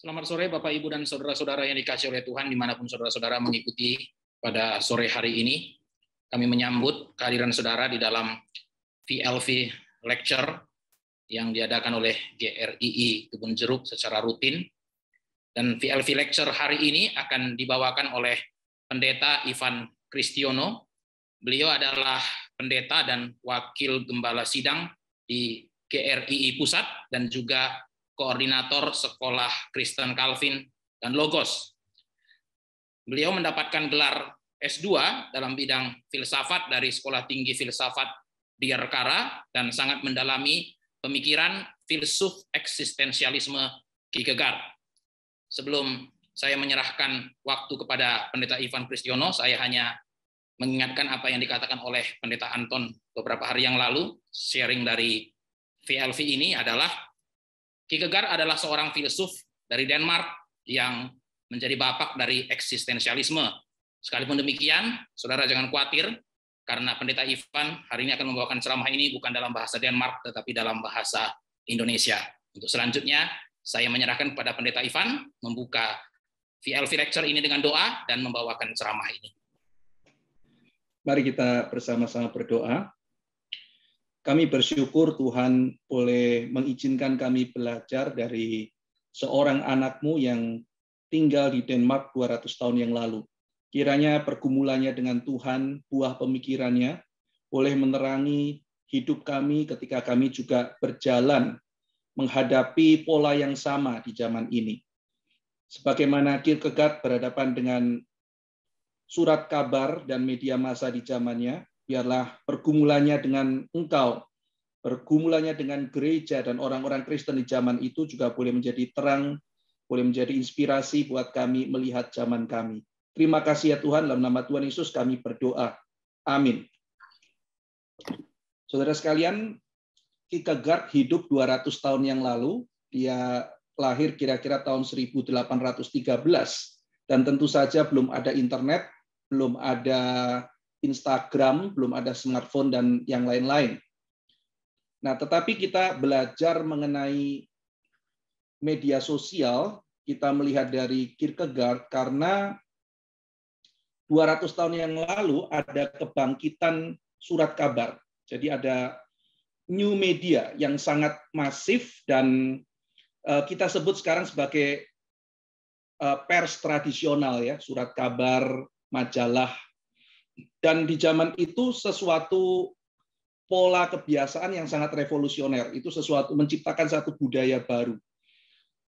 Selamat sore Bapak, Ibu, dan saudara-saudara yang dikasih oleh Tuhan, dimanapun saudara-saudara mengikuti pada sore hari ini. Kami menyambut kehadiran saudara di dalam VLV Lecture yang diadakan oleh GRII Kebun Jeruk secara rutin. Dan VLV Lecture hari ini akan dibawakan oleh Pendeta Ivan Kristiono. Beliau adalah pendeta dan wakil gembala sidang di GRII Pusat dan juga koordinator sekolah Kristen Calvin dan Logos. Beliau mendapatkan gelar S2 dalam bidang filsafat dari Sekolah Tinggi Filsafat di Yerkara dan sangat mendalami pemikiran filsuf eksistensialisme Kierkegaard. Sebelum saya menyerahkan waktu kepada Pendeta Ivan Kristiono, saya hanya mengingatkan apa yang dikatakan oleh Pendeta Anton beberapa hari yang lalu, sharing dari VLV ini adalah Kierkegaard adalah seorang filsuf dari Denmark yang menjadi bapak dari eksistensialisme. Sekalipun demikian, saudara jangan khawatir, karena pendeta Ivan hari ini akan membawakan ceramah ini bukan dalam bahasa Denmark, tetapi dalam bahasa Indonesia. Untuk selanjutnya, saya menyerahkan kepada pendeta Ivan membuka VLV Lecture ini dengan doa dan membawakan ceramah ini. Mari kita bersama-sama berdoa kami bersyukur Tuhan boleh mengizinkan kami belajar dari seorang anakmu yang tinggal di Denmark 200 tahun yang lalu. Kiranya pergumulannya dengan Tuhan, buah pemikirannya, boleh menerangi hidup kami ketika kami juga berjalan menghadapi pola yang sama di zaman ini. Sebagaimana Kierkegaard berhadapan dengan surat kabar dan media massa di zamannya, biarlah pergumulannya dengan engkau, pergumulannya dengan gereja dan orang-orang Kristen di zaman itu juga boleh menjadi terang, boleh menjadi inspirasi buat kami melihat zaman kami. Terima kasih ya Tuhan, dalam nama Tuhan Yesus kami berdoa. Amin. Saudara sekalian, Kierkegaard hidup 200 tahun yang lalu. Dia lahir kira-kira tahun 1813. Dan tentu saja belum ada internet, belum ada Instagram, belum ada smartphone dan yang lain-lain. Nah, tetapi kita belajar mengenai media sosial, kita melihat dari Kierkegaard karena 200 tahun yang lalu ada kebangkitan surat kabar. Jadi ada new media yang sangat masif dan eh, kita sebut sekarang sebagai eh, pers tradisional ya, surat kabar, majalah, dan di zaman itu sesuatu pola kebiasaan yang sangat revolusioner itu sesuatu menciptakan satu budaya baru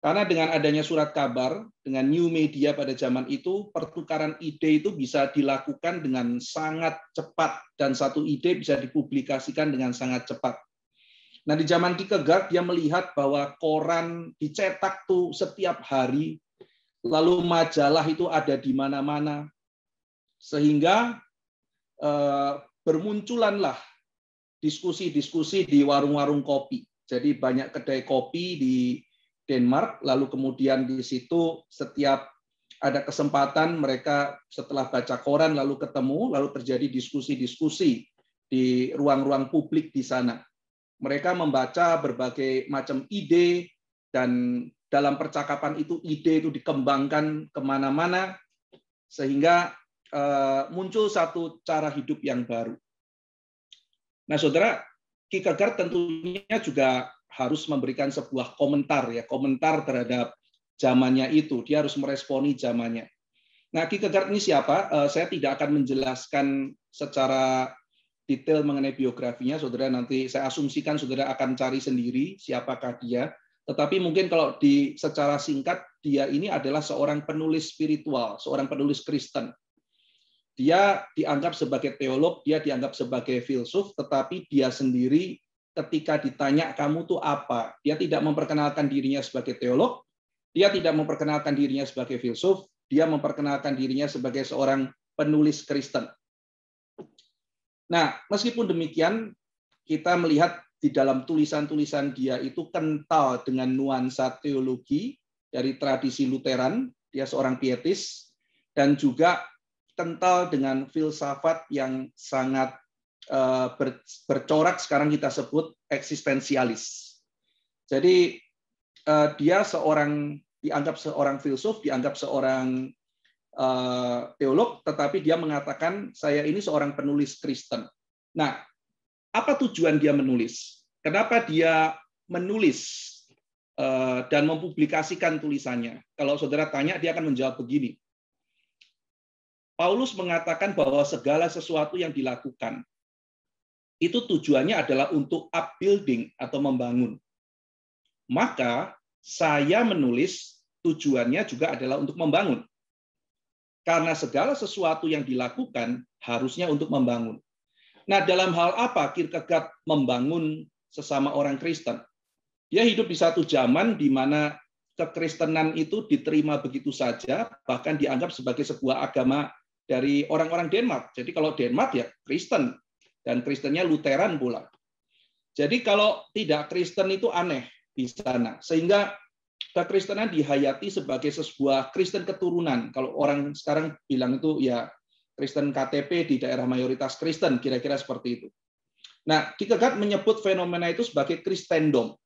karena dengan adanya surat kabar dengan new media pada zaman itu pertukaran ide itu bisa dilakukan dengan sangat cepat dan satu ide bisa dipublikasikan dengan sangat cepat Nah, di zaman Kierkegaard dia melihat bahwa koran dicetak tuh setiap hari, lalu majalah itu ada di mana-mana. Sehingga Eh, bermunculanlah diskusi-diskusi di warung-warung kopi. Jadi banyak kedai kopi di Denmark, lalu kemudian di situ setiap ada kesempatan mereka setelah baca koran lalu ketemu, lalu terjadi diskusi-diskusi di ruang-ruang publik di sana. Mereka membaca berbagai macam ide dan dalam percakapan itu ide itu dikembangkan kemana-mana sehingga Eh, muncul satu cara hidup yang baru. Nah, Saudara, Kierkegaard tentunya juga harus memberikan sebuah komentar ya, komentar terhadap zamannya itu. Dia harus meresponi zamannya. Nah, Kierkegaard ini siapa? Eh, saya tidak akan menjelaskan secara detail mengenai biografinya, saudara. Nanti saya asumsikan saudara akan cari sendiri siapakah dia. Tetapi mungkin kalau di secara singkat dia ini adalah seorang penulis spiritual, seorang penulis Kristen. Dia dianggap sebagai teolog, dia dianggap sebagai filsuf, tetapi dia sendiri ketika ditanya kamu tuh apa, dia tidak memperkenalkan dirinya sebagai teolog, dia tidak memperkenalkan dirinya sebagai filsuf, dia memperkenalkan dirinya sebagai seorang penulis Kristen. Nah, meskipun demikian, kita melihat di dalam tulisan-tulisan dia itu kental dengan nuansa teologi dari tradisi Lutheran, dia seorang pietis, dan juga kental dengan filsafat yang sangat eh, bercorak sekarang kita sebut eksistensialis. Jadi eh, dia seorang dianggap seorang filsuf, dianggap seorang eh, teolog, tetapi dia mengatakan saya ini seorang penulis Kristen. Nah, apa tujuan dia menulis? Kenapa dia menulis dan mempublikasikan tulisannya? Kalau saudara tanya, dia akan menjawab begini. Paulus mengatakan bahwa segala sesuatu yang dilakukan itu tujuannya adalah untuk upbuilding atau membangun. Maka saya menulis tujuannya juga adalah untuk membangun. Karena segala sesuatu yang dilakukan harusnya untuk membangun. Nah, dalam hal apa Kierkegaard membangun sesama orang Kristen? Dia ya, hidup di satu zaman di mana kekristenan itu diterima begitu saja, bahkan dianggap sebagai sebuah agama dari orang-orang Denmark. Jadi kalau Denmark ya Kristen dan Kristennya Lutheran pula. Jadi kalau tidak Kristen itu aneh di sana. Sehingga kekristenan dihayati sebagai sebuah Kristen keturunan. Kalau orang sekarang bilang itu ya Kristen KTP di daerah mayoritas Kristen, kira-kira seperti itu. Nah, Kierkegaard menyebut fenomena itu sebagai Kristendom.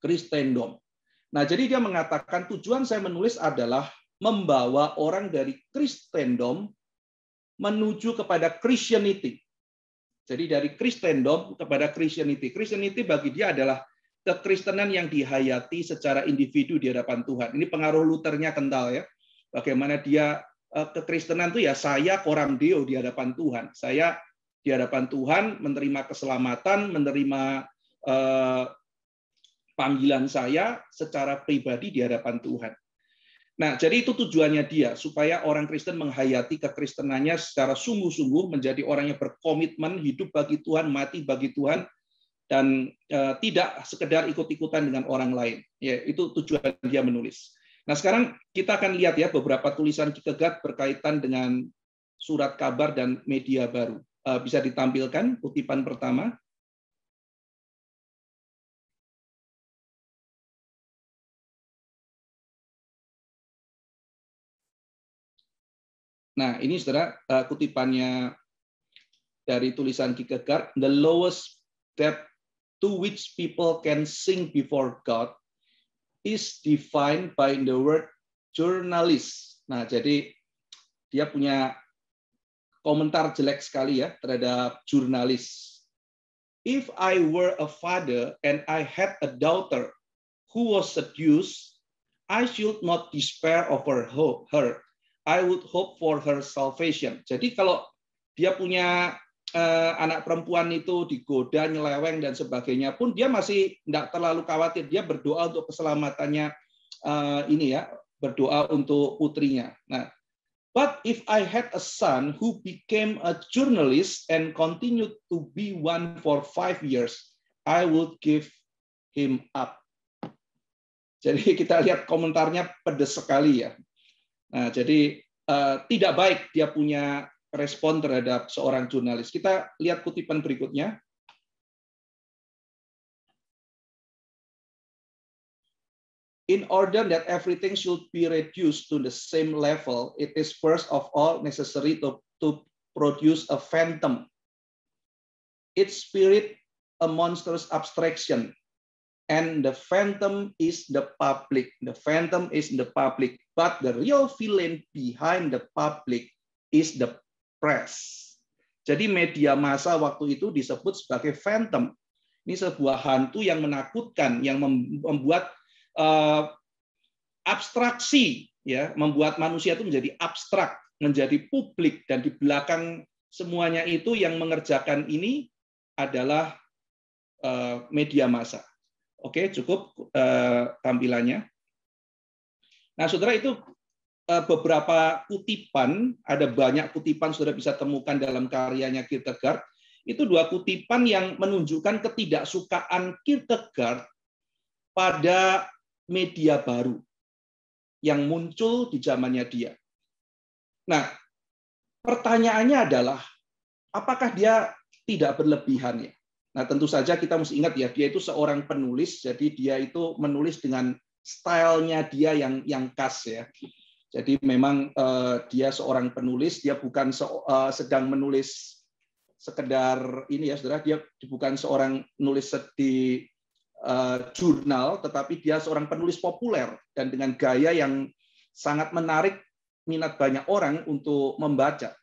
Kristendom. Nah, jadi dia mengatakan tujuan saya menulis adalah membawa orang dari Kristendom menuju kepada Christianity. Jadi dari Kristendom kepada Christianity. Christianity bagi dia adalah kekristenan yang dihayati secara individu di hadapan Tuhan. Ini pengaruh Luthernya kental ya. Bagaimana dia eh, kekristenan itu ya saya koram deo di hadapan Tuhan. Saya di hadapan Tuhan menerima keselamatan, menerima eh, panggilan saya secara pribadi di hadapan Tuhan. Nah, jadi itu tujuannya dia supaya orang Kristen menghayati kekristenannya secara sungguh-sungguh menjadi orang yang berkomitmen hidup bagi Tuhan, mati bagi Tuhan dan e, tidak sekedar ikut-ikutan dengan orang lain. Ya, itu tujuan dia menulis. Nah, sekarang kita akan lihat ya beberapa tulisan Kegat berkaitan dengan surat kabar dan media baru. E, bisa ditampilkan kutipan pertama. Nah, ini saudara eh, kutipannya dari tulisan Kierkegaard, the lowest depth to which people can sing before God is defined by the word journalist. Nah, jadi dia punya komentar jelek sekali ya terhadap jurnalis. If I were a father and I had a daughter who was seduced, I should not despair over her. I would hope for her salvation. Jadi kalau dia punya eh, anak perempuan itu digoda, nyeleweng dan sebagainya pun dia masih tidak terlalu khawatir. Dia berdoa untuk keselamatannya eh, ini ya, berdoa untuk putrinya. Nah, But if I had a son who became a journalist and continued to be one for five years, I would give him up. Jadi kita lihat komentarnya pedes sekali ya. Nah, jadi eh, tidak baik dia punya respon terhadap seorang jurnalis. Kita lihat kutipan berikutnya. In order that everything should be reduced to the same level, it is first of all necessary to, to produce a phantom. Its spirit, a monstrous abstraction, and the phantom is the public. The phantom is the public, but the real villain behind the public is the press. Jadi media massa waktu itu disebut sebagai phantom. Ini sebuah hantu yang menakutkan, yang membuat uh, abstraksi, ya, membuat manusia itu menjadi abstrak, menjadi publik, dan di belakang semuanya itu yang mengerjakan ini adalah uh, media massa. Oke, cukup eh, tampilannya. Nah, saudara itu eh, beberapa kutipan, ada banyak kutipan saudara bisa temukan dalam karyanya Kierkegaard. Itu dua kutipan yang menunjukkan ketidaksukaan Kierkegaard pada media baru yang muncul di zamannya dia. Nah, pertanyaannya adalah apakah dia tidak berlebihan ya? Nah, tentu saja kita mesti ingat ya, dia itu seorang penulis, jadi dia itu menulis dengan stylenya dia yang yang khas ya. Jadi memang uh, dia seorang penulis, dia bukan se uh, sedang menulis sekedar ini ya, saudara. Dia bukan seorang nulis di uh, jurnal, tetapi dia seorang penulis populer dan dengan gaya yang sangat menarik minat banyak orang untuk membaca.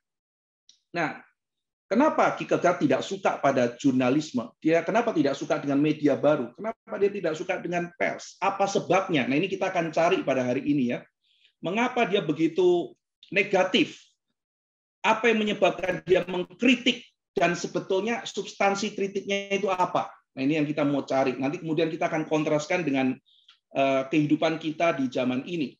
Nah, Kenapa Kierkegaard tidak suka pada jurnalisme? Dia kenapa tidak suka dengan media baru? Kenapa dia tidak suka dengan pers? Apa sebabnya? Nah, ini kita akan cari pada hari ini ya. Mengapa dia begitu negatif? Apa yang menyebabkan dia mengkritik dan sebetulnya substansi kritiknya itu apa? Nah, ini yang kita mau cari. Nanti kemudian kita akan kontraskan dengan eh, kehidupan kita di zaman ini.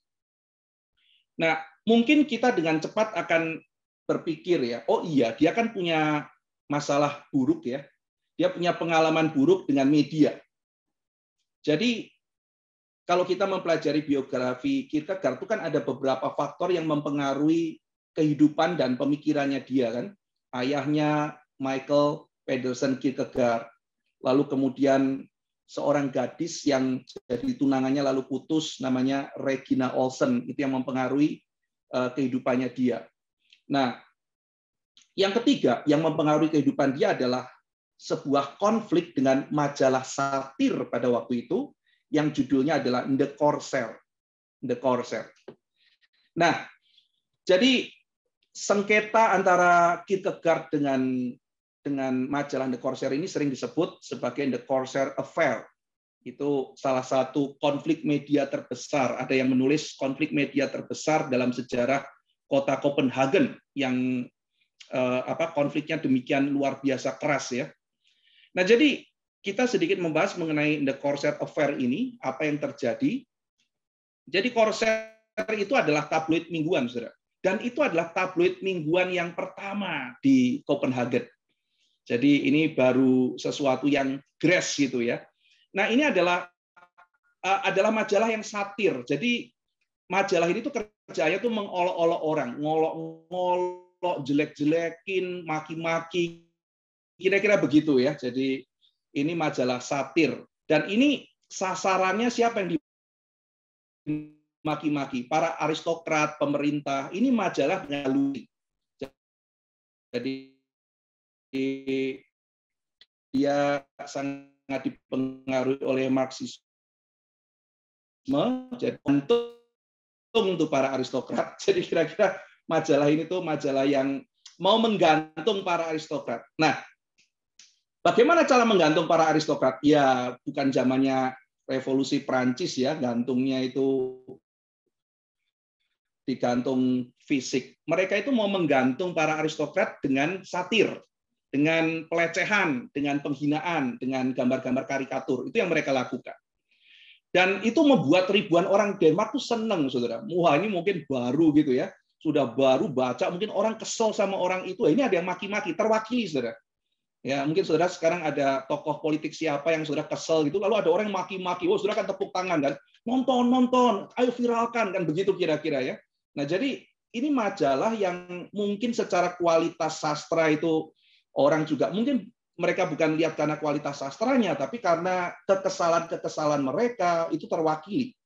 Nah, mungkin kita dengan cepat akan berpikir ya, oh iya dia kan punya masalah buruk ya, dia punya pengalaman buruk dengan media. Jadi kalau kita mempelajari biografi Kierkegaard itu kan ada beberapa faktor yang mempengaruhi kehidupan dan pemikirannya dia kan. Ayahnya Michael Pedersen Kierkegaard, lalu kemudian seorang gadis yang jadi tunangannya lalu putus namanya Regina Olsen itu yang mempengaruhi eh, kehidupannya dia. Nah, yang ketiga yang mempengaruhi kehidupan dia adalah sebuah konflik dengan majalah satir pada waktu itu yang judulnya adalah The Corsair. The Corsair. Nah, jadi sengketa antara Kierkegaard dengan dengan majalah The Corsair ini sering disebut sebagai The Corsair Affair. Itu salah satu konflik media terbesar. Ada yang menulis konflik media terbesar dalam sejarah kota Copenhagen yang eh, apa konfliknya demikian luar biasa keras ya. Nah, jadi kita sedikit membahas mengenai the Corset Affair ini, apa yang terjadi. Jadi corset itu adalah tabloid mingguan, Saudara. Dan itu adalah tabloid mingguan yang pertama di Copenhagen. Jadi ini baru sesuatu yang grass gitu ya. Nah, ini adalah eh, adalah majalah yang satir. Jadi majalah ini tuh percaya tuh mengolok-olok orang, ngolok-ngolok, jelek-jelekin, maki-maki. Kira-kira begitu ya. Jadi ini majalah satir. Dan ini sasarannya siapa yang dimaki-maki? Para aristokrat, pemerintah. Ini majalah menyaluri. Jadi dia sangat dipengaruhi oleh Marxisme. Jadi untuk menggantung tuh para aristokrat. Jadi kira-kira majalah ini tuh majalah yang mau menggantung para aristokrat. Nah, bagaimana cara menggantung para aristokrat? Ya, bukan zamannya revolusi Prancis ya, gantungnya itu digantung fisik. Mereka itu mau menggantung para aristokrat dengan satir, dengan pelecehan, dengan penghinaan, dengan gambar-gambar karikatur. Itu yang mereka lakukan. Dan itu membuat ribuan orang Denmark tuh seneng, saudara. Wah ini mungkin baru gitu ya, sudah baru baca, mungkin orang kesel sama orang itu. Ini ada yang maki-maki, terwakili, saudara. Ya, mungkin saudara sekarang ada tokoh politik siapa yang saudara kesel gitu, lalu ada orang maki-maki, oh saudara kan tepuk tangan kan, nonton, nonton, ayo viralkan, kan begitu kira-kira ya. Nah, jadi ini majalah yang mungkin secara kualitas sastra itu orang juga mungkin mereka bukan lihat karena kualitas sastranya, tapi karena kekesalan-kekesalan mereka itu terwakili.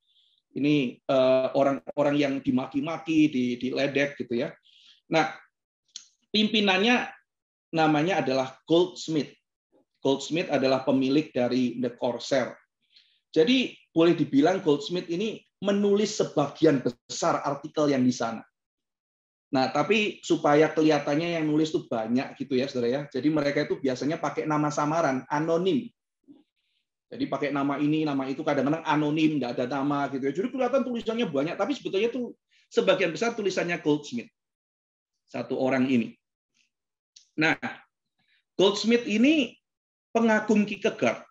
Ini eh, orang-orang yang dimaki-maki, diledek gitu ya. Nah, pimpinannya namanya adalah Goldsmith. Goldsmith adalah pemilik dari The Corsair. Jadi boleh dibilang Goldsmith ini menulis sebagian besar artikel yang di sana. Nah, tapi supaya kelihatannya yang nulis tuh banyak gitu ya, saudara ya. Jadi mereka itu biasanya pakai nama samaran, anonim. Jadi pakai nama ini, nama itu, kadang-kadang anonim, nggak ada nama gitu ya. Jadi kelihatan tulisannya banyak, tapi sebetulnya tuh sebagian besar tulisannya Goldsmith. Satu orang ini. Nah, Goldsmith ini pengagum Kierkegaard.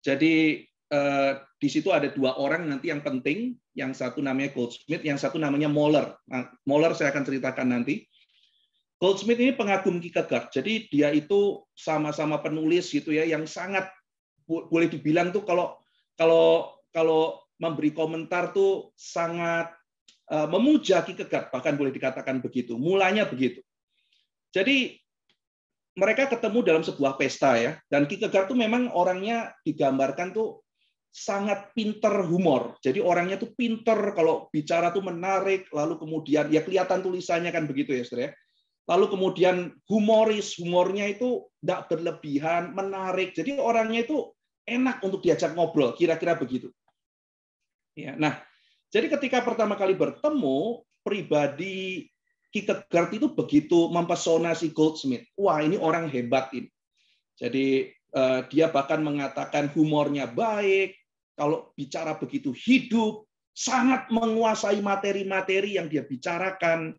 Jadi eh, di situ ada dua orang nanti yang penting yang satu namanya Goldsmith, yang satu namanya Moller. Nah, Moller saya akan ceritakan nanti. Goldsmith ini pengagum Kierkegaard. Jadi dia itu sama-sama penulis gitu ya yang sangat boleh dibilang tuh kalau kalau kalau memberi komentar tuh sangat eh, memuja Kierkegaard bahkan boleh dikatakan begitu. Mulanya begitu. Jadi mereka ketemu dalam sebuah pesta ya dan Kierkegaard tuh memang orangnya digambarkan tuh sangat pinter humor. Jadi orangnya tuh pinter kalau bicara tuh menarik, lalu kemudian ya kelihatan tulisannya kan begitu ya, Saudara ya. Lalu kemudian humoris, humornya itu tidak berlebihan, menarik. Jadi orangnya itu enak untuk diajak ngobrol, kira-kira begitu. Ya, nah, jadi ketika pertama kali bertemu, pribadi kita Kierkegaard itu begitu mempesona si Goldsmith. Wah, ini orang hebat ini. Jadi eh, dia bahkan mengatakan humornya baik, kalau bicara begitu hidup, sangat menguasai materi-materi yang dia bicarakan,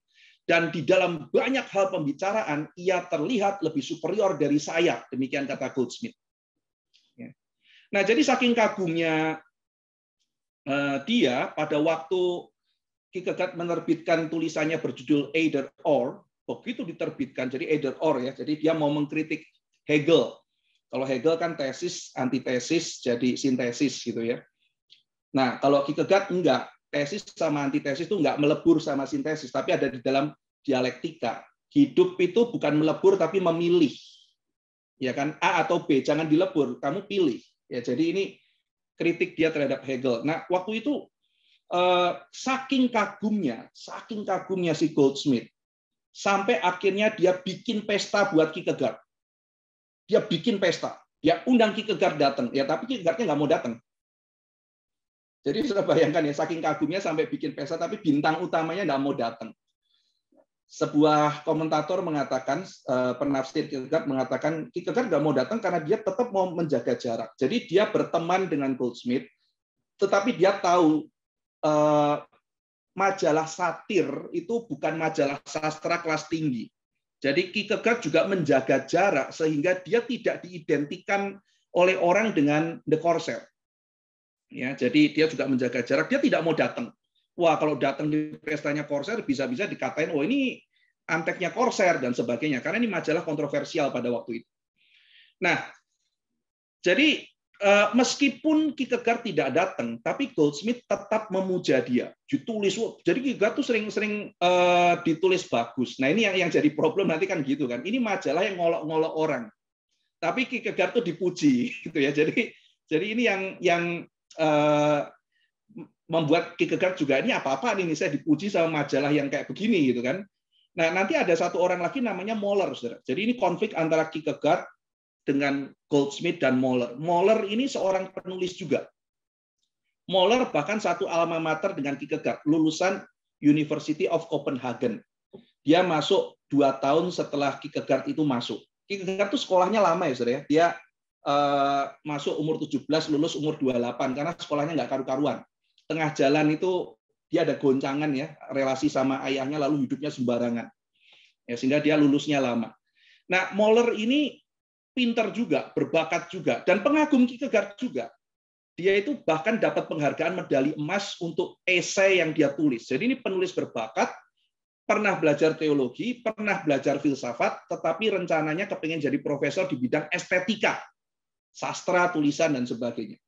dan di dalam banyak hal pembicaraan, ia terlihat lebih superior dari saya. Demikian kata Goldsmith. Ya. Nah, jadi saking kagumnya eh, dia pada waktu Kierkegaard menerbitkan tulisannya berjudul Either or, begitu diterbitkan jadi Either or ya. Jadi dia mau mengkritik Hegel kalau Hegel kan tesis, antitesis, jadi sintesis gitu ya. Nah, kalau Kierkegaard enggak. Tesis sama antitesis itu enggak melebur sama sintesis, tapi ada di dalam dialektika. Hidup itu bukan melebur tapi memilih. Ya kan? A atau B, jangan dilebur, kamu pilih. Ya, jadi ini kritik dia terhadap Hegel. Nah, waktu itu eh, saking kagumnya, saking kagumnya si Goldsmith sampai akhirnya dia bikin pesta buat Kierkegaard. Dia bikin pesta. Dia undang Ki Kegar datang. Ya, tapi Ki Kegarnya nggak mau datang. Jadi sudah bayangkan ya, saking kagumnya sampai bikin pesta, tapi bintang utamanya nggak mau datang. Sebuah komentator mengatakan, eh, penafsir kegar mengatakan, ki kegar nggak mau datang karena dia tetap mau menjaga jarak. Jadi dia berteman dengan Goldsmith, tetapi dia tahu eh, majalah satir itu bukan majalah sastra kelas tinggi. Jadi Kierkegaard juga menjaga jarak sehingga dia tidak diidentikan oleh orang dengan the corsair. Ya, jadi dia juga menjaga jarak, dia tidak mau datang. Wah, kalau datang di pestanya corsair bisa-bisa dikatain oh ini anteknya corsair dan sebagainya karena ini majalah kontroversial pada waktu itu. Nah, jadi Eh, meskipun Kierkegaard tidak datang, tapi Goldsmith tetap memuja dia. Ditulis, jadi Kierkegaard tuh sering-sering uh, ditulis bagus. Nah ini yang yang jadi problem nanti kan gitu kan. Ini majalah yang ngolok-ngolok orang, tapi Kierkegaard tuh dipuji gitu ya. Jadi jadi ini yang yang uh, membuat Kierkegaard juga ini apa-apa ini saya dipuji sama majalah yang kayak begini gitu kan. Nah nanti ada satu orang lagi namanya Moller, Jadi ini konflik antara Kierkegaard dengan Goldsmith dan Moller. Moller ini seorang penulis juga. Moller bahkan satu alma mater dengan Kierkegaard, lulusan University of Copenhagen. Dia masuk dua tahun setelah Kierkegaard itu masuk. Kierkegaard itu sekolahnya lama ya, saudara. Ya. Dia uh, masuk umur 17, lulus umur 28 karena sekolahnya nggak karu-karuan. Tengah jalan itu dia ada goncangan ya, relasi sama ayahnya lalu hidupnya sembarangan. Ya, sehingga dia lulusnya lama. Nah, Moller ini pinter juga, berbakat juga, dan pengagum Kierkegaard juga. Dia itu bahkan dapat penghargaan medali emas untuk esai yang dia tulis. Jadi ini penulis berbakat, pernah belajar teologi, pernah belajar filsafat, tetapi rencananya kepengen jadi profesor di bidang estetika, sastra, tulisan, dan sebagainya.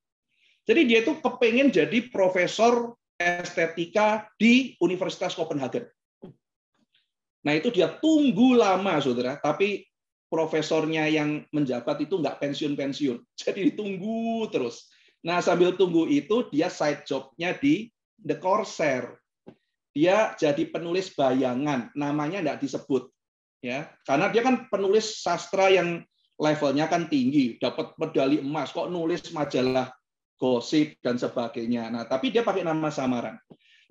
Jadi dia itu kepengen jadi profesor estetika di Universitas Copenhagen. Nah itu dia tunggu lama, saudara. Tapi profesornya yang menjabat itu nggak pensiun-pensiun. Jadi ditunggu terus. Nah, sambil tunggu itu dia side job-nya di The Corsair. Dia jadi penulis bayangan, namanya nggak disebut. ya Karena dia kan penulis sastra yang levelnya kan tinggi, dapat medali emas, kok nulis majalah gosip dan sebagainya. Nah, tapi dia pakai nama samaran.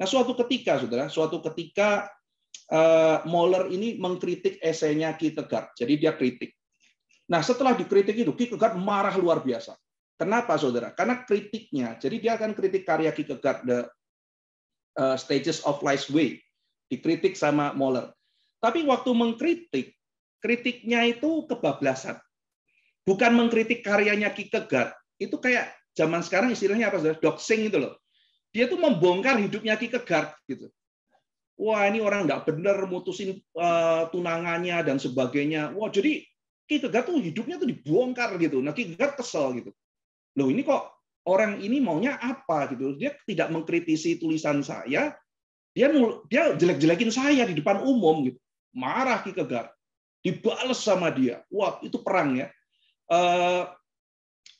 Nah, suatu ketika, saudara, suatu ketika Eh, Moller ini mengkritik esainya Kierkegaard. Jadi dia kritik. Nah, setelah dikritik itu Kierkegaard marah luar biasa. Kenapa, Saudara? Karena kritiknya. Jadi dia akan kritik karya Kierkegaard The eh, Stages of Life's Way. Dikritik sama Moller. Tapi waktu mengkritik, kritiknya itu kebablasan. Bukan mengkritik karyanya Kierkegaard. Itu kayak zaman sekarang istilahnya apa, Saudara? Doxing itu loh. Dia tuh membongkar hidupnya Kierkegaard gitu wah ini orang nggak bener mutusin eh, tunangannya dan sebagainya. Wah jadi kita tuh hidupnya tuh dibongkar gitu. Nah gak kesel gitu. Loh ini kok orang ini maunya apa gitu. Dia tidak mengkritisi tulisan saya, dia dia jelek-jelekin saya di depan umum gitu. Marah Ki Tegat. Dibales sama dia. Wah, itu perang ya. Eh,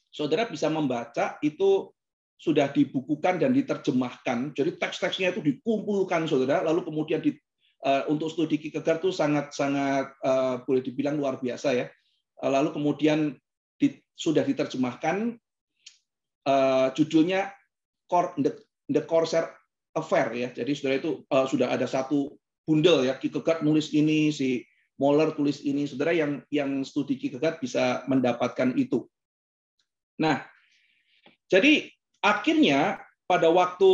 saudara bisa membaca itu sudah dibukukan dan diterjemahkan. Jadi teks-teksnya itu dikumpulkan, saudara. Lalu kemudian di, uh, untuk studi Kierkegaard itu sangat-sangat uh, eh, boleh dibilang luar biasa ya. Uh, lalu kemudian di, sudah diterjemahkan. Uh, judulnya The, The Corsair Affair ya. Jadi saudara itu uh, sudah ada satu bundel ya. Kierkegaard nulis ini, si Moller tulis ini, saudara yang yang studi Kierkegaard bisa mendapatkan itu. Nah, jadi akhirnya pada waktu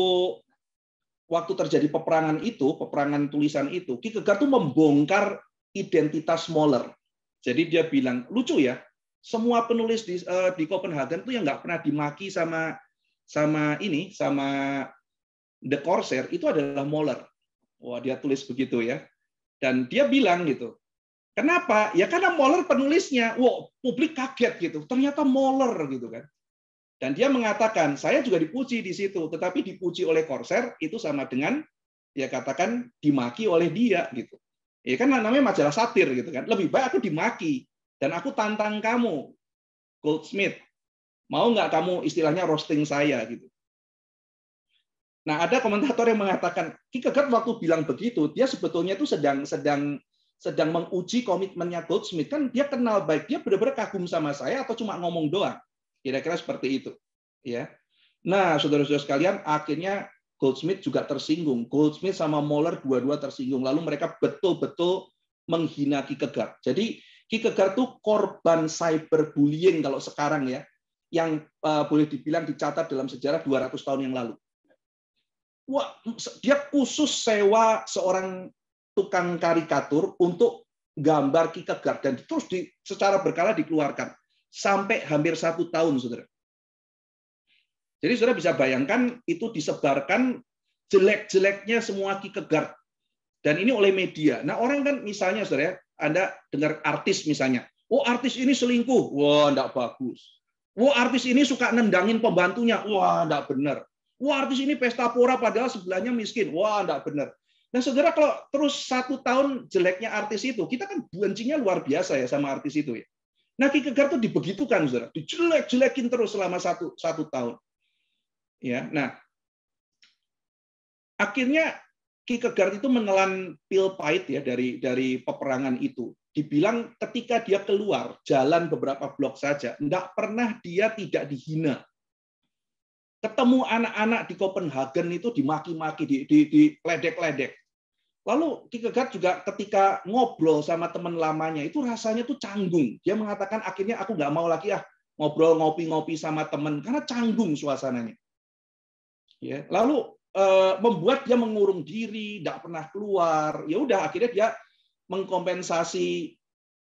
waktu terjadi peperangan itu, peperangan tulisan itu, Kierkegaard tuh membongkar identitas Moller. Jadi dia bilang, lucu ya, semua penulis di, uh, di Copenhagen itu yang nggak pernah dimaki sama sama ini, sama The Corsair itu adalah Moller. Wah, dia tulis begitu ya. Dan dia bilang gitu. Kenapa? Ya karena Moller penulisnya. Wow, publik kaget gitu. Ternyata Moller gitu kan. Dan dia mengatakan, saya juga dipuji di situ, tetapi dipuji oleh Corsair itu sama dengan ya katakan dimaki oleh dia gitu. Ya kan namanya majalah satir gitu kan. Lebih baik aku dimaki dan aku tantang kamu Goldsmith. Mau nggak kamu istilahnya roasting saya gitu. Nah, ada komentator yang mengatakan Kierkegaard waktu bilang begitu, dia sebetulnya itu sedang sedang sedang menguji komitmennya Goldsmith kan dia kenal baik dia benar-benar kagum sama saya atau cuma ngomong doang Kira-kira seperti itu, ya. Nah, saudara-saudara sekalian, akhirnya Goldsmith juga tersinggung. Goldsmith sama Moller dua-dua tersinggung. Lalu mereka betul-betul menghina Kierkegaard. Jadi Kierkegaard tuh korban cyberbullying kalau sekarang ya, yang uh, boleh dibilang dicatat dalam sejarah 200 tahun yang lalu. Wah, dia khusus sewa seorang tukang karikatur untuk gambar Kierkegaard dan terus di, secara berkala dikeluarkan sampai hampir satu tahun, saudara. Jadi saudara bisa bayangkan itu disebarkan jelek-jeleknya semua Ki Kegar. Dan ini oleh media. Nah orang kan misalnya saudara, Anda dengar artis misalnya. Oh artis ini selingkuh. Wah tidak bagus. Wah oh, artis ini suka nendangin pembantunya. Wah tidak benar. Wah oh, artis ini pesta pora padahal sebelahnya miskin. Wah tidak benar. Nah saudara kalau terus satu tahun jeleknya artis itu, kita kan bencinya luar biasa ya sama artis itu ya. Nah, Ki Kegar itu dibegitukan, saudara. Dijelek-jelekin terus selama satu, satu tahun. Ya, nah, akhirnya Ki Kegar itu menelan pil pahit ya dari dari peperangan itu. Dibilang ketika dia keluar jalan beberapa blok saja, tidak pernah dia tidak dihina. Ketemu anak-anak di Copenhagen itu dimaki-maki, di, di, di ledek-ledek Lalu Kierkegaard juga ketika ngobrol sama teman lamanya itu rasanya tuh canggung. Dia mengatakan akhirnya aku nggak mau lagi ah ngobrol ngopi-ngopi sama teman karena canggung suasananya. Ya, lalu e, membuat dia mengurung diri, tidak pernah keluar. Ya udah akhirnya dia mengkompensasi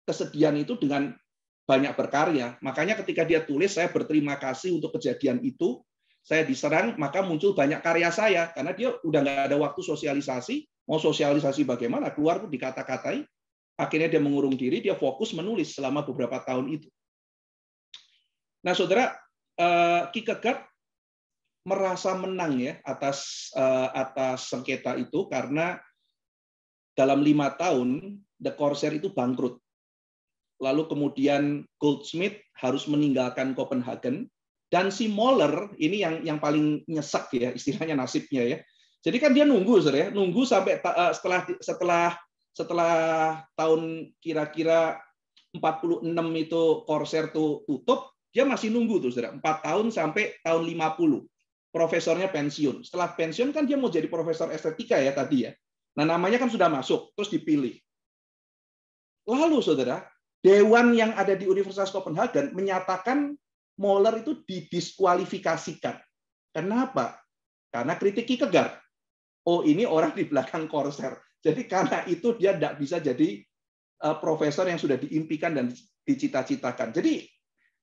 kesedihan itu dengan banyak berkarya. Makanya ketika dia tulis saya berterima kasih untuk kejadian itu. Saya diserang, maka muncul banyak karya saya karena dia udah nggak ada waktu sosialisasi, Mau sosialisasi bagaimana? Keluar pun dikata-katai. Akhirnya dia mengurung diri, dia fokus menulis selama beberapa tahun itu. Nah, saudara, eh, Kikegat merasa menang ya atas eh, atas sengketa itu karena dalam lima tahun The Corsair itu bangkrut. Lalu kemudian Goldsmith harus meninggalkan Copenhagen dan si Moller ini yang yang paling nyesek ya istilahnya nasibnya ya. Jadi kan dia nunggu, Sir ya, nunggu sampai eh, setelah setelah setelah tahun kira-kira 46 itu Corsair tuh tutup, dia masih nunggu tuh, Sir. 4 ya. tahun sampai tahun 50. Profesornya pensiun. Setelah pensiun kan dia mau jadi profesor estetika ya tadi ya. Nah, namanya kan sudah masuk, terus dipilih. Lalu Saudara, dewan yang ada di Universitas Copenhagen menyatakan Moller itu didiskualifikasikan. Kenapa? Karena kritik kegar oh ini orang di belakang korser. Jadi karena itu dia tidak bisa jadi eh, profesor yang sudah diimpikan dan dicita-citakan. Jadi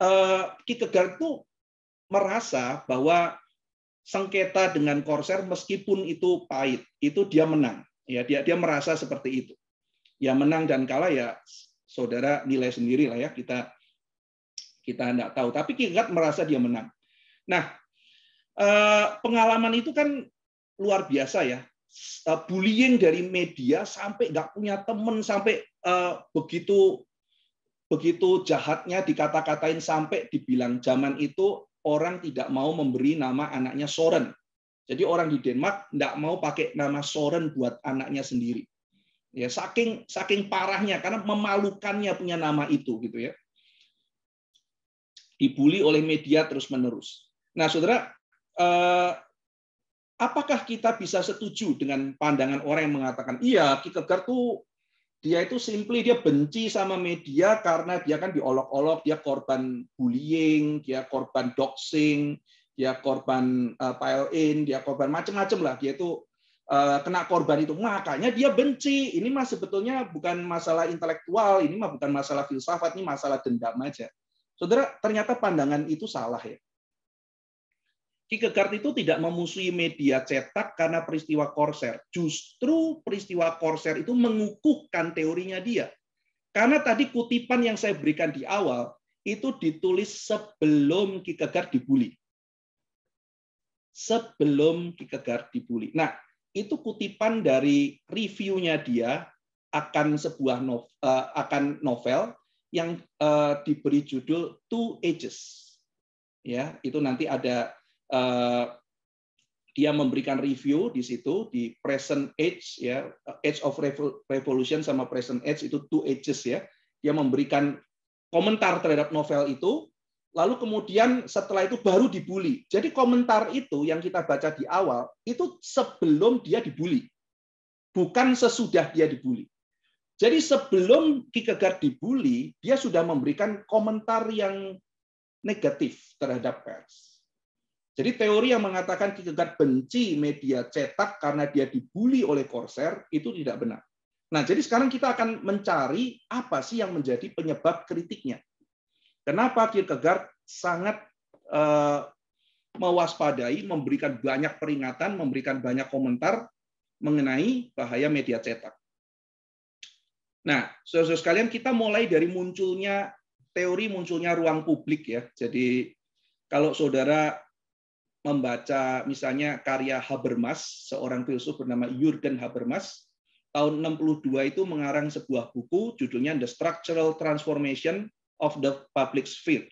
eh, Kierkegaard itu merasa bahwa sengketa dengan korser meskipun itu pahit, itu dia menang. Ya, dia dia merasa seperti itu. Ya menang dan kalah ya saudara nilai sendiri lah ya kita kita tidak tahu. Tapi Kierkegaard merasa dia menang. Nah eh, pengalaman itu kan luar biasa ya eh, bullying dari media sampai nggak punya teman sampai eh, begitu begitu jahatnya dikata-katain sampai dibilang zaman itu orang tidak mau memberi nama anaknya Soren. Jadi orang di Denmark nggak mau pakai nama Soren buat anaknya sendiri. Ya saking saking parahnya karena memalukannya punya nama itu gitu ya. Dibully oleh media terus menerus. Nah saudara eh, apakah kita bisa setuju dengan pandangan orang yang mengatakan, iya, Kierkegaard tuh dia itu simply dia benci sama media karena dia kan diolok-olok, dia korban bullying, dia korban doxing, dia korban eh, pile in, dia korban macam-macam lah, dia itu eh, kena korban itu. Makanya dia benci. Ini mah sebetulnya bukan masalah intelektual, ini mah bukan masalah filsafat, ini masalah dendam aja. Saudara, ternyata pandangan itu salah ya. Kierkegaard itu tidak memusuhi media cetak karena peristiwa Corsair. Justru peristiwa Corsair itu mengukuhkan teorinya dia. Karena tadi kutipan yang saya berikan di awal itu ditulis sebelum Kierkegaard dibully. Sebelum Kierkegaard dibully. Nah, itu kutipan dari reviewnya dia akan sebuah novel, eh, akan novel yang eh, diberi judul Two Ages. Ya, itu nanti ada Eh, dia memberikan review di situ di present age ya age of revolution sama present age itu two ages ya dia memberikan komentar terhadap novel itu lalu kemudian setelah itu baru dibully jadi komentar itu yang kita baca di awal itu sebelum dia dibully bukan sesudah dia dibully jadi sebelum Kierkegaard dibully dia sudah memberikan komentar yang negatif terhadap pers jadi teori yang mengatakan Kierkegaard benci media cetak karena dia dibully oleh Corsair itu tidak benar. Nah, jadi sekarang kita akan mencari apa sih yang menjadi penyebab kritiknya. Kenapa Kierkegaard sangat uh, mewaspadai, memberikan banyak peringatan, memberikan banyak komentar mengenai bahaya media cetak. Nah, saudara-saudara sekalian, kita mulai dari munculnya teori munculnya ruang publik ya. Jadi kalau saudara membaca misalnya karya Habermas, seorang filsuf bernama Jürgen Habermas, tahun 62 itu mengarang sebuah buku judulnya The Structural Transformation of the Public Sphere.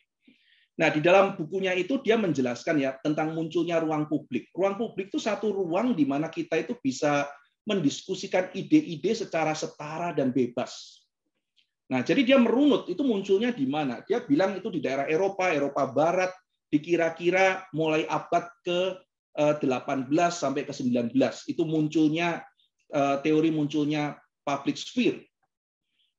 Nah, di dalam bukunya itu dia menjelaskan ya tentang munculnya ruang publik. Ruang publik itu satu ruang di mana kita itu bisa mendiskusikan ide-ide secara setara dan bebas. Nah, jadi dia merunut itu munculnya di mana? Dia bilang itu di daerah Eropa, Eropa Barat, dikira-kira mulai abad ke-18 eh, sampai ke-19 itu munculnya eh, teori munculnya public sphere.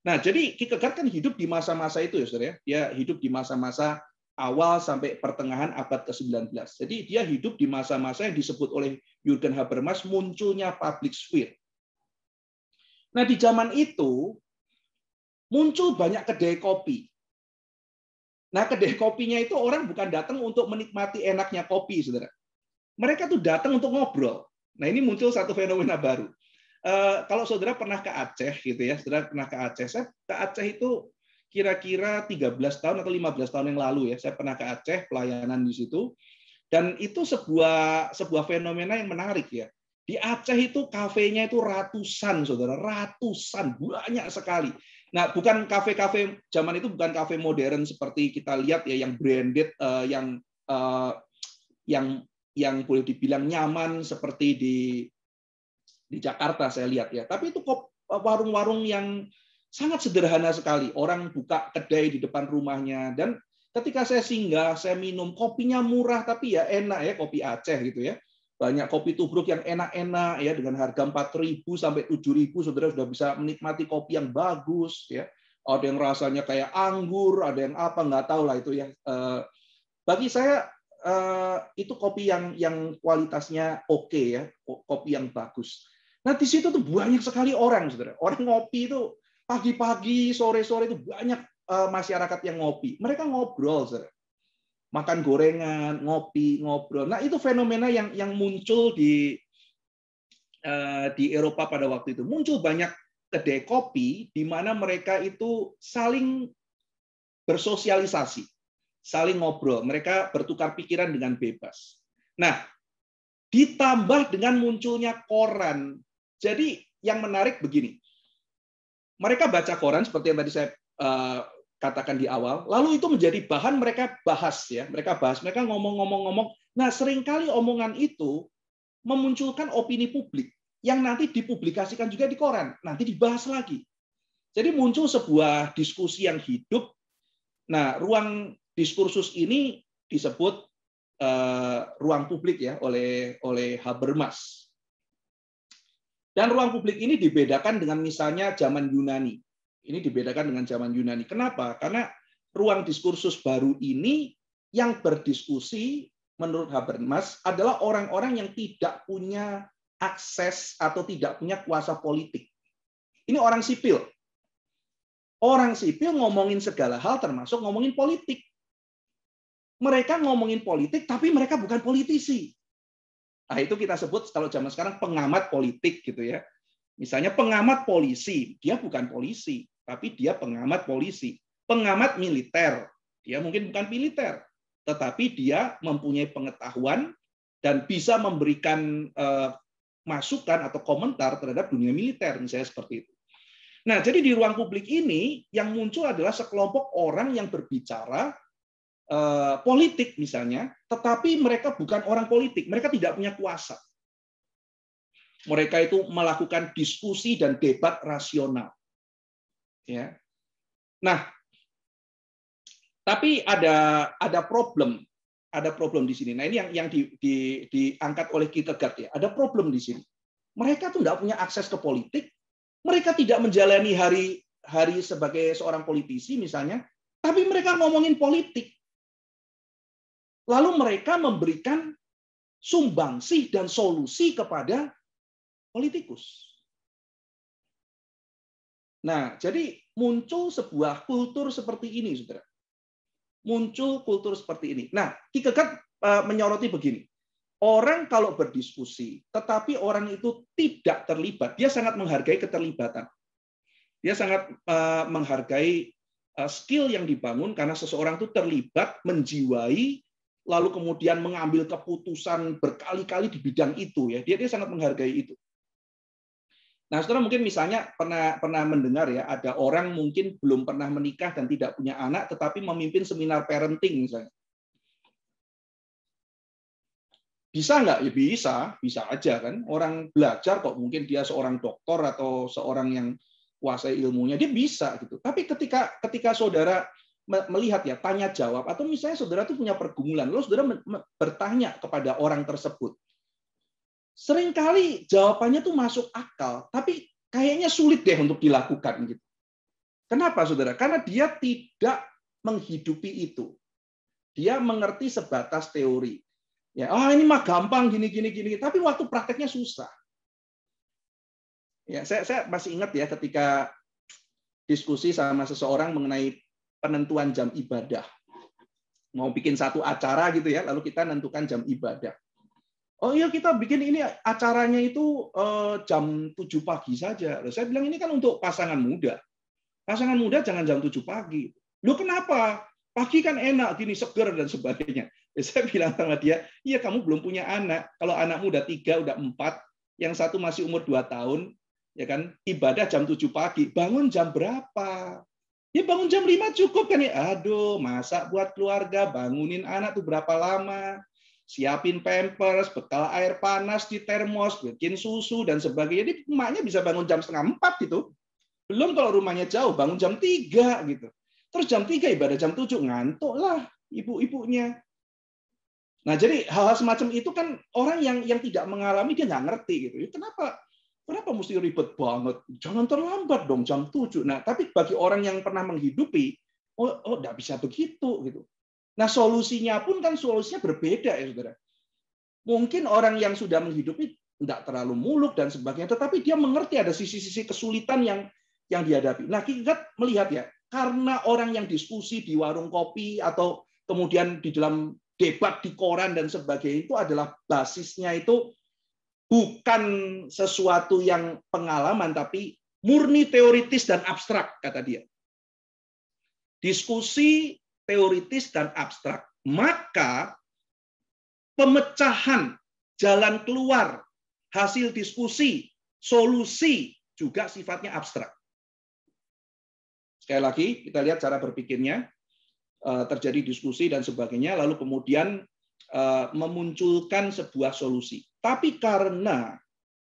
Nah, jadi Kierkegaard kan hidup di masa-masa itu ya, Saudara ya. Dia hidup di masa-masa awal sampai pertengahan abad ke-19. Jadi dia hidup di masa-masa yang disebut oleh Jürgen Habermas munculnya public sphere. Nah, di zaman itu muncul banyak kedai kopi. Nah, kedai kopinya itu orang bukan datang untuk menikmati enaknya kopi, saudara. Mereka tuh datang untuk ngobrol. Nah, ini muncul satu fenomena baru. E, kalau saudara pernah ke Aceh, gitu ya, saudara pernah ke Aceh. Saya ke Aceh itu kira-kira 13 tahun atau 15 tahun yang lalu ya. Saya pernah ke Aceh, pelayanan di situ. Dan itu sebuah sebuah fenomena yang menarik ya. Di Aceh itu kafenya itu ratusan, saudara, ratusan, banyak sekali. Nah, bukan kafe-kafe zaman itu bukan kafe modern seperti kita lihat ya yang branded uh, yang uh, yang yang boleh dibilang nyaman seperti di di Jakarta saya lihat ya. Tapi itu kok eh, warung-warung yang sangat sederhana sekali. Orang buka kedai di depan rumahnya dan ketika saya singgah, saya minum kopinya murah tapi ya enak ya kopi Aceh gitu ya banyak kopi tubruk yang enak-enak ya dengan harga 4.000 sampai 7.000 Saudara sudah bisa menikmati kopi yang bagus ya. Ada yang rasanya kayak anggur, ada yang apa nggak tahu lah itu ya bagi saya eh, itu kopi yang yang kualitasnya oke okay, ya, kopi yang bagus. Nah, di situ tuh banyak sekali orang Saudara. Orang ngopi itu pagi-pagi, sore-sore itu banyak eh, masyarakat yang ngopi. Mereka ngobrol Saudara makan gorengan, ngopi, ngobrol. Nah, itu fenomena yang yang muncul di eh, di Eropa pada waktu itu. Muncul banyak kedai kopi di mana mereka itu saling bersosialisasi, saling ngobrol, mereka bertukar pikiran dengan bebas. Nah, ditambah dengan munculnya koran. Jadi yang menarik begini. Mereka baca koran seperti yang tadi saya eh, katakan di awal, lalu itu menjadi bahan mereka bahas ya, mereka bahas, mereka ngomong-ngomong-ngomong. Nah, seringkali omongan itu memunculkan opini publik yang nanti dipublikasikan juga di koran, nanti dibahas lagi. Jadi muncul sebuah diskusi yang hidup. Nah, ruang diskursus ini disebut uh, ruang publik ya oleh oleh Habermas. Dan ruang publik ini dibedakan dengan misalnya zaman Yunani. Ini dibedakan dengan zaman Yunani. Kenapa? Karena ruang diskursus baru ini yang berdiskusi menurut Habermas adalah orang-orang yang tidak punya akses atau tidak punya kuasa politik. Ini orang sipil. Orang sipil ngomongin segala hal termasuk ngomongin politik. Mereka ngomongin politik tapi mereka bukan politisi. Nah, itu kita sebut kalau zaman sekarang pengamat politik gitu ya. Misalnya pengamat polisi, dia bukan polisi tapi dia pengamat polisi, pengamat militer. Dia mungkin bukan militer, tetapi dia mempunyai pengetahuan dan bisa memberikan eh, masukan atau komentar terhadap dunia militer, misalnya seperti itu. Nah, jadi di ruang publik ini yang muncul adalah sekelompok orang yang berbicara eh, politik misalnya, tetapi mereka bukan orang politik, mereka tidak punya kuasa. Mereka itu melakukan diskusi dan debat rasional Ya. Nah, tapi ada ada problem, ada problem di sini. Nah ini yang yang di, di, diangkat oleh Kierkegaard ya. Ada problem di sini. Mereka tuh nggak punya akses ke politik. Mereka tidak menjalani hari hari sebagai seorang politisi misalnya, tapi mereka ngomongin politik. Lalu mereka memberikan sumbangsih dan solusi kepada politikus. Nah, jadi muncul sebuah kultur seperti ini, saudara. Muncul kultur seperti ini. Nah, Kierkegaard eh, menyoroti begini. Orang kalau berdiskusi, tetapi orang itu tidak terlibat, dia sangat menghargai keterlibatan. Dia sangat eh, menghargai eh, skill yang dibangun karena seseorang itu terlibat, menjiwai, lalu kemudian mengambil keputusan berkali-kali di bidang itu. Ya, dia dia sangat menghargai itu. Nah, saudara mungkin misalnya pernah pernah mendengar ya ada orang mungkin belum pernah menikah dan tidak punya anak, tetapi memimpin seminar parenting misalnya. Bisa nggak? Ya bisa, bisa aja kan. Orang belajar kok mungkin dia seorang dokter atau seorang yang kuasai ilmunya, dia bisa gitu. Tapi ketika ketika saudara melihat ya tanya jawab atau misalnya saudara tuh punya pergumulan, lo saudara bertanya kepada orang tersebut, seringkali jawabannya tuh masuk akal, tapi kayaknya sulit deh untuk dilakukan gitu. Kenapa Saudara? Karena dia tidak menghidupi itu. Dia mengerti sebatas teori. Ya, oh ini mah gampang gini gini gini, tapi waktu prakteknya susah. Ya, saya saya masih ingat ya ketika diskusi sama seseorang mengenai penentuan jam ibadah. Mau bikin satu acara gitu ya, lalu kita nentukan jam ibadah oh iya kita bikin ini acaranya itu eh, jam 7 pagi saja. Loh, saya bilang ini kan untuk pasangan muda. Pasangan muda jangan jam 7 pagi. Lu kenapa? Pagi kan enak, gini seger dan sebagainya. Ya, saya bilang sama dia, iya kamu belum punya anak. Kalau anakmu udah tiga, udah empat, yang satu masih umur dua tahun, ya kan ibadah jam 7 pagi, bangun jam berapa? Ya bangun jam 5 cukup kan ya. Aduh, masak buat keluarga, bangunin anak tuh berapa lama? siapin pampers, bekal air panas di termos, bikin susu dan sebagainya. Jadi emaknya bisa bangun jam setengah empat gitu. Belum kalau rumahnya jauh, bangun jam tiga gitu. Terus jam tiga ibadah jam tujuh ngantuk lah ibu-ibunya. Nah jadi hal-hal semacam itu kan orang yang yang tidak mengalami dia nggak ngerti gitu. Ya, kenapa kenapa mesti ribet banget? Jangan terlambat dong jam tujuh. Nah tapi bagi orang yang pernah menghidupi, oh oh nggak bisa begitu gitu Nah, solusinya pun kan solusinya berbeda ya, Saudara. Mungkin orang yang sudah menghidupi tidak terlalu muluk dan sebagainya, tetapi dia mengerti ada sisi-sisi kesulitan yang yang dihadapi. Nah, kita melihat ya, karena orang yang diskusi di warung kopi atau kemudian di dalam debat di koran dan sebagainya itu adalah basisnya itu bukan sesuatu yang pengalaman tapi murni teoritis dan abstrak kata dia. Diskusi teoritis dan abstrak. Maka pemecahan jalan keluar, hasil diskusi, solusi juga sifatnya abstrak. Sekali lagi, kita lihat cara berpikirnya, eh, terjadi diskusi dan sebagainya, lalu kemudian eh, memunculkan sebuah solusi. Tapi karena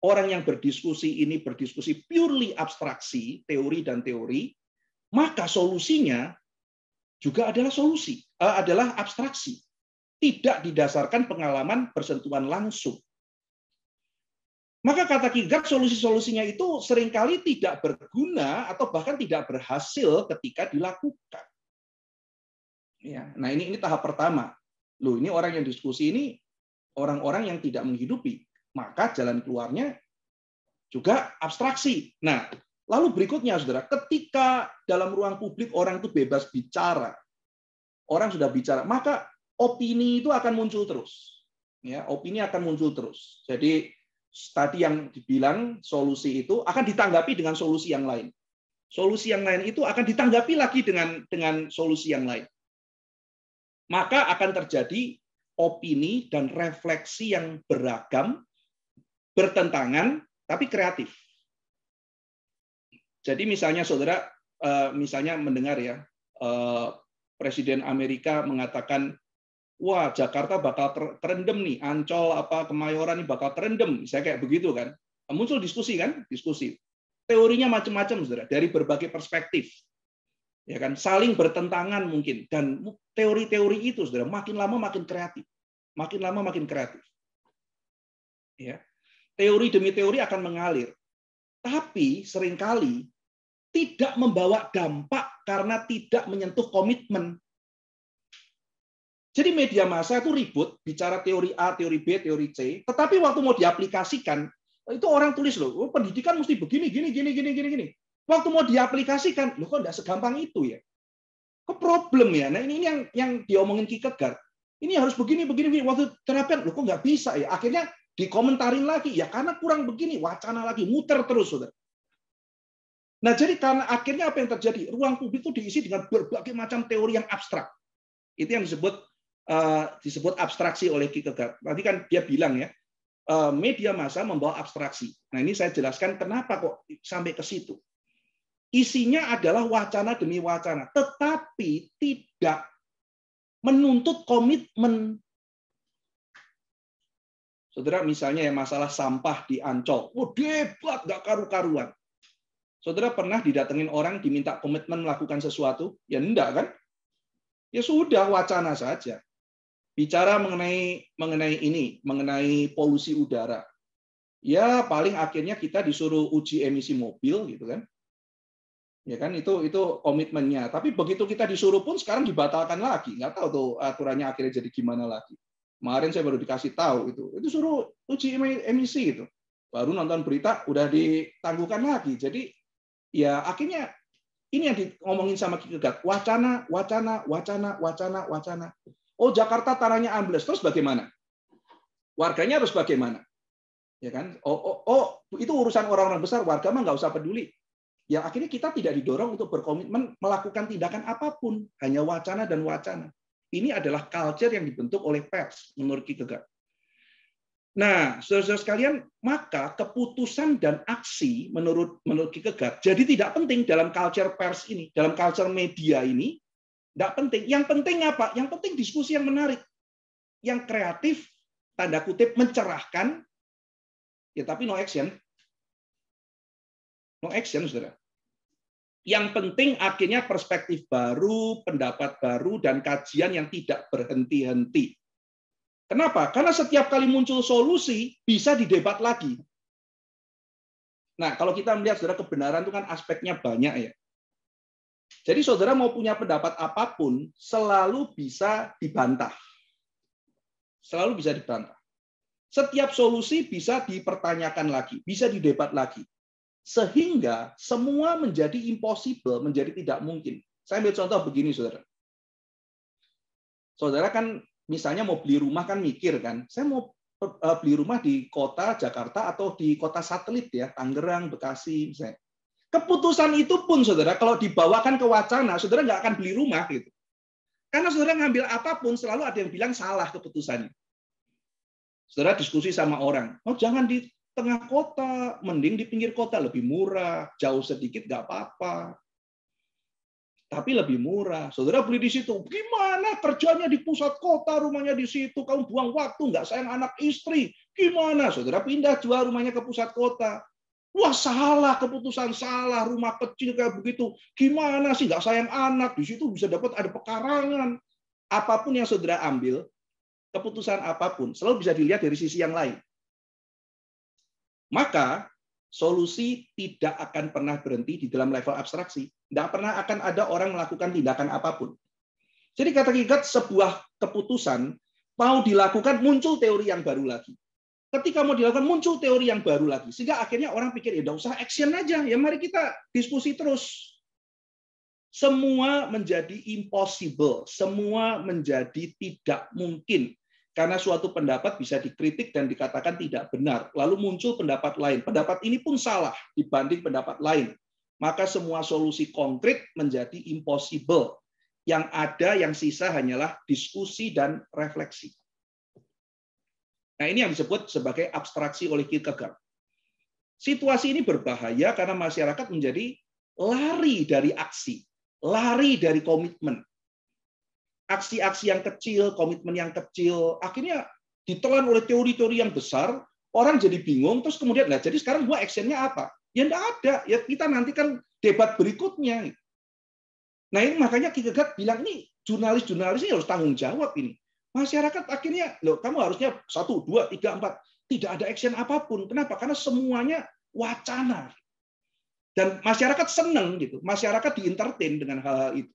orang yang berdiskusi ini berdiskusi purely abstraksi, teori dan teori, maka solusinya juga adalah solusi, eh, adalah abstraksi. Tidak didasarkan pengalaman bersentuhan langsung. Maka kata Kierkegaard, solusi-solusinya itu seringkali tidak berguna atau bahkan tidak berhasil ketika dilakukan. Ya, nah ini ini tahap pertama. Loh, ini orang yang diskusi ini orang-orang yang tidak menghidupi. Maka jalan keluarnya juga abstraksi. Nah, Lalu berikutnya, saudara, ketika dalam ruang publik orang itu bebas bicara, orang sudah bicara, maka opini itu akan muncul terus. Ya, opini akan muncul terus. Jadi tadi yang dibilang solusi itu akan ditanggapi dengan solusi yang lain. Solusi yang lain itu akan ditanggapi lagi dengan dengan solusi yang lain. Maka akan terjadi opini dan refleksi yang beragam, bertentangan, tapi kreatif jadi misalnya saudara, eh, misalnya mendengar ya, eh, Presiden Amerika mengatakan, wah Jakarta bakal terendam nih, Ancol apa Kemayoran ini bakal terendam, saya kayak begitu kan. Eh, muncul diskusi kan, diskusi. Teorinya macam-macam saudara, dari berbagai perspektif. Ya kan, saling bertentangan mungkin dan teori-teori itu saudara makin lama makin kreatif, makin lama makin kreatif. Ya. Teori demi teori akan mengalir. Tapi seringkali tidak membawa dampak karena tidak menyentuh komitmen. Jadi media massa itu ribut bicara teori A, teori B, teori C, tetapi waktu mau diaplikasikan itu orang tulis loh, oh, pendidikan mesti begini, gini, gini, gini, gini, gini. Waktu mau diaplikasikan, loh kok tidak segampang itu ya? Kok problem ya? Nah ini ini yang yang diomongin Kegar. Ini harus begini, begini, begini. Waktu terapkan loh kok nggak bisa ya? Akhirnya dikomentarin lagi, ya karena kurang begini, wacana lagi, muter terus, saudara. Nah, jadi karena akhirnya apa yang terjadi? Ruang publik itu diisi dengan berbagai macam teori yang abstrak. Itu yang disebut uh, disebut abstraksi oleh Kierkegaard. Tadi kan dia bilang ya, eh, media massa membawa abstraksi. Nah, ini saya jelaskan kenapa kok sampai ke situ. Isinya adalah wacana demi wacana, tetapi tidak menuntut komitmen. Saudara, misalnya yang masalah sampah di Ancol. Oh, debat nggak karu-karuan Saudara pernah didatengin orang diminta komitmen melakukan sesuatu? Ya enggak kan? Ya sudah wacana saja. Bicara mengenai mengenai ini, mengenai polusi udara. Ya paling akhirnya kita disuruh uji emisi mobil gitu kan. Ya kan itu itu komitmennya. Tapi begitu kita disuruh pun sekarang dibatalkan lagi. Nggak tahu tuh aturannya akhirnya jadi gimana lagi. Kemarin saya baru dikasih tahu itu. Itu suruh uji emisi itu. Baru nonton berita udah ditangguhkan lagi. Jadi ya akhirnya ini yang diomongin sama Ki Wacana, wacana, wacana, wacana, wacana. Oh Jakarta tanahnya ambles. Terus bagaimana? Warganya harus bagaimana? Ya kan? Oh, oh, oh itu urusan orang-orang besar. Warga mah nggak usah peduli. Yang akhirnya kita tidak didorong untuk berkomitmen melakukan tindakan apapun. Hanya wacana dan wacana. Ini adalah culture yang dibentuk oleh pers menurut Ki Nah, saudara-saudara sekalian, maka keputusan dan aksi menurut menurut Kierkegaard jadi tidak penting dalam culture pers ini, dalam culture media ini, tidak penting. Yang penting apa? Yang penting diskusi yang menarik, yang kreatif, tanda kutip mencerahkan, ya tapi no action, no action, saudara. Yang penting akhirnya perspektif baru, pendapat baru, dan kajian yang tidak berhenti-henti. Kenapa? Karena setiap kali muncul solusi bisa didebat lagi. Nah, kalau kita melihat saudara kebenaran itu kan aspeknya banyak ya. Jadi saudara mau punya pendapat apapun selalu bisa dibantah. Selalu bisa dibantah. Setiap solusi bisa dipertanyakan lagi, bisa didebat lagi. Sehingga semua menjadi impossible, menjadi tidak mungkin. Saya ambil contoh begini, saudara. Saudara kan misalnya mau beli rumah kan mikir kan, saya mau eh, beli rumah di kota Jakarta atau di kota satelit ya, Tangerang, Bekasi misalnya. Keputusan itu pun saudara kalau dibawakan ke wacana, saudara nggak akan beli rumah gitu. Karena saudara ngambil apapun selalu ada yang bilang salah keputusannya. Saudara diskusi sama orang, oh jangan di tengah kota, mending di pinggir kota lebih murah, jauh sedikit nggak apa-apa tapi lebih murah. Saudara beli di situ. Gimana kerjanya di pusat kota, rumahnya di situ, kamu buang waktu, nggak sayang anak istri. Gimana? Saudara pindah jual rumahnya ke pusat kota. Wah salah, keputusan salah, rumah kecil kayak begitu. Gimana sih nggak sayang anak? Di situ bisa dapat ada pekarangan. Apapun yang saudara ambil, keputusan apapun, selalu bisa dilihat dari sisi yang lain. Maka Solusi tidak akan pernah berhenti di dalam level abstraksi. Tidak pernah akan ada orang melakukan tindakan apapun. Jadi kata Kikat, sebuah keputusan mau dilakukan muncul teori yang baru lagi. Ketika mau dilakukan muncul teori yang baru lagi. Sehingga akhirnya orang pikir, ya usah action aja. Ya mari kita diskusi terus. Semua menjadi impossible. Semua menjadi tidak mungkin karena suatu pendapat bisa dikritik dan dikatakan tidak benar, lalu muncul pendapat lain. Pendapat ini pun salah dibanding pendapat lain. Maka semua solusi konkret menjadi impossible. Yang ada, yang sisa hanyalah diskusi dan refleksi. Nah ini yang disebut sebagai abstraksi oleh Kierkegaard. Situasi ini berbahaya karena masyarakat menjadi lari dari aksi, lari dari komitmen, aksi-aksi yang kecil, komitmen yang kecil, akhirnya ditelan oleh teori-teori yang besar, orang jadi bingung, terus kemudian, nah jadi sekarang gua actionnya apa? Ya enggak ada, ya kita nanti kan debat berikutnya. Nah ini makanya Kikegat bilang, ini jurnalis-jurnalis ini harus tanggung jawab ini. Masyarakat akhirnya, loh kamu harusnya satu, dua, tiga, empat. Tidak ada action apapun. Kenapa? Karena semuanya wacana. Dan masyarakat senang, gitu. Masyarakat di entertain dengan hal-hal itu.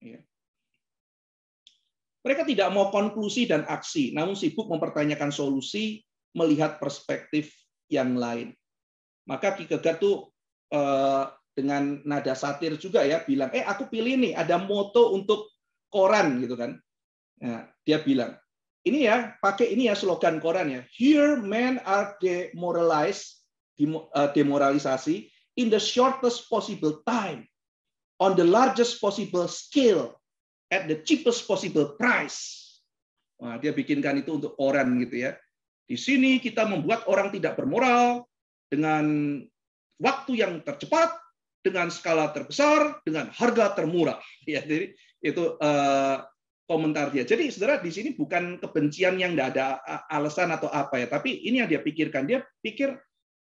Ya. Mereka tidak mau konklusi dan aksi, namun sibuk mempertanyakan solusi, melihat perspektif yang lain. Maka Kierkegaard tuh eh, dengan nada satir juga ya bilang, eh aku pilih nih ada moto untuk koran gitu kan. Nah, dia bilang, ini ya pakai ini ya slogan koran ya. Here men are demoralized, eh, demoralisasi in the shortest possible time, on the largest possible scale, at the cheapest possible price. Nah, dia bikinkan itu untuk orang gitu ya. Di sini kita membuat orang tidak bermoral dengan waktu yang tercepat, dengan skala terbesar, dengan harga termurah. Ya, jadi itu uh, komentar dia. Jadi saudara di sini bukan kebencian yang tidak ada eh, alasan atau apa ya, tapi ini yang dia pikirkan. Dia pikir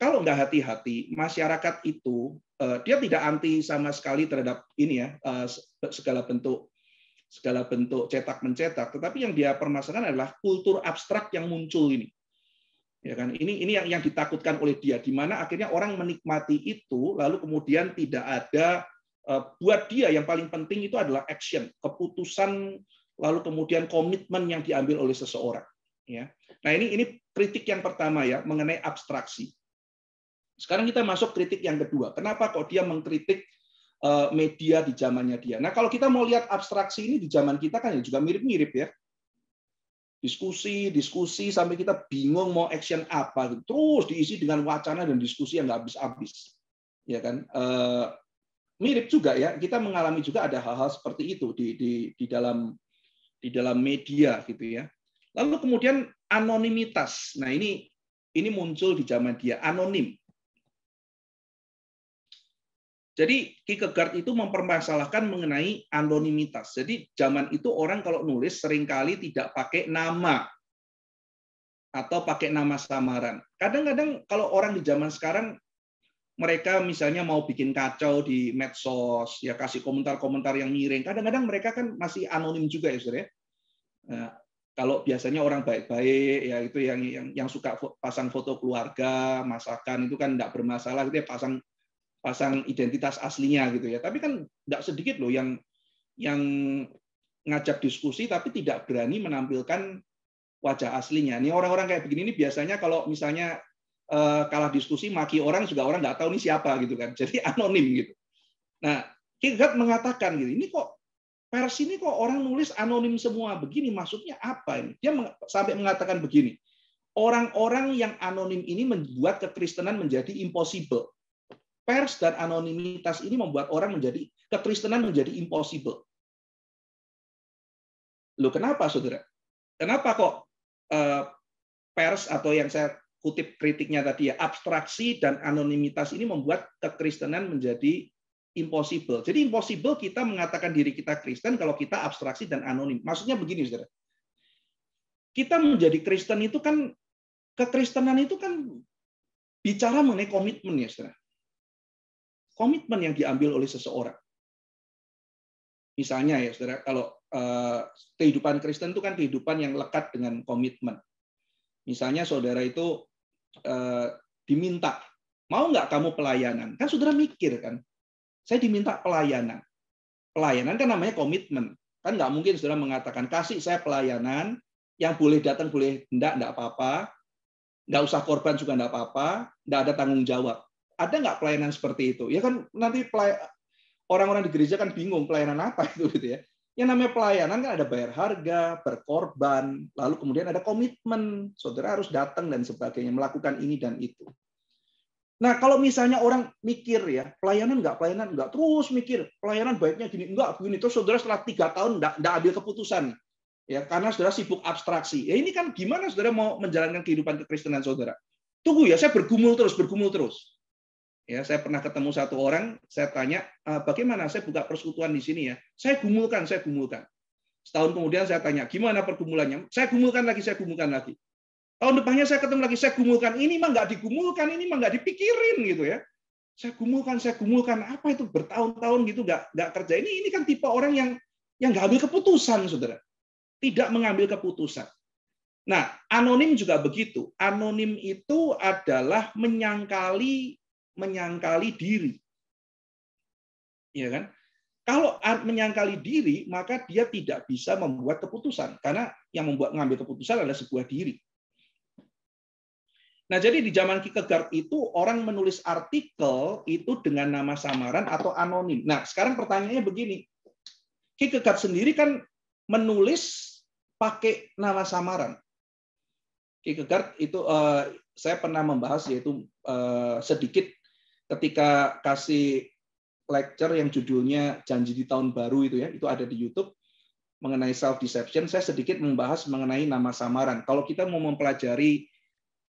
kalau nggak hati-hati masyarakat itu uh, dia tidak anti sama sekali terhadap ini ya uh, segala bentuk segala bentuk cetak mencetak, tetapi yang dia permasalahkan adalah kultur abstrak yang muncul ini. Ya kan? Ini ini yang yang ditakutkan oleh dia di mana akhirnya orang menikmati itu lalu kemudian tidak ada e, buat dia yang paling penting itu adalah action, keputusan lalu kemudian komitmen yang diambil oleh seseorang, ya. Nah, ini ini kritik yang pertama ya mengenai abstraksi. Sekarang kita masuk kritik yang kedua. Kenapa kok dia mengkritik Eh, media di zamannya dia. Nah, kalau kita mau lihat abstraksi ini di zaman kita kan ya juga mirip-mirip ya. Diskusi, diskusi sampai kita bingung mau action apa, gitu. terus diisi dengan wacana dan diskusi yang nggak habis-habis, ya kan? Eh, mirip juga ya. Kita mengalami juga ada hal-hal seperti itu di, di di dalam di dalam media gitu ya. Lalu kemudian anonimitas. Nah, ini ini muncul di zaman dia anonim. Jadi Kierkegaard itu mempermasalahkan mengenai anonimitas. Jadi zaman itu orang kalau nulis seringkali tidak pakai nama atau pakai nama samaran. Kadang-kadang kalau orang di zaman sekarang mereka misalnya mau bikin kacau di medsos, ya kasih komentar-komentar yang miring. Kadang-kadang mereka kan masih anonim juga ya, Saudara. Ya. Nah, kalau biasanya orang baik-baik ya itu yang yang yang suka pasang foto keluarga, masakan itu kan tidak bermasalah, dia pasang pasang identitas aslinya gitu ya. Tapi kan tidak sedikit loh yang yang ngajak diskusi tapi tidak berani menampilkan wajah aslinya. Ini orang-orang kayak begini ini biasanya kalau misalnya eh, kalah diskusi maki orang juga orang nggak tahu ini siapa gitu kan. Jadi anonim gitu. Nah, Kierkegaard mengatakan gitu, ini kok pers ini kok orang nulis anonim semua begini maksudnya apa ini? Dia sampai mengatakan begini. Orang-orang yang anonim ini membuat kekristenan menjadi impossible pers dan anonimitas ini membuat orang menjadi kekristenan menjadi impossible. Lo kenapa Saudara? Kenapa kok eh, pers atau yang saya kutip kritiknya tadi ya, abstraksi dan anonimitas ini membuat kekristenan menjadi impossible. Jadi impossible kita mengatakan diri kita Kristen kalau kita abstraksi dan anonim. Maksudnya begini Saudara. Kita menjadi Kristen itu kan kekristenan itu kan bicara mengenai komitmen ya saudara komitmen yang diambil oleh seseorang. Misalnya ya, saudara, kalau eh, kehidupan Kristen itu kan kehidupan yang lekat dengan komitmen. Misalnya saudara itu eh, diminta, mau nggak kamu pelayanan? Kan saudara mikir kan, saya diminta pelayanan. Pelayanan kan namanya komitmen. Kan nggak mungkin saudara mengatakan, kasih saya pelayanan, yang boleh datang boleh enggak, enggak apa-apa. Enggak usah korban juga enggak apa-apa, enggak ada tanggung jawab ada nggak pelayanan seperti itu? Ya kan nanti orang-orang di gereja kan bingung pelayanan apa itu gitu ya. Yang namanya pelayanan kan ada bayar harga, berkorban, lalu kemudian ada komitmen, saudara harus datang dan sebagainya, melakukan ini dan itu. Nah, kalau misalnya orang mikir ya, pelayanan nggak pelayanan nggak, terus mikir, pelayanan baiknya gini, enggak, begini. Terus saudara setelah tiga tahun nggak enggak ambil keputusan. ya Karena saudara sibuk abstraksi. Ya ini kan gimana saudara mau menjalankan kehidupan kekristenan saudara? Tunggu ya, saya bergumul terus, bergumul terus. Ya, saya pernah ketemu satu orang, saya tanya, eh, bagaimana saya buka persekutuan di sini ya? Saya gumulkan, saya gumulkan. Setahun kemudian saya tanya, gimana pergumulannya? Saya gumulkan lagi, saya gumulkan lagi. Tahun depannya saya ketemu lagi, saya gumulkan. Ini mah nggak digumulkan, ini mah nggak dipikirin gitu ya. Saya gumulkan, saya gumulkan. Apa itu bertahun-tahun gitu nggak nggak kerja? Ini ini kan tipe orang yang yang nggak ambil keputusan, saudara. Tidak mengambil keputusan. Nah, anonim juga begitu. Anonim itu adalah menyangkali menyangkali diri. Ya kan? Kalau menyangkali diri, maka dia tidak bisa membuat keputusan karena yang membuat ngambil keputusan adalah sebuah diri. Nah, jadi di zaman Kierkegaard itu orang menulis artikel itu dengan nama samaran atau anonim. Nah, sekarang pertanyaannya begini. Kierkegaard sendiri kan menulis pakai nama samaran. Kierkegaard itu eh, saya pernah membahas yaitu eh, sedikit ketika kasih lecture yang judulnya Janji di Tahun Baru itu ya, itu ada di YouTube mengenai self deception, saya sedikit membahas mengenai nama samaran. Kalau kita mau mempelajari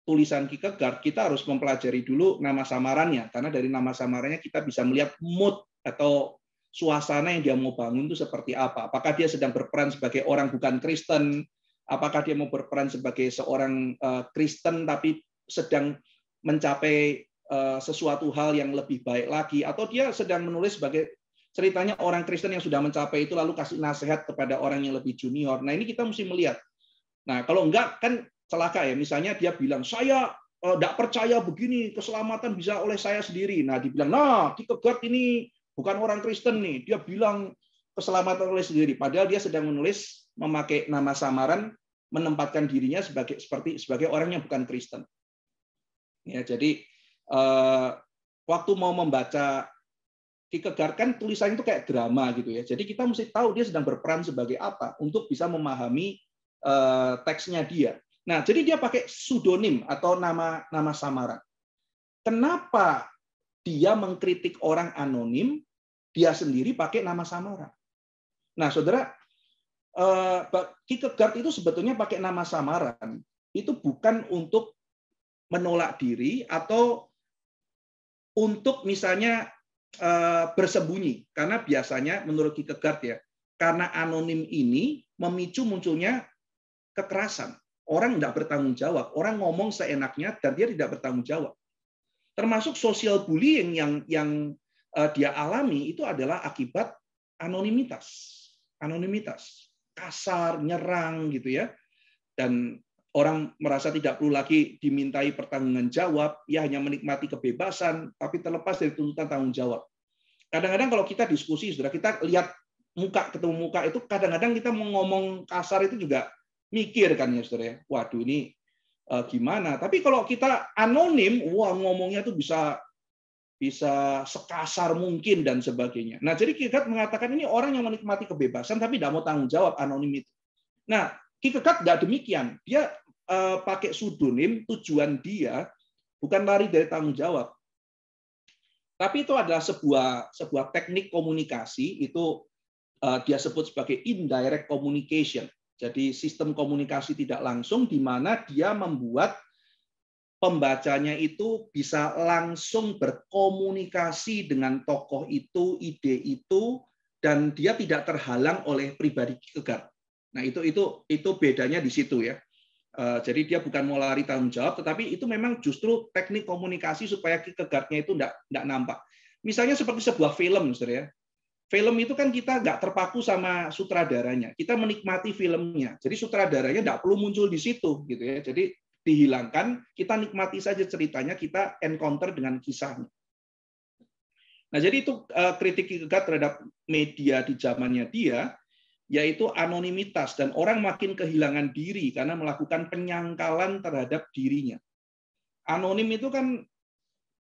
tulisan Kierkegaard, kita harus mempelajari dulu nama samarannya karena dari nama samarannya kita bisa melihat mood atau suasana yang dia mau bangun itu seperti apa. Apakah dia sedang berperan sebagai orang bukan Kristen? Apakah dia mau berperan sebagai seorang eh, Kristen tapi sedang mencapai Eh, sesuatu hal yang lebih baik lagi atau dia sedang menulis sebagai ceritanya orang Kristen yang sudah mencapai itu lalu kasih nasihat kepada orang yang lebih junior. Nah, ini kita mesti melihat. Nah, kalau enggak kan celaka ya. Misalnya dia bilang, "Saya tidak eh, percaya begini, keselamatan bisa oleh saya sendiri." Nah, dibilang, "Nah, dikegat ini bukan orang Kristen nih. Dia bilang keselamatan oleh sendiri." Padahal dia sedang menulis memakai nama samaran menempatkan dirinya sebagai seperti sebagai orang yang bukan Kristen. Ya, jadi uh, waktu mau membaca Kierkegaard kan tulisannya itu kayak drama gitu ya. Jadi kita mesti tahu dia sedang berperan sebagai apa untuk bisa memahami uh, teksnya dia. Nah, jadi dia pakai pseudonim atau nama nama samaran. Kenapa dia mengkritik orang anonim, dia sendiri pakai nama samaran? Nah, Saudara, uh, Kierkegaard itu sebetulnya pakai nama samaran itu bukan untuk menolak diri atau untuk misalnya eh, bersembunyi karena biasanya menurut Kierkegaard ya karena anonim ini memicu munculnya kekerasan orang tidak bertanggung jawab orang ngomong seenaknya dan dia tidak bertanggung jawab termasuk sosial bullying yang yang eh, dia alami itu adalah akibat anonimitas anonimitas kasar nyerang gitu ya dan orang merasa tidak perlu lagi dimintai pertanggungan jawab, ia hanya menikmati kebebasan, tapi terlepas dari tuntutan tanggung jawab. Kadang-kadang kalau kita diskusi, sudah kita lihat muka ketemu muka itu kadang-kadang kita mau ngomong kasar itu juga mikir kan ya saudara ya. Waduh ini eh, gimana? Tapi kalau kita anonim, wah ngomongnya tuh bisa bisa sekasar mungkin dan sebagainya. Nah jadi kita mengatakan ini orang yang menikmati kebebasan tapi tidak mau tanggung jawab anonim itu. Nah Kierkegaard nggak demikian. Dia eh, pakai pseudonim, tujuan dia bukan lari dari tanggung jawab. Tapi itu adalah sebuah sebuah teknik komunikasi itu eh, dia sebut sebagai indirect communication. Jadi sistem komunikasi tidak langsung di mana dia membuat pembacanya itu bisa langsung berkomunikasi dengan tokoh itu, ide itu, dan dia tidak terhalang oleh pribadi Kierkegaard. Nah, itu itu itu bedanya di situ ya. Eh, jadi dia bukan mau lari tanggung jawab, tetapi itu memang justru teknik komunikasi supaya kegagnya itu tidak tidak nampak. Misalnya seperti sebuah film, saudara ya. Film itu kan kita nggak terpaku sama sutradaranya, kita menikmati filmnya. Jadi sutradaranya nggak perlu muncul di situ, gitu ya. Jadi dihilangkan, kita nikmati saja ceritanya, kita encounter dengan kisahnya. Nah, jadi itu eh, kritik Kierkegaard terhadap media di zamannya dia yaitu anonimitas dan orang makin kehilangan diri karena melakukan penyangkalan terhadap dirinya. Anonim itu kan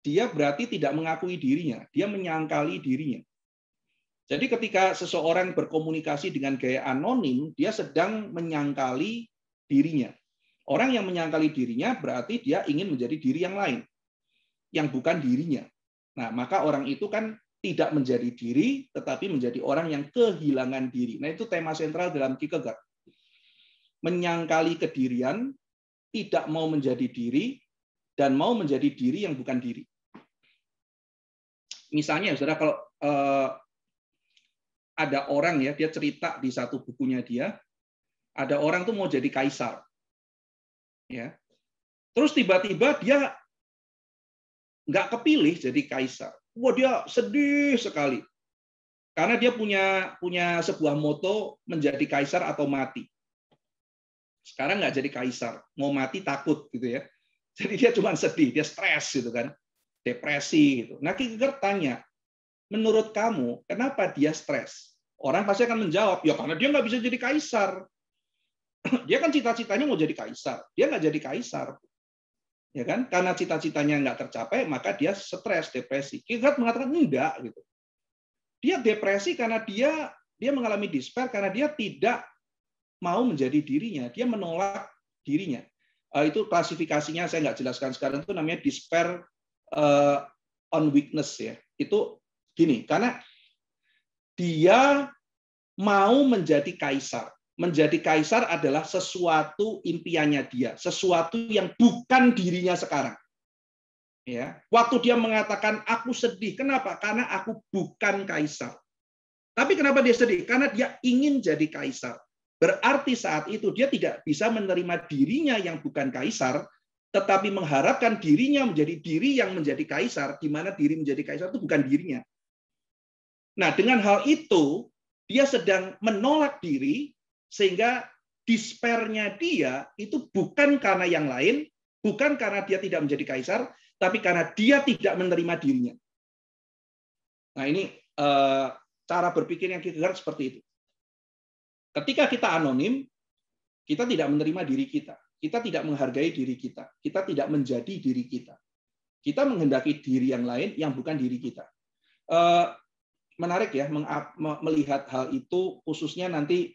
dia berarti tidak mengakui dirinya, dia menyangkali dirinya. Jadi ketika seseorang berkomunikasi dengan gaya anonim, dia sedang menyangkali dirinya. Orang yang menyangkali dirinya berarti dia ingin menjadi diri yang lain, yang bukan dirinya. Nah, maka orang itu kan tidak menjadi diri, tetapi menjadi orang yang kehilangan diri. Nah, itu tema sentral dalam Kierkegaard. Menyangkali kedirian, tidak mau menjadi diri, dan mau menjadi diri yang bukan diri. Misalnya, saudara, kalau eh, ada orang ya, dia cerita di satu bukunya dia, ada orang tuh mau jadi kaisar, ya. Terus tiba-tiba dia nggak kepilih jadi kaisar wah dia sedih sekali. Karena dia punya punya sebuah moto menjadi kaisar atau mati. Sekarang nggak jadi kaisar, mau mati takut gitu ya. Jadi dia cuma sedih, dia stres gitu kan, depresi gitu. Nah Ki tanya, menurut kamu kenapa dia stres? Orang pasti akan menjawab, ya karena dia nggak bisa jadi kaisar. Dia kan cita-citanya mau jadi kaisar, dia nggak jadi kaisar ya kan? Karena cita-citanya nggak tercapai, maka dia stres, depresi. Kierkegaard mengatakan enggak gitu. Dia depresi karena dia dia mengalami despair karena dia tidak mau menjadi dirinya, dia menolak dirinya. Eh, itu klasifikasinya saya nggak jelaskan sekarang itu namanya despair eh, on weakness ya. Itu gini, karena dia mau menjadi kaisar menjadi kaisar adalah sesuatu impiannya dia, sesuatu yang bukan dirinya sekarang. Ya, waktu dia mengatakan aku sedih, kenapa? Karena aku bukan kaisar. Tapi kenapa dia sedih? Karena dia ingin jadi kaisar. Berarti saat itu dia tidak bisa menerima dirinya yang bukan kaisar, tetapi mengharapkan dirinya menjadi diri yang menjadi kaisar, di mana diri menjadi kaisar itu bukan dirinya. Nah, dengan hal itu, dia sedang menolak diri sehingga dispernya dia itu bukan karena yang lain, bukan karena dia tidak menjadi kaisar, tapi karena dia tidak menerima dirinya. Nah ini eh, cara berpikir yang Kierkegaard seperti itu. Ketika kita anonim, kita tidak menerima diri kita. Kita tidak menghargai diri kita. Kita tidak menjadi diri kita. Kita menghendaki diri yang lain yang bukan diri kita. Eh, menarik ya melihat hal itu khususnya nanti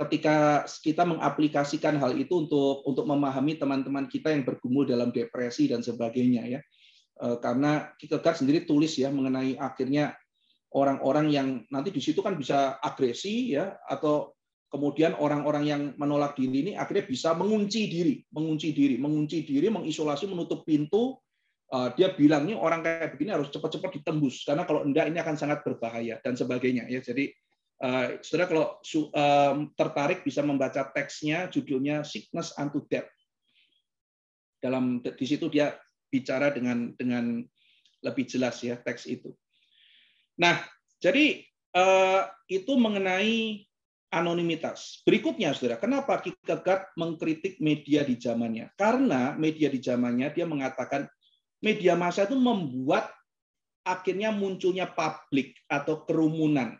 ketika kita mengaplikasikan hal itu untuk untuk memahami teman-teman kita yang bergumul dalam depresi dan sebagainya ya e, karena Kierkegaard sendiri tulis ya mengenai akhirnya orang-orang yang nanti di situ kan bisa agresi ya atau kemudian orang-orang yang menolak diri ini akhirnya bisa mengunci diri, mengunci diri, mengunci diri, mengisolasi, menutup pintu. E, dia bilang ini orang kayak begini harus cepat-cepat ditembus karena kalau enggak ini akan sangat berbahaya dan sebagainya ya. Jadi Eh, saudara kalau tertarik bisa membaca teksnya, judulnya Sickness Unto Death. Dalam di situ dia bicara dengan dengan lebih jelas ya teks itu. Nah, jadi eh, itu mengenai anonimitas. Berikutnya, saudara, kenapa Kierkegaard mengkritik media di zamannya? Karena media di zamannya dia mengatakan media massa itu membuat akhirnya munculnya publik atau kerumunan.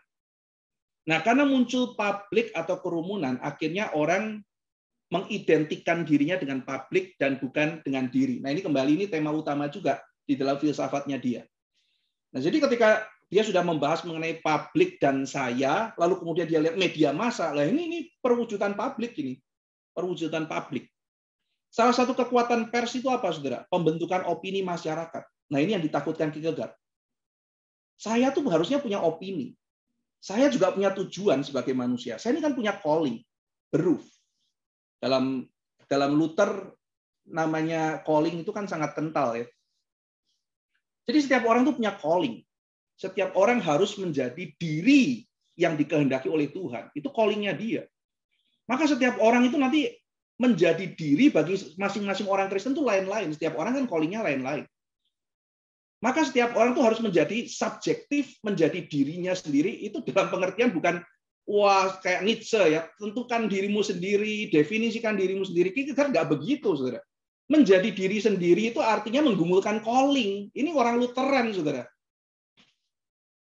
Nah, karena muncul publik atau kerumunan, akhirnya orang mengidentikan dirinya dengan publik dan bukan dengan diri. Nah, ini kembali ini tema utama juga di dalam filsafatnya dia. Nah, jadi ketika dia sudah membahas mengenai publik dan saya, lalu kemudian dia lihat media massa, lah ini ini perwujudan publik ini, perwujudan publik. Salah satu kekuatan pers itu apa, saudara? Pembentukan opini masyarakat. Nah ini yang ditakutkan Kierkegaard. Saya tuh harusnya punya opini, saya juga punya tujuan sebagai manusia. Saya ini kan punya calling, beruf. Dalam dalam Luther namanya calling itu kan sangat kental ya. Jadi setiap orang itu punya calling. Setiap orang harus menjadi diri yang dikehendaki oleh Tuhan. Itu callingnya dia. Maka setiap orang itu nanti menjadi diri bagi masing-masing orang Kristen itu lain-lain. Setiap orang kan callingnya lain-lain. Maka setiap orang tuh harus menjadi subjektif, menjadi dirinya sendiri. Itu dalam pengertian bukan wah kayak Nietzsche ya, tentukan dirimu sendiri, definisikan dirimu sendiri. Kita nggak begitu, saudara. Menjadi diri sendiri itu artinya menggumulkan calling. Ini orang Lutheran, saudara.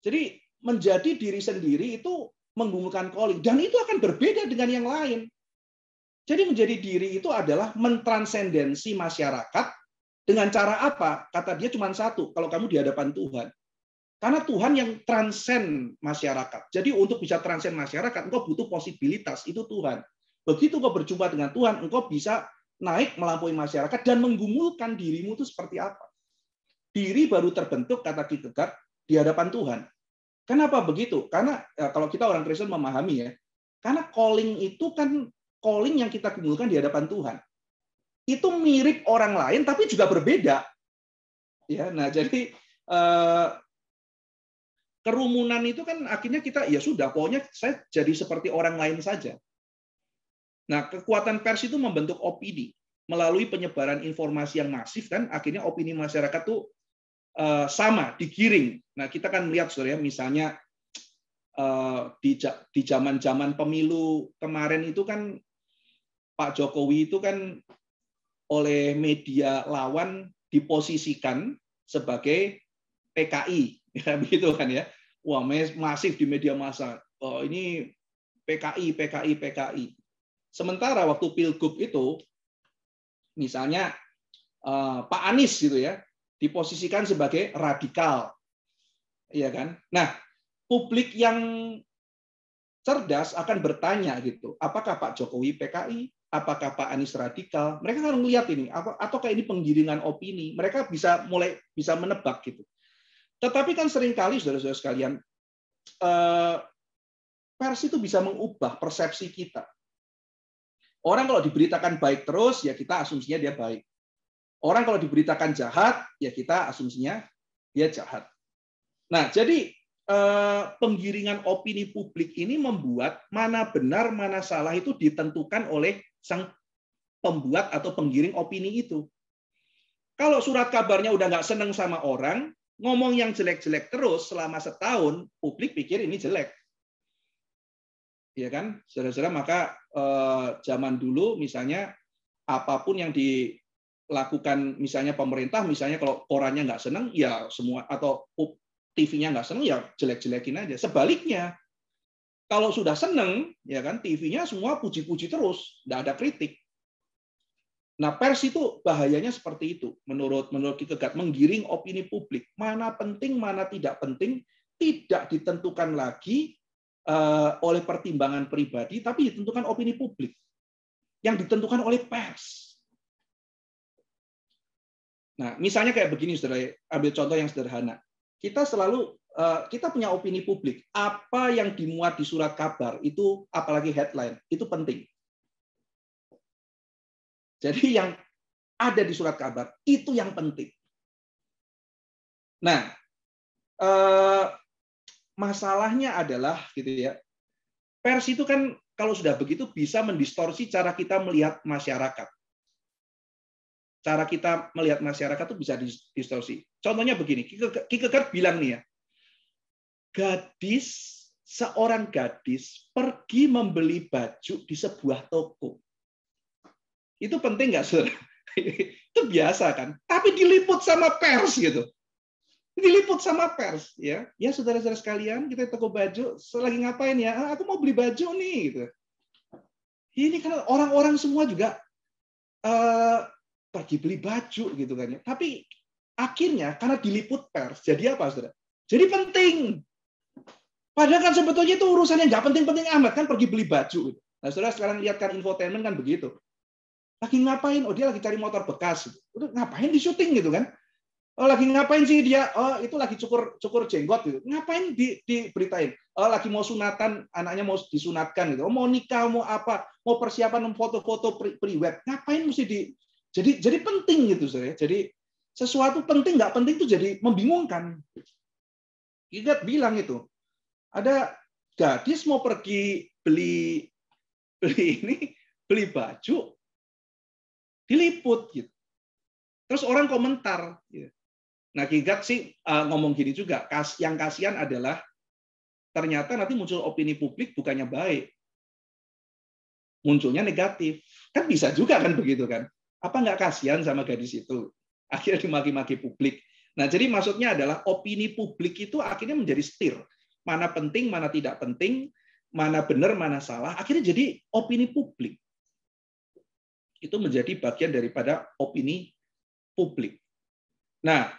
Jadi menjadi diri sendiri itu menggumulkan calling dan itu akan berbeda dengan yang lain. Jadi menjadi diri itu adalah mentransendensi masyarakat dengan cara apa? Kata dia cuma satu, kalau kamu di hadapan Tuhan. Karena Tuhan yang transen masyarakat. Jadi untuk bisa transen masyarakat, engkau butuh posibilitas, itu Tuhan. Begitu engkau berjumpa dengan Tuhan, engkau bisa naik melampaui masyarakat dan menggumulkan dirimu itu seperti apa. Diri baru terbentuk, kata Kierkegaard, di hadapan Tuhan. Kenapa begitu? Karena ya, kalau kita orang Kristen memahami ya, karena calling itu kan calling yang kita gumulkan di hadapan Tuhan itu mirip orang lain tapi juga berbeda. Ya, nah jadi eh, kerumunan itu kan akhirnya kita ya sudah pokoknya saya jadi seperti orang lain saja. Nah, kekuatan pers itu membentuk opini melalui penyebaran informasi yang masif kan akhirnya opini masyarakat tuh eh, sama digiring. Nah, kita kan melihat sore ya misalnya eh, di di zaman-zaman pemilu kemarin itu kan Pak Jokowi itu kan oleh media lawan diposisikan sebagai PKI ya begitu kan ya wah masif di media massa oh, ini PKI PKI PKI sementara waktu pilgub itu misalnya eh, Pak Anies gitu ya diposisikan sebagai radikal ya kan nah publik yang cerdas akan bertanya gitu apakah Pak Jokowi PKI apakah Pak Anies radikal, mereka harus melihat ini ataukah ini penggiringan opini, mereka bisa mulai bisa menebak gitu. Tetapi kan seringkali saudara-saudara sekalian eh, pers itu bisa mengubah persepsi kita. Orang kalau diberitakan baik terus ya kita asumsinya dia baik. Orang kalau diberitakan jahat ya kita asumsinya dia jahat. Nah, jadi eh, penggiringan opini publik ini membuat mana benar mana salah itu ditentukan oleh sang pembuat atau penggiring opini itu. Kalau surat kabarnya udah nggak seneng sama orang, ngomong yang jelek-jelek terus selama setahun, publik pikir ini jelek. Ya kan, saudara-saudara, maka eh, zaman dulu misalnya apapun yang dilakukan misalnya pemerintah, misalnya kalau korannya nggak seneng, ya semua atau TV-nya nggak seneng, ya jelek-jelekin aja. Sebaliknya, kalau sudah seneng, ya kan TV-nya semua puji-puji terus, tidak ada kritik. Nah, pers itu bahayanya seperti itu. Menurut menurut Kierkegaard menggiring opini publik. Mana penting, mana tidak penting, tidak ditentukan lagi eh, oleh pertimbangan pribadi, tapi ditentukan opini publik. Yang ditentukan oleh pers. Nah, misalnya kayak begini, saudara. Ambil contoh yang sederhana. Kita selalu Eh, kita punya opini publik. Apa yang dimuat di surat kabar itu, apalagi headline, itu penting. Jadi yang ada di surat kabar itu yang penting. Nah, eh, masalahnya adalah gitu ya, pers itu kan kalau sudah begitu bisa mendistorsi cara kita melihat masyarakat. Cara kita melihat masyarakat itu bisa distorsi. Contohnya begini, Kierkegaard bilang nih ya, gadis seorang gadis pergi membeli baju di sebuah toko. Itu penting nggak, saudara? itu biasa kan. Tapi diliput sama pers gitu. Diliput sama pers ya. Ya saudara-saudara sekalian, kita di toko baju, lagi ngapain ya? Ah, aku mau beli baju nih gitu. Ini kan orang-orang semua juga uh, pergi beli baju gitu kan ya. Tapi akhirnya karena diliput pers, jadi apa saudara? Jadi penting Padahal kan sebetulnya itu urusan yang nggak penting-penting amat kan pergi beli baju. Nah, saudara sekarang lihat kan infotainment kan begitu. Lagi ngapain? Oh dia lagi cari motor bekas. Gitu. Udah ngapain di syuting gitu kan? Oh lagi ngapain sih dia? Oh itu lagi cukur cukur jenggot gitu. Ngapain di, diberitain? Oh lagi mau sunatan, anaknya mau disunatkan gitu. Oh mau nikah, mau apa? Mau persiapan foto-foto priwet. Ngapain mesti di? Jadi jadi penting gitu saudara. Jadi sesuatu penting nggak penting itu jadi membingungkan. Kita bilang itu ada gadis mau pergi beli beli ini, beli baju, diliput gitu. Terus orang komentar. Gitu. Nah, Kigat sih uh, ngomong gini juga. Kas, yang kasihan adalah ternyata nanti muncul opini publik bukannya baik, munculnya negatif. Kan bisa juga kan begitu kan? Apa nggak kasihan sama gadis itu? Akhirnya dimaki-maki publik. Nah, jadi maksudnya adalah opini publik itu akhirnya menjadi stir mana penting, mana tidak penting, mana benar, mana salah, akhirnya jadi opini publik. Itu menjadi bagian daripada opini publik. Nah,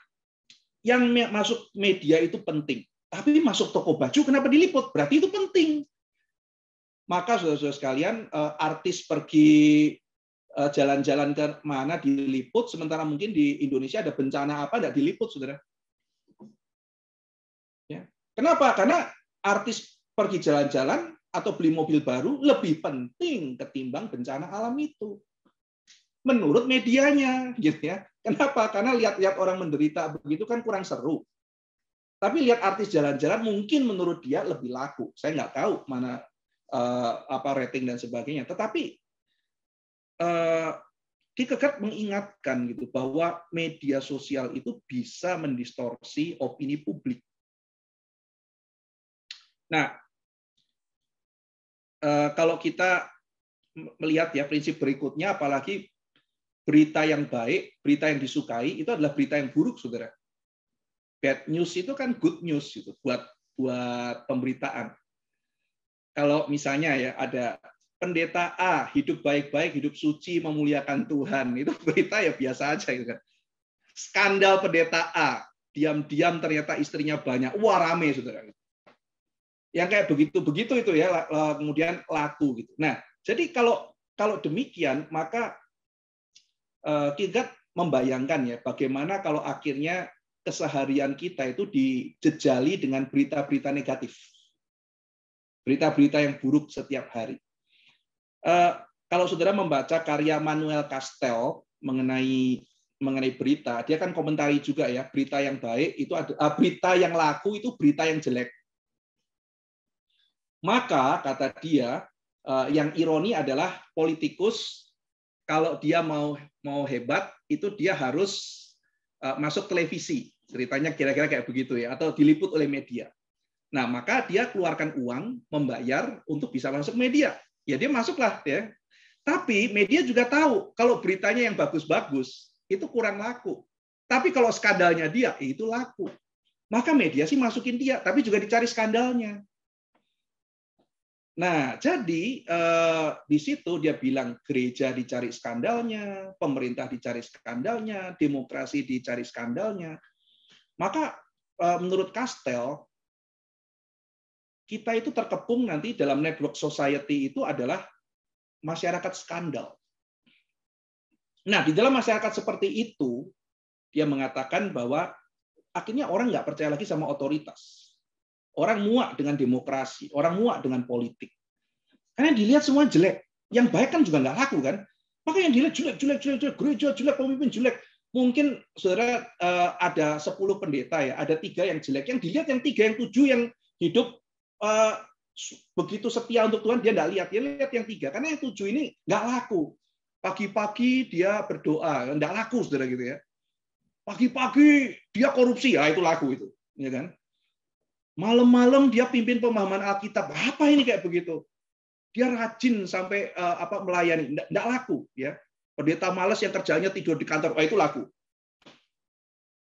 yang masuk media itu penting. Tapi masuk toko baju kenapa diliput? Berarti itu penting. Maka saudara-saudara sekalian, eh, artis pergi eh, jalan-jalan ke mana diliput, sementara mungkin di Indonesia ada bencana apa tidak diliput, saudara. Kenapa? Karena artis pergi jalan-jalan atau beli mobil baru lebih penting ketimbang bencana alam itu. Menurut medianya, gitu ya. Kenapa? Karena lihat-lihat orang menderita begitu kan kurang seru. Tapi lihat artis jalan-jalan mungkin menurut dia lebih laku. Saya nggak tahu mana uh, apa rating dan sebagainya. Tetapi uh, mengingatkan gitu bahwa media sosial itu bisa mendistorsi opini publik. Nah, eh, kalau kita melihat ya prinsip berikutnya, apalagi berita yang baik, berita yang disukai itu adalah berita yang buruk, saudara. Bad news itu kan good news itu buat buat pemberitaan. Kalau misalnya ya ada pendeta A hidup baik-baik, hidup suci, memuliakan Tuhan, itu berita ya biasa aja gitu kan. Skandal pendeta A, diam-diam ternyata istrinya banyak, wah rame saudara yang kayak begitu-begitu itu ya kemudian laku gitu. Nah, jadi kalau kalau demikian maka eh, kita membayangkan ya bagaimana kalau akhirnya keseharian kita itu dijejali dengan berita-berita negatif. Berita-berita yang buruk setiap hari. Eh, kalau saudara membaca karya Manuel Castel mengenai mengenai berita, dia kan komentari juga ya berita yang baik itu ada eh, berita yang laku itu berita yang jelek maka kata dia, eh, yang ironi adalah politikus kalau dia mau mau hebat itu dia harus eh, masuk televisi. Ceritanya kira-kira kayak begitu ya atau diliput oleh media. Nah, maka dia keluarkan uang membayar untuk bisa masuk media. Ya dia masuklah ya. Tapi media juga tahu kalau beritanya yang bagus-bagus itu kurang laku. Tapi kalau skandalnya dia ya itu laku. Maka media sih masukin dia, tapi juga dicari skandalnya. Nah, jadi eh, di situ dia bilang gereja dicari skandalnya, pemerintah dicari skandalnya, demokrasi dicari skandalnya. Maka eh, menurut Castel kita itu terkepung nanti dalam network society itu adalah masyarakat skandal. Nah, di dalam masyarakat seperti itu, dia mengatakan bahwa akhirnya orang nggak percaya lagi sama otoritas Orang muak dengan demokrasi, orang muak dengan politik. Karena dilihat semua jelek. Yang baik kan juga nggak laku kan. Maka yang dilihat jelek, jelek, jelek, jelek, gereja jelek, pemimpin jelek. Mungkin saudara eh, ada 10 pendeta ya, ada tiga yang jelek. Yang dilihat yang tiga, yang tujuh yang hidup eh, begitu setia untuk Tuhan dia nggak lihat, dia lihat yang tiga. Karena yang tujuh ini nggak laku. Pagi-pagi dia berdoa, nggak laku saudara gitu ya. Pagi-pagi dia korupsi, ya itu laku itu, ya kan? Malam-malam dia pimpin pemahaman Alkitab. Apa ini kayak begitu? Dia rajin sampai uh, apa melayani. Tidak laku ya. Pendeta malas yang kerjanya tidur di kantor. oh itu laku.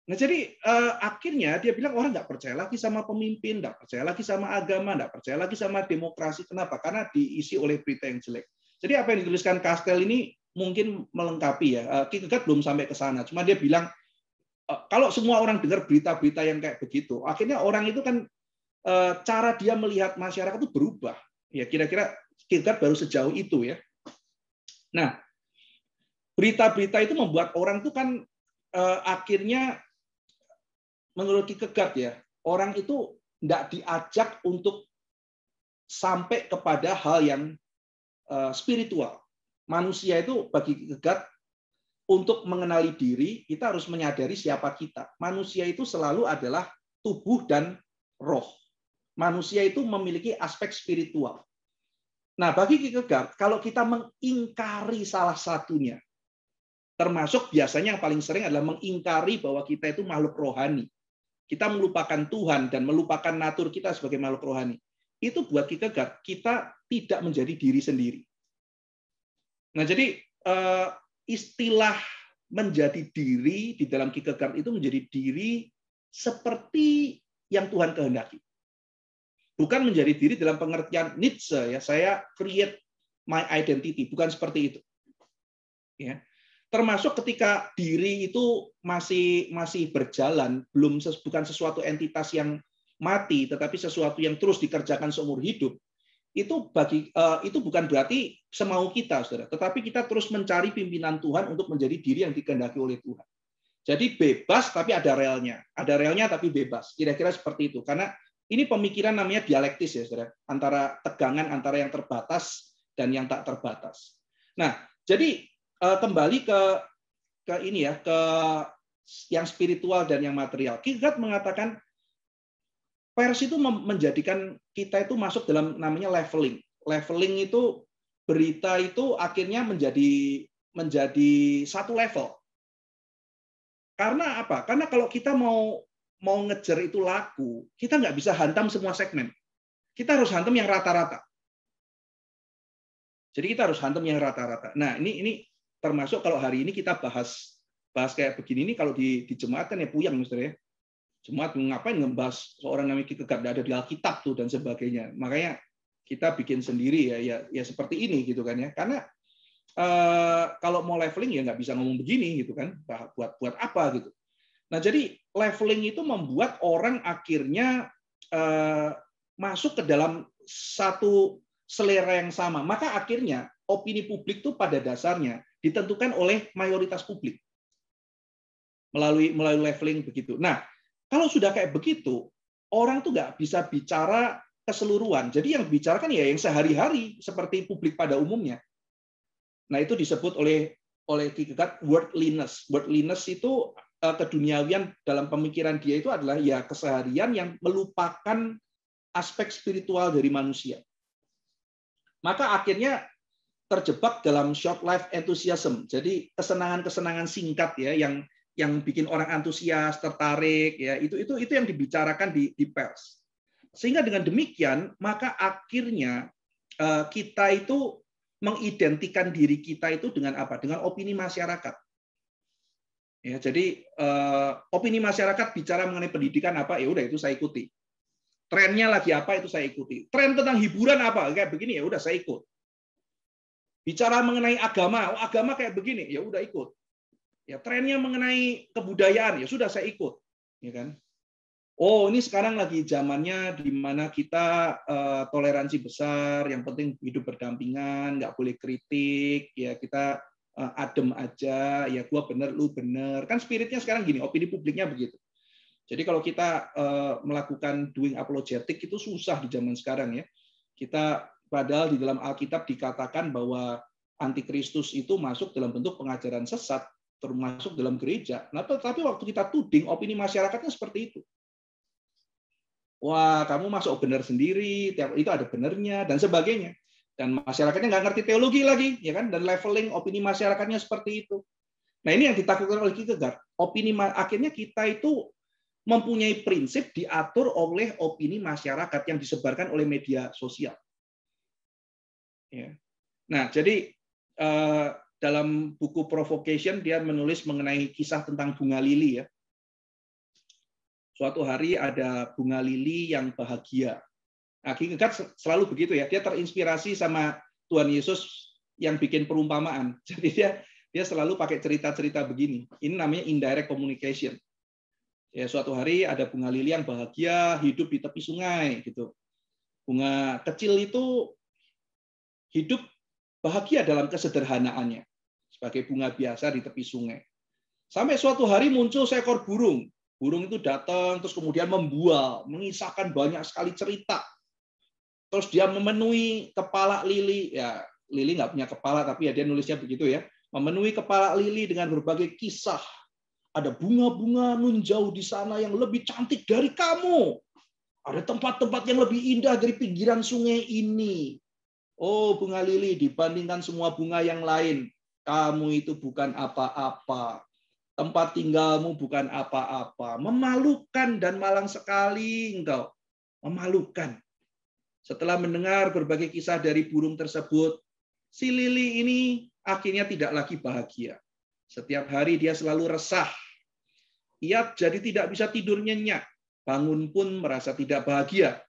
Nah jadi uh, akhirnya dia bilang orang nggak percaya lagi sama pemimpin, nggak percaya lagi sama agama, nggak percaya lagi sama demokrasi. Kenapa? Karena diisi oleh berita yang jelek. Jadi apa yang dituliskan Castel ini mungkin melengkapi ya. Uh, Kierkegaard belum sampai ke sana. Cuma dia bilang kalau semua orang dengar berita-berita yang kayak begitu, akhirnya orang itu kan Eh, cara dia melihat masyarakat itu berubah. Ya kira-kira kita baru sejauh itu ya. Nah, berita-berita itu membuat orang itu kan eh, akhirnya menurut Kierkegaard ya, orang itu tidak diajak untuk sampai kepada hal yang eh, spiritual. Manusia itu bagi Kierkegaard untuk mengenali diri, kita harus menyadari siapa kita. Manusia itu selalu adalah tubuh dan roh manusia itu memiliki aspek spiritual. Nah, bagi Kierkegaard, kalau kita mengingkari salah satunya, termasuk biasanya yang paling sering adalah mengingkari bahwa kita itu makhluk rohani. Kita melupakan Tuhan dan melupakan natur kita sebagai makhluk rohani. Itu buat Kierkegaard, kita tidak menjadi diri sendiri. Nah, jadi eh, istilah menjadi diri di dalam Kierkegaard itu menjadi diri seperti yang Tuhan kehendaki. Bukan menjadi diri dalam pengertian Nietzsche ya, saya create my identity, bukan seperti itu. Ya. Termasuk ketika diri itu masih masih berjalan, belum ses, bukan sesuatu entitas yang mati, tetapi sesuatu yang terus dikerjakan seumur hidup, itu bagi eh, itu bukan berarti semau kita, saudara. Tetapi kita terus mencari pimpinan Tuhan untuk menjadi diri yang dikendaki oleh Tuhan. Jadi bebas tapi ada realnya ada realnya tapi bebas. Kira-kira seperti itu. Karena ini pemikiran namanya dialektis ya, saudara, antara tegangan antara yang terbatas dan yang tak terbatas. Nah, jadi eh, kembali ke ke ini ya, ke yang spiritual dan yang material. Kierkegaard mengatakan pers itu menjadikan kita itu masuk dalam namanya leveling. Leveling itu berita itu akhirnya menjadi menjadi satu level. Karena apa? Karena kalau kita mau mau ngejar itu laku, kita nggak bisa hantam semua segmen. Kita harus hantam yang rata-rata. Jadi kita harus hantam yang rata-rata. Nah, ini ini termasuk kalau hari ini kita bahas bahas kayak begini ini kalau di, di jemaat kan ya puyang mister ya. Jemaat ngapain ngebahas seorang namanya gak ada di Alkitab tuh dan sebagainya. Makanya kita bikin sendiri ya ya, ya seperti ini gitu kan ya. Karena uh, kalau mau leveling ya nggak bisa ngomong begini gitu kan. Buat buat apa gitu. Nah, jadi leveling itu membuat orang akhirnya eh, masuk ke dalam satu selera yang sama. Maka akhirnya opini publik itu pada dasarnya ditentukan oleh mayoritas publik melalui melalui leveling begitu. Nah, kalau sudah kayak begitu, orang tuh nggak bisa bicara keseluruhan. Jadi yang bicarakan ya yang sehari-hari seperti publik pada umumnya. Nah, itu disebut oleh oleh Kierkegaard wordliness wordliness itu Eh, keduniawian dalam pemikiran dia itu adalah ya keseharian yang melupakan aspek spiritual dari manusia. Maka akhirnya terjebak dalam short life enthusiasm. Jadi kesenangan-kesenangan singkat ya yang yang bikin orang antusias, tertarik ya. Itu itu itu yang dibicarakan di di pers. Sehingga dengan demikian maka akhirnya eh, kita itu mengidentikan diri kita itu dengan apa? Dengan opini masyarakat Ya, jadi eh, opini masyarakat bicara mengenai pendidikan apa, ya udah itu saya ikuti. Trennya lagi apa itu saya ikuti. Tren tentang hiburan apa kayak begini ya udah saya ikut. Bicara mengenai agama, oh, agama kayak begini ya udah ikut. Ya trennya mengenai kebudayaan ya sudah saya ikut, ya kan? Oh ini sekarang lagi zamannya di mana kita eh, toleransi besar, yang penting hidup berdampingan, nggak boleh kritik, ya kita Eh, adem aja, ya gua bener, lu bener. Kan spiritnya sekarang gini, opini publiknya begitu. Jadi kalau kita eh, melakukan doing apologetic itu susah di zaman sekarang ya. Kita padahal di dalam Alkitab dikatakan bahwa antikristus itu masuk dalam bentuk pengajaran sesat, termasuk dalam gereja. Nah, tetapi waktu kita tuding opini masyarakatnya seperti itu. Wah, kamu masuk benar sendiri, itu ada benernya dan sebagainya dan masyarakatnya nggak ngerti teologi lagi ya kan dan leveling opini masyarakatnya seperti itu nah ini yang ditakutkan oleh Kierkegaard opini akhirnya kita itu mempunyai prinsip diatur oleh opini masyarakat yang disebarkan oleh media sosial ya nah jadi eh, dalam buku Provocation dia menulis mengenai kisah tentang bunga lili ya suatu hari ada bunga lili yang bahagia Hakikat selalu begitu ya. Dia terinspirasi sama Tuhan Yesus yang bikin perumpamaan. Jadi dia dia selalu pakai cerita-cerita begini. Ini namanya indirect communication. Ya, suatu hari ada bunga lili yang bahagia hidup di tepi sungai gitu. Bunga kecil itu hidup bahagia dalam kesederhanaannya sebagai bunga biasa di tepi sungai. Sampai suatu hari muncul seekor burung. Burung itu datang terus kemudian membual, mengisahkan banyak sekali cerita Terus dia memenuhi kepala lili, ya lili nggak punya kepala tapi ya dia nulisnya begitu ya. Memenuhi kepala lili dengan berbagai kisah. Ada bunga-bunga nun jauh di sana yang lebih cantik dari kamu. Ada tempat-tempat yang lebih indah dari pinggiran sungai ini. Oh, bunga lili dibandingkan semua bunga yang lain. Kamu itu bukan apa-apa. Tempat tinggalmu bukan apa-apa. Memalukan dan malang sekali engkau. Memalukan. Setelah mendengar berbagai kisah dari burung tersebut, si Lili ini akhirnya tidak lagi bahagia. Setiap hari dia selalu resah. Ia jadi tidak bisa tidur nyenyak. Bangun pun merasa tidak bahagia.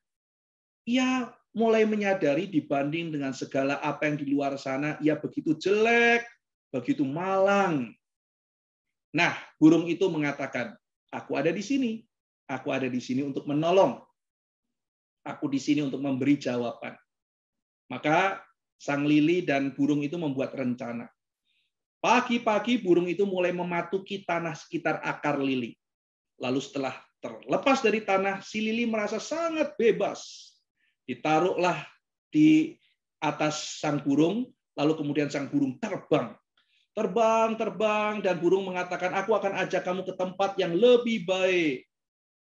Ia mulai menyadari dibanding dengan segala apa yang di luar sana, ia begitu jelek, begitu malang. Nah, burung itu mengatakan, aku ada di sini. Aku ada di sini untuk menolong. Aku di sini untuk memberi jawaban. Maka sang lili dan burung itu membuat rencana. Pagi-pagi burung itu mulai mematuki tanah sekitar akar lili. Lalu setelah terlepas dari tanah, si lili merasa sangat bebas. Ditaruhlah di atas sang burung, lalu kemudian sang burung terbang. Terbang, terbang, dan burung mengatakan, aku akan ajak kamu ke tempat yang lebih baik.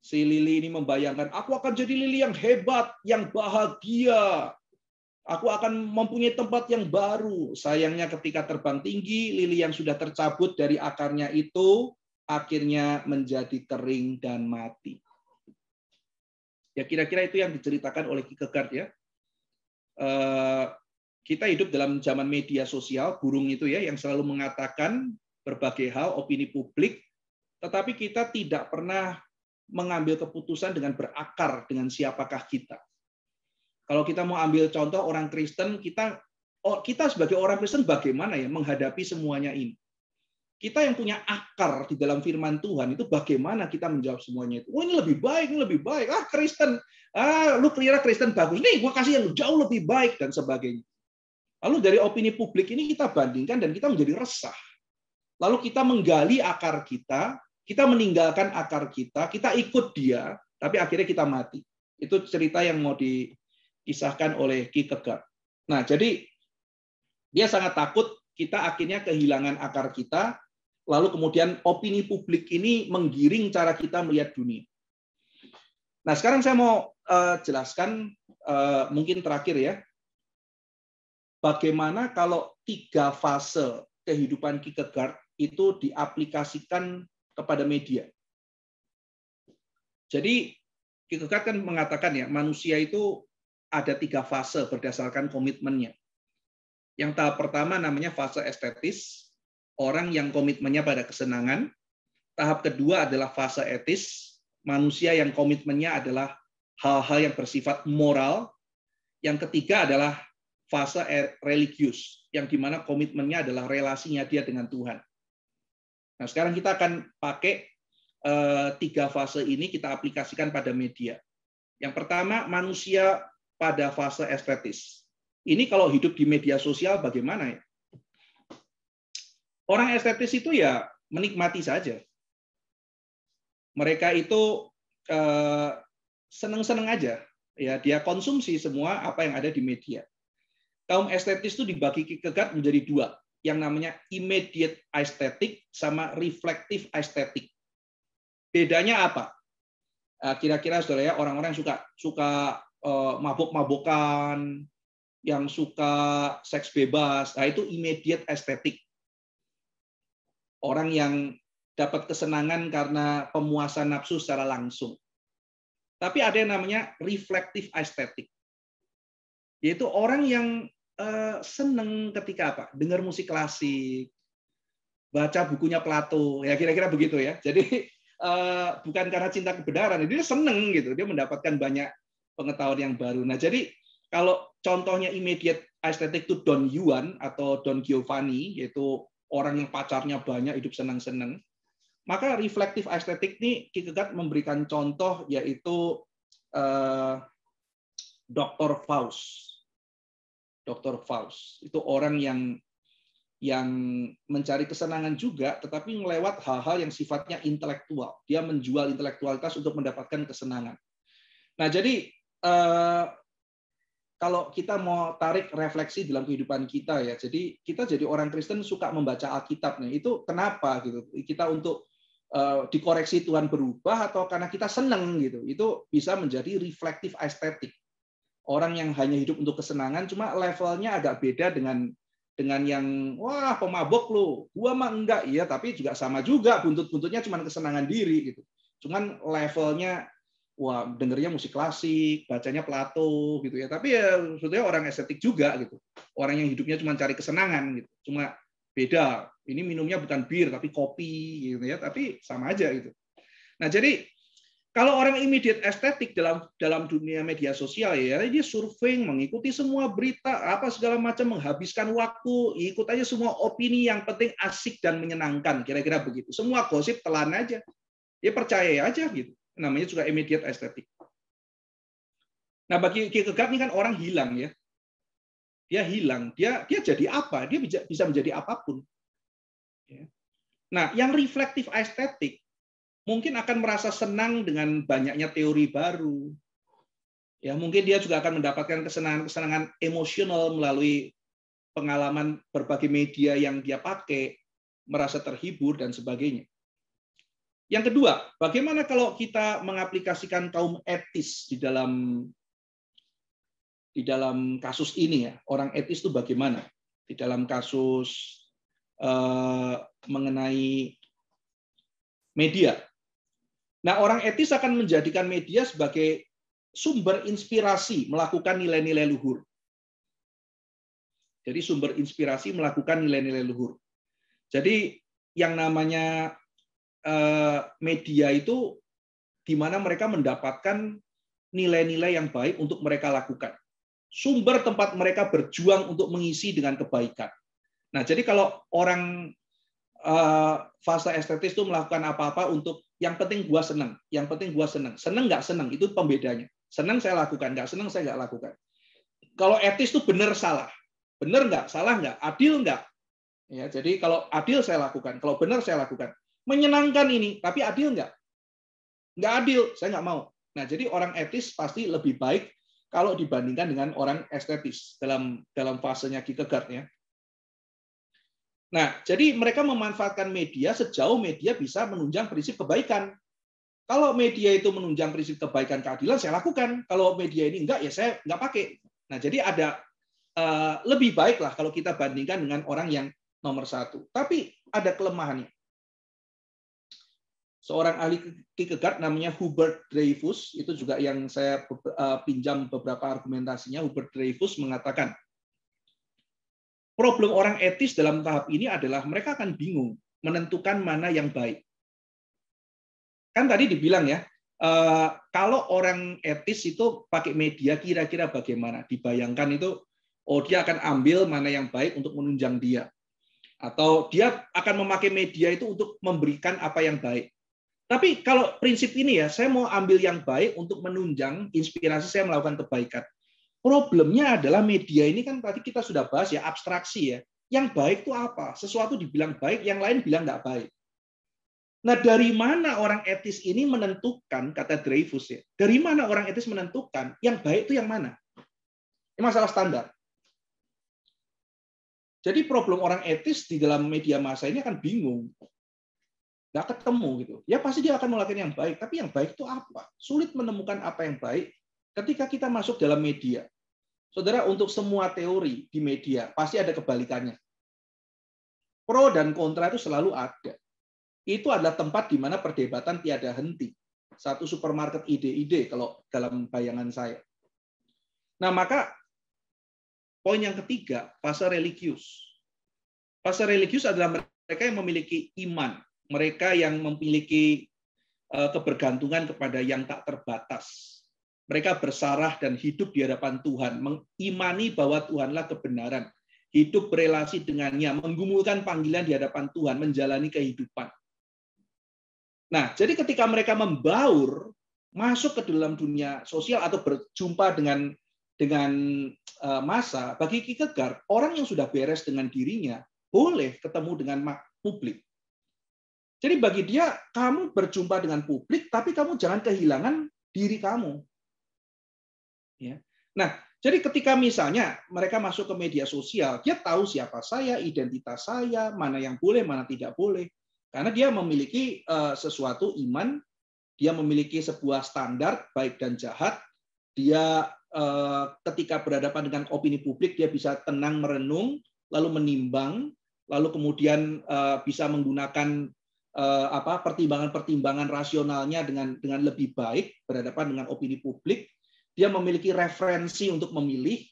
Si Lili ini membayangkan, aku akan jadi Lili yang hebat, yang bahagia. Aku akan mempunyai tempat yang baru. Sayangnya ketika terbang tinggi, lili yang sudah tercabut dari akarnya itu akhirnya menjadi kering dan mati. Ya kira-kira itu yang diceritakan oleh Kierkegaard ya. Eh, kita hidup dalam zaman media sosial, burung itu ya yang selalu mengatakan berbagai hal, opini publik, tetapi kita tidak pernah mengambil keputusan dengan berakar dengan siapakah kita. Kalau kita mau ambil contoh orang Kristen, kita oh, kita sebagai orang Kristen bagaimana ya menghadapi semuanya ini? Kita yang punya akar di dalam firman Tuhan itu bagaimana kita menjawab semuanya itu? Oh ini lebih baik, ini lebih baik. Ah Kristen, ah lu kira Kristen bagus. Nih gue kasih yang jauh lebih baik dan sebagainya. Lalu dari opini publik ini kita bandingkan dan kita menjadi resah. Lalu kita menggali akar kita, kita meninggalkan akar kita, kita ikut dia, tapi akhirnya kita mati. Itu cerita yang mau dikisahkan oleh Kierkegaard. Nah, jadi dia sangat takut kita akhirnya kehilangan akar kita, lalu kemudian opini publik ini menggiring cara kita melihat dunia. Nah, sekarang saya mau uh, jelaskan uh, mungkin terakhir ya. Bagaimana kalau tiga fase kehidupan Kierkegaard itu diaplikasikan kepada media. Jadi Kierkegaard kan mengatakan ya manusia itu ada tiga fase berdasarkan komitmennya. Yang tahap pertama namanya fase estetis, orang yang komitmennya pada kesenangan. Tahap kedua adalah fase etis, manusia yang komitmennya adalah hal-hal yang bersifat moral. Yang ketiga adalah fase e-, religius, yang dimana komitmennya adalah relasinya dia dengan Tuhan. Nah, sekarang kita akan pakai eh, tiga fase ini kita aplikasikan pada media. Yang pertama, manusia pada fase estetis. Ini kalau hidup di media sosial bagaimana ya? Orang estetis itu ya menikmati saja. Mereka itu eh, seneng-seneng aja, ya dia konsumsi semua apa yang ada di media. Kaum estetis itu dibagi kegat menjadi dua yang namanya immediate aesthetic sama reflective aesthetic. Bedanya apa? Ah, kira-kira saudara ya orang-orang yang suka suka eh, mabuk-mabukan, yang suka seks bebas, nah itu immediate aesthetic. Orang yang dapat kesenangan karena pemuasan nafsu secara langsung. Tapi ada yang namanya reflective aesthetic. Yaitu orang yang Eh, seneng ketika apa? Dengar musik klasik, baca bukunya Plato, ya kira-kira begitu ya. Jadi eh, bukan karena cinta kebenaran, dia seneng gitu, dia mendapatkan banyak pengetahuan yang baru. Nah jadi kalau contohnya immediate aesthetic itu Don Juan atau Don Giovanni, yaitu orang yang pacarnya banyak, hidup senang-senang. Maka reflektif aesthetic ini Kierkegaard memberikan contoh yaitu uh, eh, Dr. Faust Dr. Faust. Itu orang yang yang mencari kesenangan juga, tetapi melewat hal-hal yang sifatnya intelektual. Dia menjual intelektualitas untuk mendapatkan kesenangan. Nah, jadi eh, kalau kita mau tarik refleksi dalam kehidupan kita ya, jadi kita jadi orang Kristen suka membaca Alkitab nih. Itu kenapa gitu? Kita untuk eh, dikoreksi Tuhan berubah atau karena kita seneng gitu. Itu bisa menjadi reflektif estetik orang yang hanya hidup untuk kesenangan cuma levelnya agak beda dengan dengan yang wah pemabok lo gua mah enggak iya tapi juga sama juga buntut-buntutnya cuma kesenangan diri gitu cuman levelnya wah dengernya musik klasik bacanya Plato gitu ya tapi ya sebetulnya orang estetik juga gitu orang yang hidupnya cuma cari kesenangan gitu cuma beda ini minumnya bukan bir tapi kopi gitu ya tapi sama aja gitu nah jadi kalau orang immediate estetik dalam dalam dunia media sosial ya, dia surfing, mengikuti semua berita, apa segala macam, menghabiskan waktu, ikut aja semua opini yang penting asik dan menyenangkan, kira-kira begitu. Semua gosip telan aja. ya percaya aja gitu. Namanya juga immediate estetik. Nah, bagi Kierkegaard ini kan orang hilang ya. Dia hilang, dia dia jadi apa? Dia bisa menjadi apapun. Ya. Nah, yang reflektif estetik mungkin akan merasa senang dengan banyaknya teori baru. Ya, mungkin dia juga akan mendapatkan kesenangan-kesenangan emosional melalui pengalaman berbagai media yang dia pakai, merasa terhibur dan sebagainya. Yang kedua, bagaimana kalau kita mengaplikasikan kaum etis di dalam di dalam kasus ini ya, orang etis itu bagaimana? Di dalam kasus eh, mengenai media, Nah, orang etis akan menjadikan media sebagai sumber inspirasi melakukan nilai-nilai luhur. Jadi sumber inspirasi melakukan nilai-nilai luhur. Jadi yang namanya eh, media itu di mana mereka mendapatkan nilai-nilai yang baik untuk mereka lakukan. Sumber tempat mereka berjuang untuk mengisi dengan kebaikan. Nah, jadi kalau orang uh, fase estetis itu melakukan apa-apa untuk yang penting gua seneng, yang penting gua seneng. Seneng nggak seneng itu pembedanya. Seneng saya lakukan, nggak seneng saya nggak lakukan. Kalau etis itu benar salah, benar nggak, salah nggak, adil nggak. Ya, jadi kalau adil saya lakukan, kalau benar saya lakukan. Menyenangkan ini, tapi adil nggak? Nggak adil, saya nggak mau. Nah, jadi orang etis pasti lebih baik kalau dibandingkan dengan orang estetis dalam dalam fasenya Kierkegaard ya. Nah, jadi mereka memanfaatkan media sejauh media bisa menunjang prinsip kebaikan. Kalau media itu menunjang prinsip kebaikan keadilan, saya lakukan. Kalau media ini enggak, ya saya enggak pakai. Nah, jadi ada uh, lebih baiklah kalau kita bandingkan dengan orang yang nomor satu. Tapi ada kelemahannya. Seorang ahli Kierkegaard namanya Hubert Dreyfus, itu juga yang saya eh, pinjam beberapa argumentasinya. Hubert Dreyfus mengatakan, Problem orang etis dalam tahap ini adalah mereka akan bingung menentukan mana yang baik. Kan tadi dibilang ya, eh, kalau orang etis itu pakai media kira-kira bagaimana? Dibayangkan itu, oh dia akan ambil mana yang baik untuk menunjang dia. Atau dia akan memakai media itu untuk memberikan apa yang baik. Tapi kalau prinsip ini ya, saya mau ambil yang baik untuk menunjang inspirasi saya melakukan kebaikan. Problemnya adalah media ini kan tadi kita sudah bahas ya abstraksi ya. Yang baik itu apa? Sesuatu dibilang baik, yang lain bilang nggak baik. Nah, dari mana orang etis ini menentukan kata Dreyfus ya? Dari mana orang etis menentukan yang baik itu yang mana? Ini masalah standar. Jadi problem orang etis di dalam media masa ini akan bingung. Nggak ketemu gitu. Ya pasti dia akan melakukan yang baik, tapi yang baik itu apa? Sulit menemukan apa yang baik Ketika kita masuk dalam media, saudara untuk semua teori di media pasti ada kebalikannya. Pro dan kontra itu selalu ada. Itu adalah tempat di mana perdebatan tiada henti. Satu supermarket ide-ide kalau dalam bayangan saya. Nah maka poin yang ketiga, fase religius. Fase religius adalah mereka yang memiliki iman, mereka yang memiliki eh, kebergantungan kepada yang tak terbatas, mereka bersarah dan hidup di hadapan Tuhan, mengimani bahwa Tuhanlah kebenaran, hidup berelasi dengannya, menggumulkan panggilan di hadapan Tuhan, menjalani kehidupan. Nah, jadi ketika mereka membaur, masuk ke dalam dunia sosial atau berjumpa dengan dengan eh, masa, bagi Kikegar orang yang sudah beres dengan dirinya boleh ketemu dengan publik. Jadi bagi dia, kamu berjumpa dengan publik, tapi kamu jangan kehilangan diri kamu. Ya. Nah, jadi ketika misalnya mereka masuk ke media sosial, dia tahu siapa saya, identitas saya, mana yang boleh, mana tidak boleh. Karena dia memiliki eh, sesuatu iman, dia memiliki sebuah standar baik dan jahat. Dia eh, ketika berhadapan dengan opini publik, dia bisa tenang merenung, lalu menimbang, lalu kemudian eh, bisa menggunakan apa pertimbangan-pertimbangan rasionalnya dengan dengan lebih baik berhadapan dengan opini publik dia memiliki referensi untuk memilih,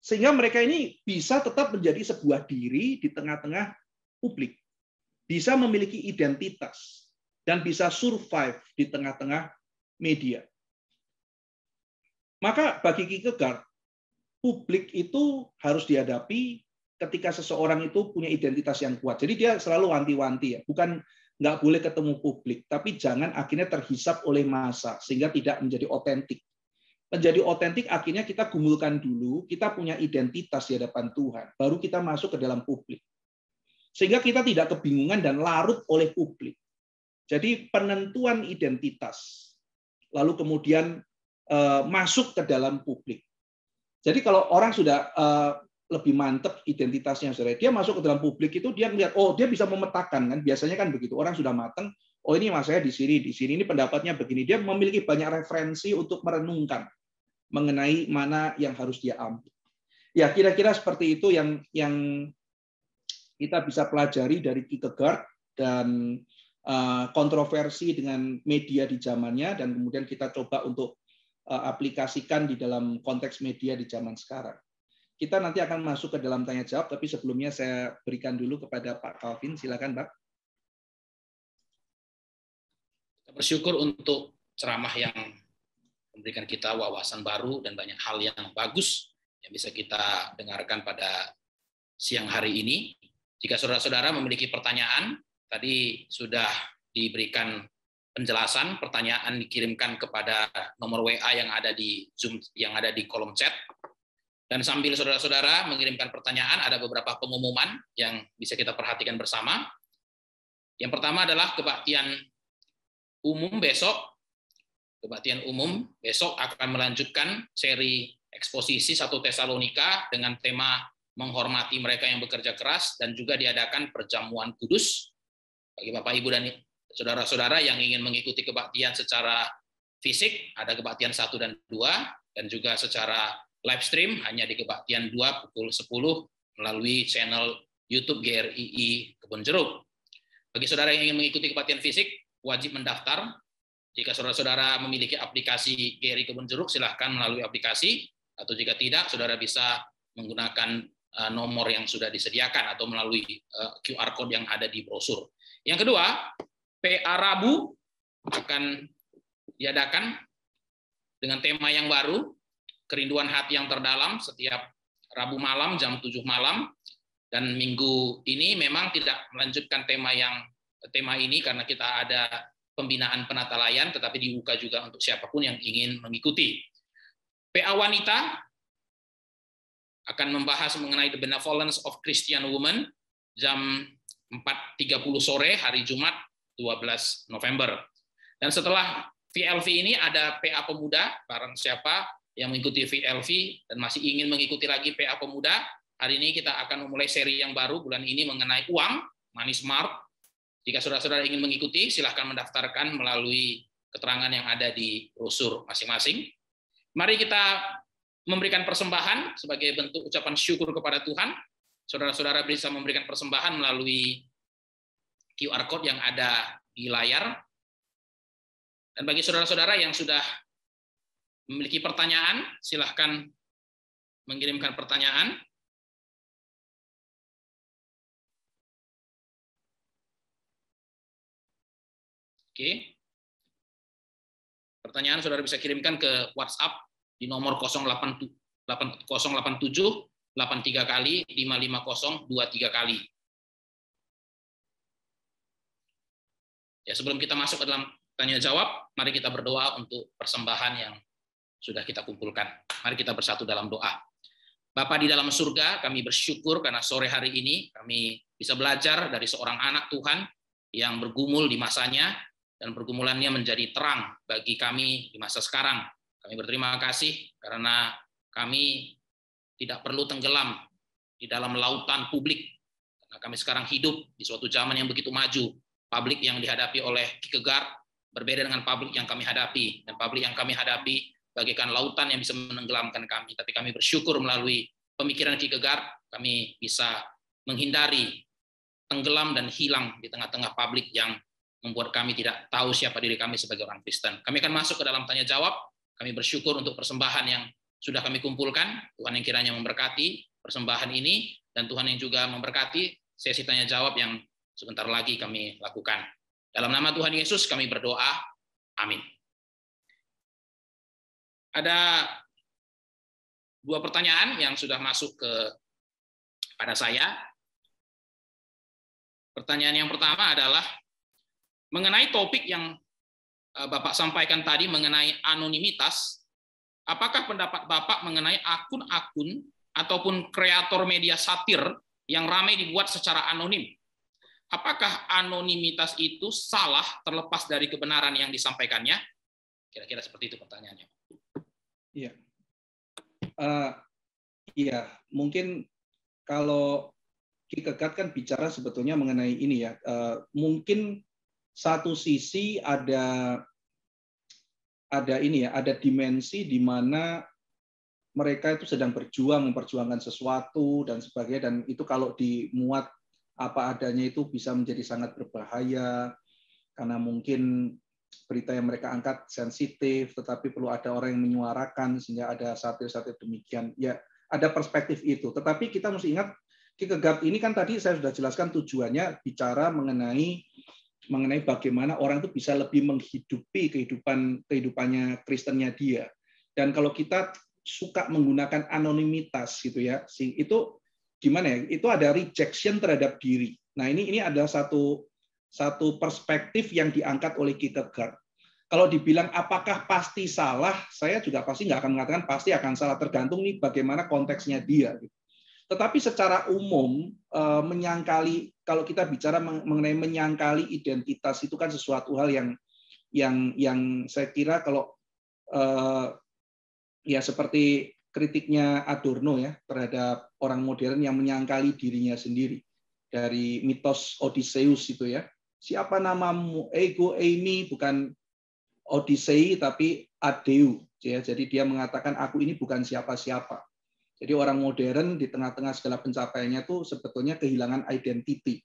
sehingga mereka ini bisa tetap menjadi sebuah diri di tengah-tengah publik, bisa memiliki identitas, dan bisa survive di tengah-tengah media. Maka bagi Kierkegaard, publik itu harus dihadapi ketika seseorang itu punya identitas yang kuat. Jadi dia selalu wanti-wanti ya, bukan nggak boleh ketemu publik, tapi jangan akhirnya terhisap oleh masa sehingga tidak menjadi otentik menjadi otentik akhirnya kita gumulkan dulu, kita punya identitas di hadapan Tuhan, baru kita masuk ke dalam publik. Sehingga kita tidak kebingungan dan larut oleh publik. Jadi penentuan identitas, lalu kemudian eh, masuk ke dalam publik. Jadi kalau orang sudah eh, lebih mantep identitasnya, saudara, dia masuk ke dalam publik itu dia melihat, oh dia bisa memetakan kan, biasanya kan begitu. Orang sudah matang, oh ini mas saya di sini, di sini, ini pendapatnya begini. Dia memiliki banyak referensi untuk merenungkan mengenai mana yang harus dia ambil. Ya, kira-kira seperti itu yang yang kita bisa pelajari dari Kierkegaard dan eh, kontroversi dengan media di zamannya dan kemudian kita coba untuk eh, aplikasikan di dalam konteks media di zaman sekarang. Kita nanti akan masuk ke dalam tanya jawab, tapi sebelumnya saya berikan dulu kepada Pak Calvin. Silakan, Pak. Kita bersyukur untuk ceramah yang memberikan kita wawasan baru dan banyak hal yang bagus yang bisa kita dengarkan pada siang hari ini. Jika saudara-saudara memiliki pertanyaan, tadi sudah diberikan penjelasan, pertanyaan dikirimkan kepada nomor WA yang ada di Zoom yang ada di kolom chat. Dan sambil saudara-saudara mengirimkan pertanyaan, ada beberapa pengumuman yang bisa kita perhatikan bersama. Yang pertama adalah kebaktian umum besok kebaktian umum. Besok akan melanjutkan seri eksposisi satu Tesalonika dengan tema menghormati mereka yang bekerja keras dan juga diadakan perjamuan kudus bagi Bapak Ibu dan saudara-saudara yang ingin mengikuti kebaktian secara fisik ada kebaktian satu dan dua dan juga secara live stream hanya di kebaktian dua pukul sepuluh melalui channel YouTube GRII Kebun Jeruk. Bagi saudara yang ingin mengikuti kebaktian fisik, wajib mendaftar jika saudara-saudara memiliki aplikasi GRI Kebun Jeruk, silahkan melalui aplikasi. Atau jika tidak, saudara bisa menggunakan eh, nomor yang sudah disediakan atau melalui eh, QR code yang ada di brosur. Yang kedua, PA Rabu akan diadakan dengan tema yang baru, kerinduan hati yang terdalam setiap Rabu malam jam 7 malam dan minggu ini memang tidak melanjutkan tema yang tema ini karena kita ada pembinaan penata layan, tetapi dibuka juga untuk siapapun yang ingin mengikuti. PA Wanita akan membahas mengenai The Benevolence of Christian Women jam 4.30 sore hari Jumat 12 November. Dan setelah VLV ini ada PA Pemuda, barang siapa yang mengikuti VLV dan masih ingin mengikuti lagi PA Pemuda, hari ini kita akan memulai seri yang baru bulan ini mengenai uang, money smart, jika saudara-saudara ingin mengikuti, silahkan mendaftarkan melalui keterangan yang ada di brosur masing-masing. Mari kita memberikan persembahan sebagai bentuk ucapan syukur kepada Tuhan. Saudara-saudara bisa memberikan persembahan melalui QR code yang ada di layar. Dan bagi saudara-saudara yang sudah memiliki pertanyaan, silahkan mengirimkan pertanyaan. Oke. Pertanyaan saudara bisa kirimkan ke WhatsApp di nomor 087 83 kali 55023 kali. Ya, sebelum kita masuk ke dalam tanya jawab, mari kita berdoa untuk persembahan yang sudah kita kumpulkan. Mari kita bersatu dalam doa. Bapa di dalam surga, kami bersyukur karena sore hari ini kami bisa belajar dari seorang anak Tuhan yang bergumul di masanya, dan pergumulannya menjadi terang bagi kami di masa sekarang. Kami berterima kasih karena kami tidak perlu tenggelam di dalam lautan publik. Karena kami sekarang hidup di suatu zaman yang begitu maju. Publik yang dihadapi oleh Kierkegaard berbeda dengan publik yang kami hadapi. Dan publik yang kami hadapi bagaikan lautan yang bisa menenggelamkan kami. Tapi kami bersyukur melalui pemikiran Kierkegaard, kami bisa menghindari tenggelam dan hilang di tengah-tengah publik yang membuat kami tidak tahu siapa diri kami sebagai orang Kristen. Kami akan masuk ke dalam tanya jawab. Kami bersyukur untuk persembahan yang sudah kami kumpulkan. Tuhan yang kiranya memberkati persembahan ini dan Tuhan yang juga memberkati sesi tanya jawab yang sebentar lagi kami lakukan. Dalam nama Tuhan Yesus kami berdoa. Amin. Ada dua pertanyaan yang sudah masuk ke pada saya. Pertanyaan yang pertama adalah Mengenai topik yang eh, Bapak sampaikan tadi mengenai anonimitas, apakah pendapat Bapak mengenai akun-akun ataupun kreator media satir yang ramai dibuat secara anonim? Apakah anonimitas itu salah terlepas dari kebenaran yang disampaikannya? Kira-kira seperti itu pertanyaannya. Iya. Uh, iya, mungkin kalau Kikegat kan bicara sebetulnya mengenai ini ya. Uh, mungkin satu sisi ada ada ini ya, ada dimensi di mana mereka itu sedang berjuang memperjuangkan sesuatu dan sebagainya dan itu kalau dimuat apa adanya itu bisa menjadi sangat berbahaya karena mungkin berita yang mereka angkat sensitif tetapi perlu ada orang yang menyuarakan sehingga ada satu satir demikian ya ada perspektif itu tetapi kita mesti ingat Kierkegaard ini kan tadi saya sudah jelaskan tujuannya bicara mengenai mengenai bagaimana orang itu bisa lebih menghidupi kehidupan kehidupannya Kristennya dia. Dan kalau kita suka menggunakan anonimitas gitu ya, itu gimana ya? Itu ada rejection terhadap diri. Nah ini ini adalah satu satu perspektif yang diangkat oleh Kierkegaard. Kalau dibilang apakah pasti salah, saya juga pasti nggak akan mengatakan pasti akan salah tergantung nih bagaimana konteksnya dia. Gitu. Tetapi secara umum eh, menyangkali kalau kita bicara mengenai menyangkali identitas itu kan sesuatu hal yang yang yang saya kira kalau eh, ya seperti kritiknya Adorno ya terhadap orang modern yang menyangkali dirinya sendiri dari mitos Odysseus itu ya. Siapa namamu? Ego Amy bukan Odyssey tapi Adeu. Ya. Jadi dia mengatakan aku ini bukan siapa-siapa. Jadi orang modern di tengah-tengah segala pencapaiannya itu sebetulnya kehilangan identiti.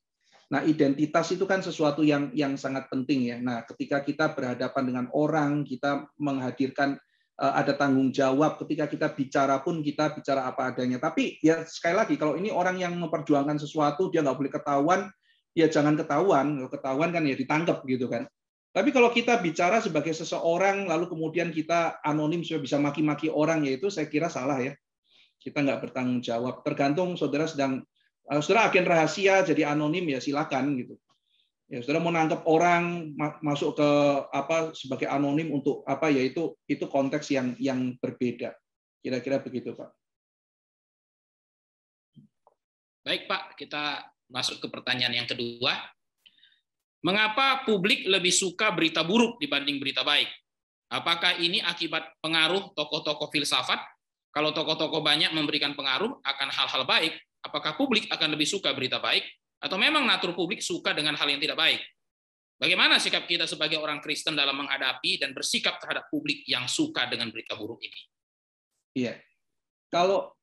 Nah, identitas itu kan sesuatu yang yang sangat penting ya. Nah, ketika kita berhadapan dengan orang, kita menghadirkan eh, ada tanggung jawab ketika kita bicara pun kita bicara apa adanya. Tapi ya sekali lagi kalau ini orang yang memperjuangkan sesuatu dia nggak boleh ketahuan, ya jangan ketahuan. Kalau ketahuan kan ya ditangkap gitu kan. Tapi kalau kita bicara sebagai seseorang lalu kemudian kita anonim supaya bisa maki-maki orang yaitu saya kira salah ya. Kita nggak bertanggung jawab. Tergantung saudara sedang eh, saudara agen rahasia jadi anonim ya silakan gitu. Ya, saudara mau nangkep orang masuk ke apa sebagai anonim untuk apa yaitu itu konteks yang yang berbeda. Kira-kira begitu, Pak. Baik, Pak, kita masuk ke pertanyaan yang kedua. Mengapa publik lebih suka berita buruk dibanding berita baik? Apakah ini akibat pengaruh tokoh-tokoh filsafat kalau tokoh-tokoh banyak memberikan pengaruh akan hal-hal baik, apakah publik akan lebih suka berita baik atau memang natur publik suka dengan hal yang tidak baik? Bagaimana sikap kita sebagai orang Kristen dalam menghadapi dan bersikap terhadap publik yang suka dengan berita buruk ini? Iya. Kalau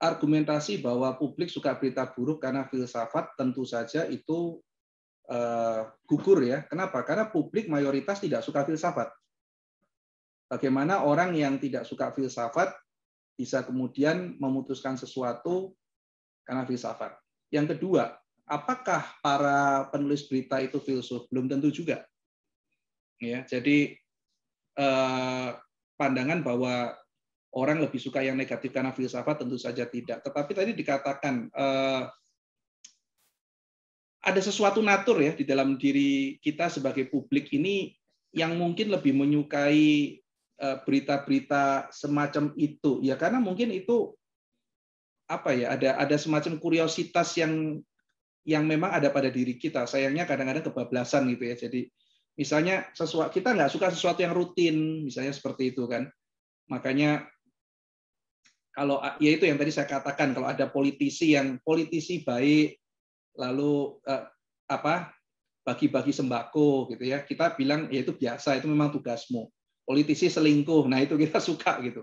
argumentasi bahwa publik suka berita buruk karena filsafat tentu saja itu uh, gugur ya. Kenapa? Karena publik mayoritas tidak suka filsafat. Bagaimana orang yang tidak suka filsafat bisa kemudian memutuskan sesuatu karena filsafat. Yang kedua, apakah para penulis berita itu filsuf? Belum tentu juga. Ya, jadi eh, pandangan bahwa orang lebih suka yang negatif karena filsafat tentu saja tidak. Tetapi tadi dikatakan eh, ada sesuatu natur ya di dalam diri kita sebagai publik ini yang mungkin lebih menyukai Eh, berita-berita semacam itu ya karena mungkin itu apa ya ada ada semacam kuriositas yang yang memang ada pada diri kita sayangnya kadang-kadang kebablasan gitu ya jadi misalnya sesuatu kita nggak suka sesuatu yang rutin misalnya seperti itu kan makanya kalau ya itu yang tadi saya katakan kalau ada politisi yang politisi baik lalu eh, apa bagi-bagi sembako gitu ya kita bilang ya itu biasa itu memang tugasmu politisi selingkuh. Nah, itu kita suka gitu.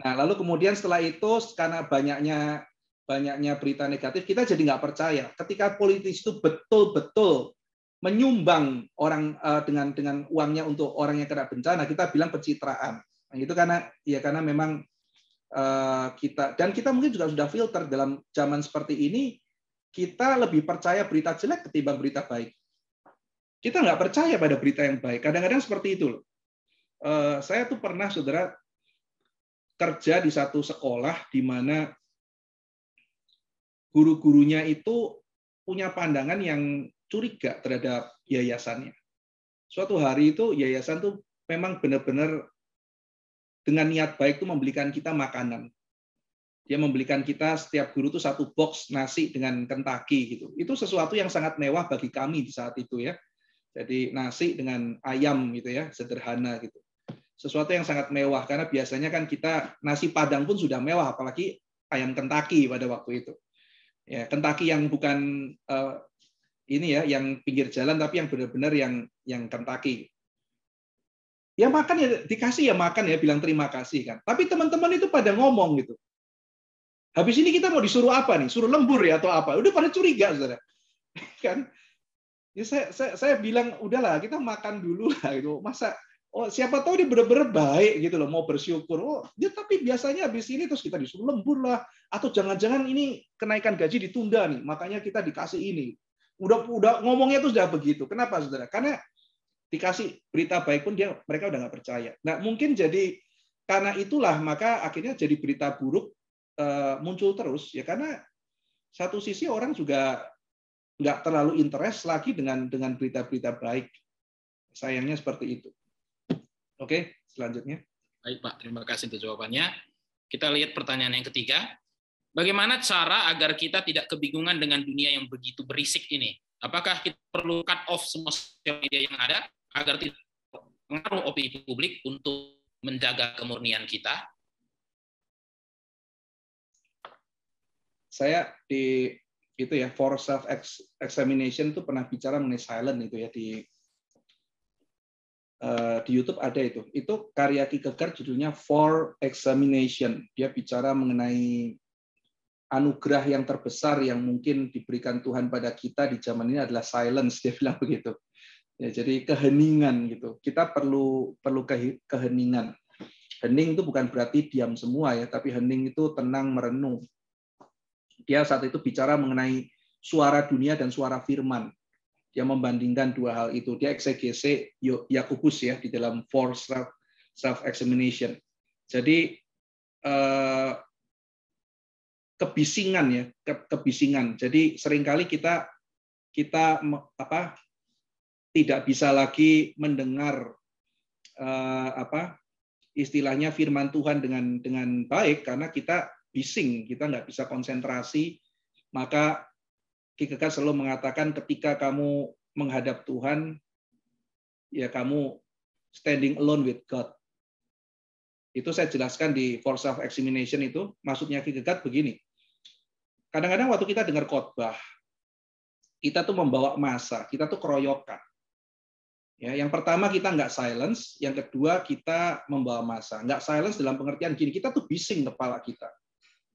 Nah, lalu kemudian setelah itu karena banyaknya banyaknya berita negatif, kita jadi nggak percaya. Ketika politisi itu betul-betul menyumbang orang uh, dengan dengan uangnya untuk orang yang kena bencana, kita bilang pencitraan. Nah, itu karena ya karena memang uh, kita dan kita mungkin juga sudah filter dalam zaman seperti ini kita lebih percaya berita jelek ketimbang berita baik. Kita nggak percaya pada berita yang baik. Kadang-kadang seperti itu loh. Eh, saya tuh pernah saudara kerja di satu sekolah di mana guru-gurunya itu punya pandangan yang curiga terhadap yayasannya. Suatu hari itu yayasan tuh memang benar-benar dengan niat baik tuh membelikan kita makanan. Dia membelikan kita setiap guru tuh satu box nasi dengan kentaki gitu. Itu sesuatu yang sangat mewah bagi kami di saat itu ya. Jadi nasi dengan ayam gitu ya, sederhana gitu sesuatu yang sangat mewah karena biasanya kan kita nasi padang pun sudah mewah apalagi ayam kentaki pada waktu itu. Ya, kentaki yang bukan uh, ini ya yang pinggir jalan tapi yang benar-benar yang yang kentaki. Ya makan ya dikasih ya makan ya bilang terima kasih kan. Tapi teman-teman itu pada ngomong gitu. Habis ini kita mau disuruh apa nih? Suruh lembur ya atau apa? Udah pada curiga, saudara. Kan? Ya saya, saya, saya bilang udahlah kita makan dulu lah gitu. Masa Oh, siapa tahu dia benar-benar baik gitu loh, mau bersyukur. Oh, dia ya tapi biasanya habis ini terus kita disuruh lembur lah atau jangan-jangan ini kenaikan gaji ditunda nih, makanya kita dikasih ini. Udah udah ngomongnya tuh sudah begitu. Kenapa Saudara? Karena dikasih berita baik pun dia mereka udah nggak percaya. Nah, mungkin jadi karena itulah maka akhirnya jadi berita buruk e, muncul terus ya karena satu sisi orang juga nggak terlalu interest lagi dengan dengan berita-berita baik. Sayangnya seperti itu. Oke, selanjutnya. Baik Pak, terima kasih untuk jawabannya. Kita lihat pertanyaan yang ketiga. Bagaimana cara agar kita tidak kebingungan dengan dunia yang begitu berisik ini? Apakah kita perlu cut off semua sosial media yang ada agar tidak pengaruh opini publik untuk menjaga kemurnian kita? Saya di itu ya for self examination itu pernah bicara mengenai silent itu ya di Eh, di YouTube ada itu. Itu karya Kierkegaard judulnya For Examination. Dia bicara mengenai anugerah yang terbesar yang mungkin diberikan Tuhan pada kita di zaman ini adalah silence. Dia bilang begitu. Ya, jadi keheningan gitu. Kita perlu perlu keheningan. Hening itu bukan berarti diam semua ya, tapi hening itu tenang merenung. Dia saat itu bicara mengenai suara dunia dan suara firman yang membandingkan dua hal itu. Dia eksegese Yakobus ya di dalam for self, self examination. Jadi eh, kebisingan ya, kebisingan. Jadi seringkali kita kita apa tidak bisa lagi mendengar eh, apa istilahnya firman Tuhan dengan dengan baik karena kita bising, kita nggak bisa konsentrasi, maka Kierkegaard selalu mengatakan ketika kamu menghadap Tuhan, ya kamu standing alone with God. Itu saya jelaskan di For Self Examination itu, maksudnya Kierkegaard begini. Kadang-kadang waktu kita dengar khotbah, kita tuh membawa masa, kita tuh keroyokan. Ya, yang pertama kita nggak silence, yang kedua kita membawa masa. Nggak silence dalam pengertian gini, kita tuh bising kepala kita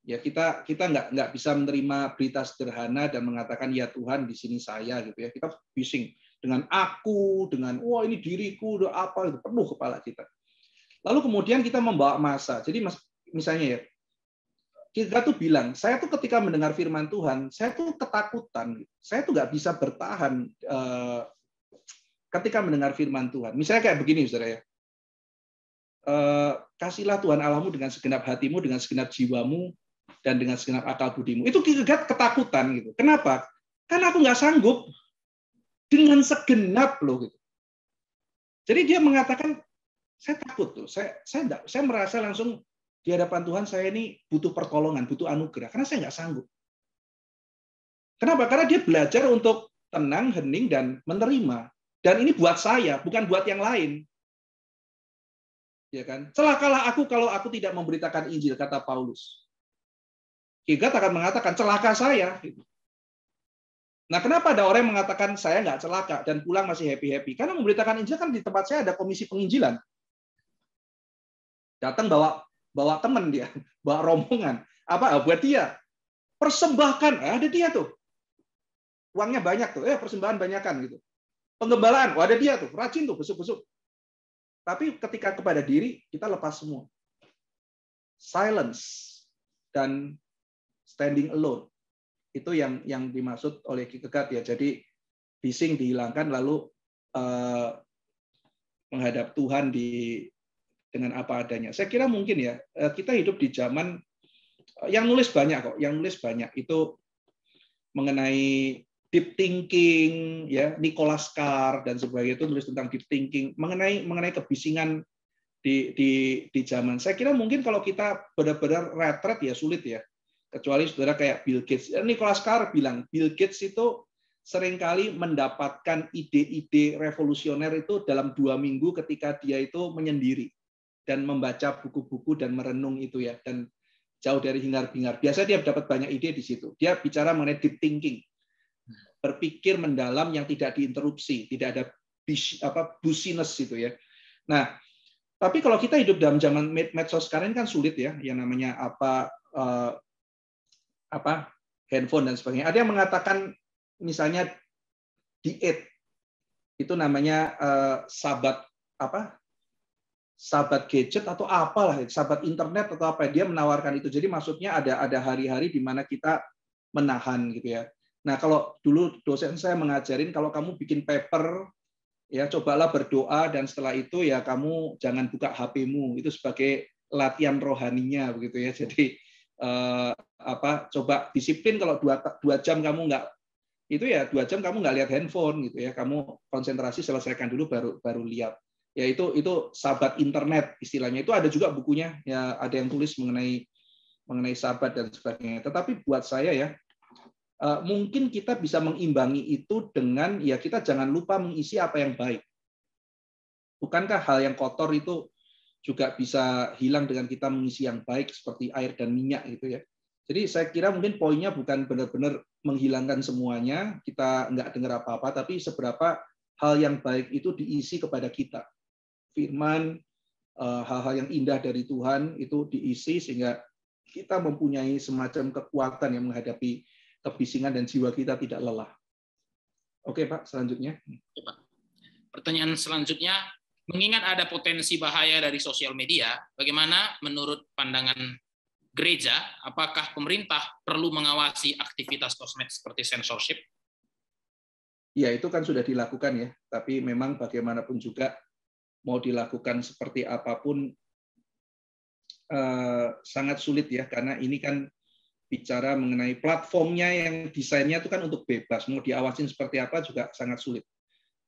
ya kita kita nggak nggak bisa menerima berita sederhana dan mengatakan ya Tuhan di sini saya gitu ya kita bising dengan aku dengan wah ini diriku udah apa itu penuh kepala kita lalu kemudian kita membawa masa jadi mas, misalnya ya kita tuh bilang saya tuh ketika mendengar firman Tuhan saya tuh ketakutan saya tuh nggak bisa bertahan eh, ketika mendengar firman Tuhan misalnya kayak begini saudara ya eh, kasihlah Tuhan Allahmu dengan segenap hatimu dengan segenap jiwamu dan dengan segenap akal budimu. Itu kegiatan ketakutan gitu. Kenapa? Karena aku nggak sanggup dengan segenap loh gitu. Jadi dia mengatakan saya takut tuh. Saya saya enggak, saya merasa langsung di hadapan Tuhan saya ini butuh pertolongan, butuh anugerah karena saya nggak sanggup. Kenapa? Karena dia belajar untuk tenang, hening dan menerima. Dan ini buat saya, bukan buat yang lain. Ya kan? Celakalah aku kalau aku tidak memberitakan Injil kata Paulus. Higat akan mengatakan celaka saya. Nah, kenapa ada orang yang mengatakan saya nggak celaka dan pulang masih happy-happy? Karena memberitakan Injil kan di tempat saya ada komisi penginjilan. Datang bawa bawa teman dia, bawa rombongan. Apa ah, buat dia? Persembahkan, eh, ada dia tuh. Uangnya banyak tuh, eh persembahan kan gitu. Penggembalaan, oh, ada dia tuh, rajin tuh, besuk-besuk. Tapi ketika kepada diri, kita lepas semua. Silence dan standing alone. Itu yang yang dimaksud oleh Kierkegaard ya. Jadi bising dihilangkan lalu eh, menghadap Tuhan di dengan apa adanya. Saya kira mungkin ya eh, kita hidup di zaman eh, yang nulis banyak kok, yang nulis banyak itu mengenai deep thinking ya Nicholas Carr dan sebagainya itu nulis tentang deep thinking mengenai mengenai kebisingan di di di zaman. Saya kira mungkin kalau kita benar-benar retret ya sulit ya. Kecuali saudara kayak Bill Gates. Eh, Nicholas Carr bilang Bill Gates itu seringkali mendapatkan ide-ide revolusioner itu dalam dua minggu ketika dia itu menyendiri dan membaca buku-buku dan merenung itu ya dan jauh dari hingar-bingar. Biasa dia dapat banyak ide di situ. Dia bicara mengenai deep thinking, berpikir mendalam yang tidak diinterupsi, tidak ada apa business itu ya. Nah, tapi kalau kita hidup dalam zaman medsos sekarang kan sulit ya, yang namanya apa eh, apa handphone dan sebagainya. Ada yang mengatakan misalnya diet itu namanya eh, sahabat apa sahabat gadget atau apalah ya, sahabat internet atau apa dia menawarkan itu jadi maksudnya ada ada hari-hari di mana kita menahan gitu ya nah kalau dulu dosen saya mengajarin kalau kamu bikin paper ya cobalah berdoa dan setelah itu ya kamu jangan buka HP-mu itu sebagai latihan rohaninya begitu ya jadi eh, apa coba disiplin kalau dua, dua jam kamu nggak itu ya dua jam kamu nggak lihat handphone gitu ya kamu konsentrasi selesaikan dulu baru baru lihat ya itu itu sahabat internet istilahnya itu ada juga bukunya ya ada yang tulis mengenai mengenai sahabat dan sebagainya tetapi buat saya ya eh, mungkin kita bisa mengimbangi itu dengan ya kita jangan lupa mengisi apa yang baik bukankah hal yang kotor itu juga bisa hilang dengan kita mengisi yang baik seperti air dan minyak gitu ya. Jadi saya kira mungkin poinnya bukan benar-benar menghilangkan semuanya, kita nggak dengar apa-apa, tapi seberapa hal yang baik itu diisi kepada kita. Firman, eh, hal-hal yang indah dari Tuhan itu diisi sehingga kita mempunyai semacam kekuatan yang menghadapi kebisingan dan jiwa kita tidak lelah. Oke Pak, selanjutnya. Pertanyaan selanjutnya, mengingat ada potensi bahaya dari sosial media, bagaimana menurut pandangan gereja, apakah pemerintah perlu mengawasi aktivitas sosmed seperti censorship? Ya, itu kan sudah dilakukan ya. Tapi memang bagaimanapun juga mau dilakukan seperti apapun eh, sangat sulit ya, karena ini kan bicara mengenai platformnya yang desainnya itu kan untuk bebas. Mau diawasin seperti apa juga sangat sulit.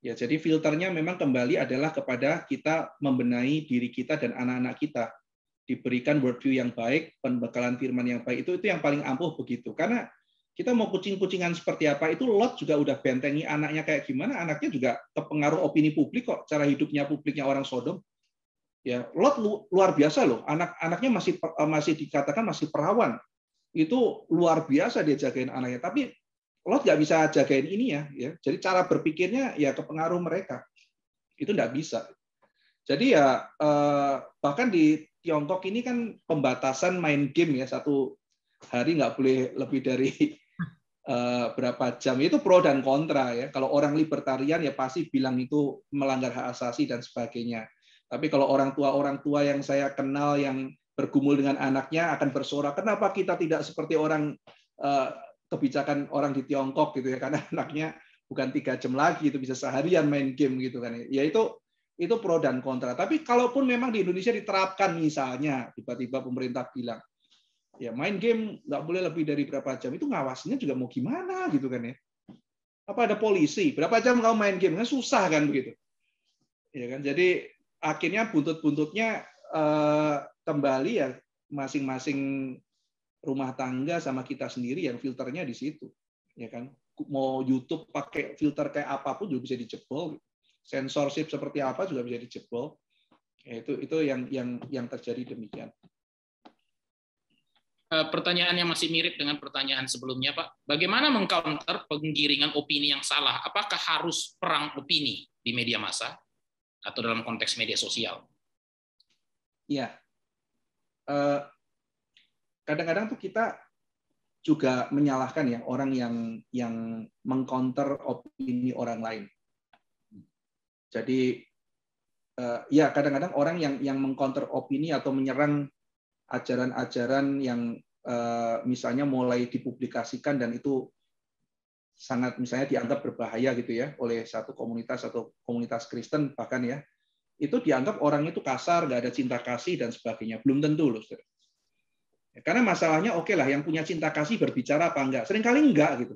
Ya, jadi filternya memang kembali adalah kepada kita membenahi diri kita dan anak-anak kita. Diberikan worldview yang baik, pembekalan firman yang baik itu itu yang paling ampuh begitu. Karena kita mau kucing-kucingan seperti apa itu Lot juga udah bentengi anaknya kayak gimana, anaknya juga terpengaruh opini publik kok, cara hidupnya publiknya orang Sodom. Ya, Lot luar biasa loh, anak-anaknya masih eh, masih dikatakan masih perawan. Itu luar biasa dia jagain anaknya. Tapi Lot nggak bisa jagain ini ya, ya. Jadi cara berpikirnya ya kepengaruh mereka. Itu nggak bisa. Jadi ya eh, bahkan di Tiongkok ini kan pembatasan main game ya satu hari nggak boleh lebih dari eh, berapa jam itu pro dan kontra ya. Kalau orang libertarian ya pasti bilang itu melanggar hak asasi dan sebagainya. Tapi kalau orang tua orang tua yang saya kenal yang bergumul dengan anaknya akan bersorak, kenapa kita tidak seperti orang eh, kebijakan orang di Tiongkok gitu ya karena anaknya bukan tiga jam lagi itu bisa seharian main game gitu kan ya. ya itu itu pro dan kontra tapi kalaupun memang di Indonesia diterapkan misalnya tiba-tiba pemerintah bilang ya main game nggak boleh lebih dari berapa jam itu ngawasnya juga mau gimana gitu kan ya apa ada polisi berapa jam kamu main game kan susah kan begitu ya kan jadi akhirnya buntut-buntutnya eh, kembali ya masing-masing rumah tangga sama kita sendiri yang filternya di situ, ya kan? Mau YouTube pakai filter kayak apapun juga bisa dicepol, sensorship seperti apa juga bisa dicepol. Ya, itu itu yang yang yang terjadi demikian. Eh, pertanyaan yang masih mirip dengan pertanyaan sebelumnya, Pak. Bagaimana mengcounter penggiringan opini yang salah? Apakah harus perang opini di media massa atau dalam konteks media sosial? Ya, uh, kadang-kadang tuh kita juga menyalahkan ya orang yang yang mengcounter opini orang lain. Jadi uh, ya kadang-kadang orang yang yang mengcounter opini atau menyerang ajaran-ajaran yang uh, misalnya mulai dipublikasikan dan itu sangat misalnya dianggap berbahaya gitu ya oleh satu komunitas atau komunitas Kristen bahkan ya itu dianggap orang itu kasar, nggak ada cinta kasih dan sebagainya. Belum tentu loh. Karena masalahnya oke okay lah, yang punya cinta kasih berbicara apa enggak? Seringkali enggak gitu.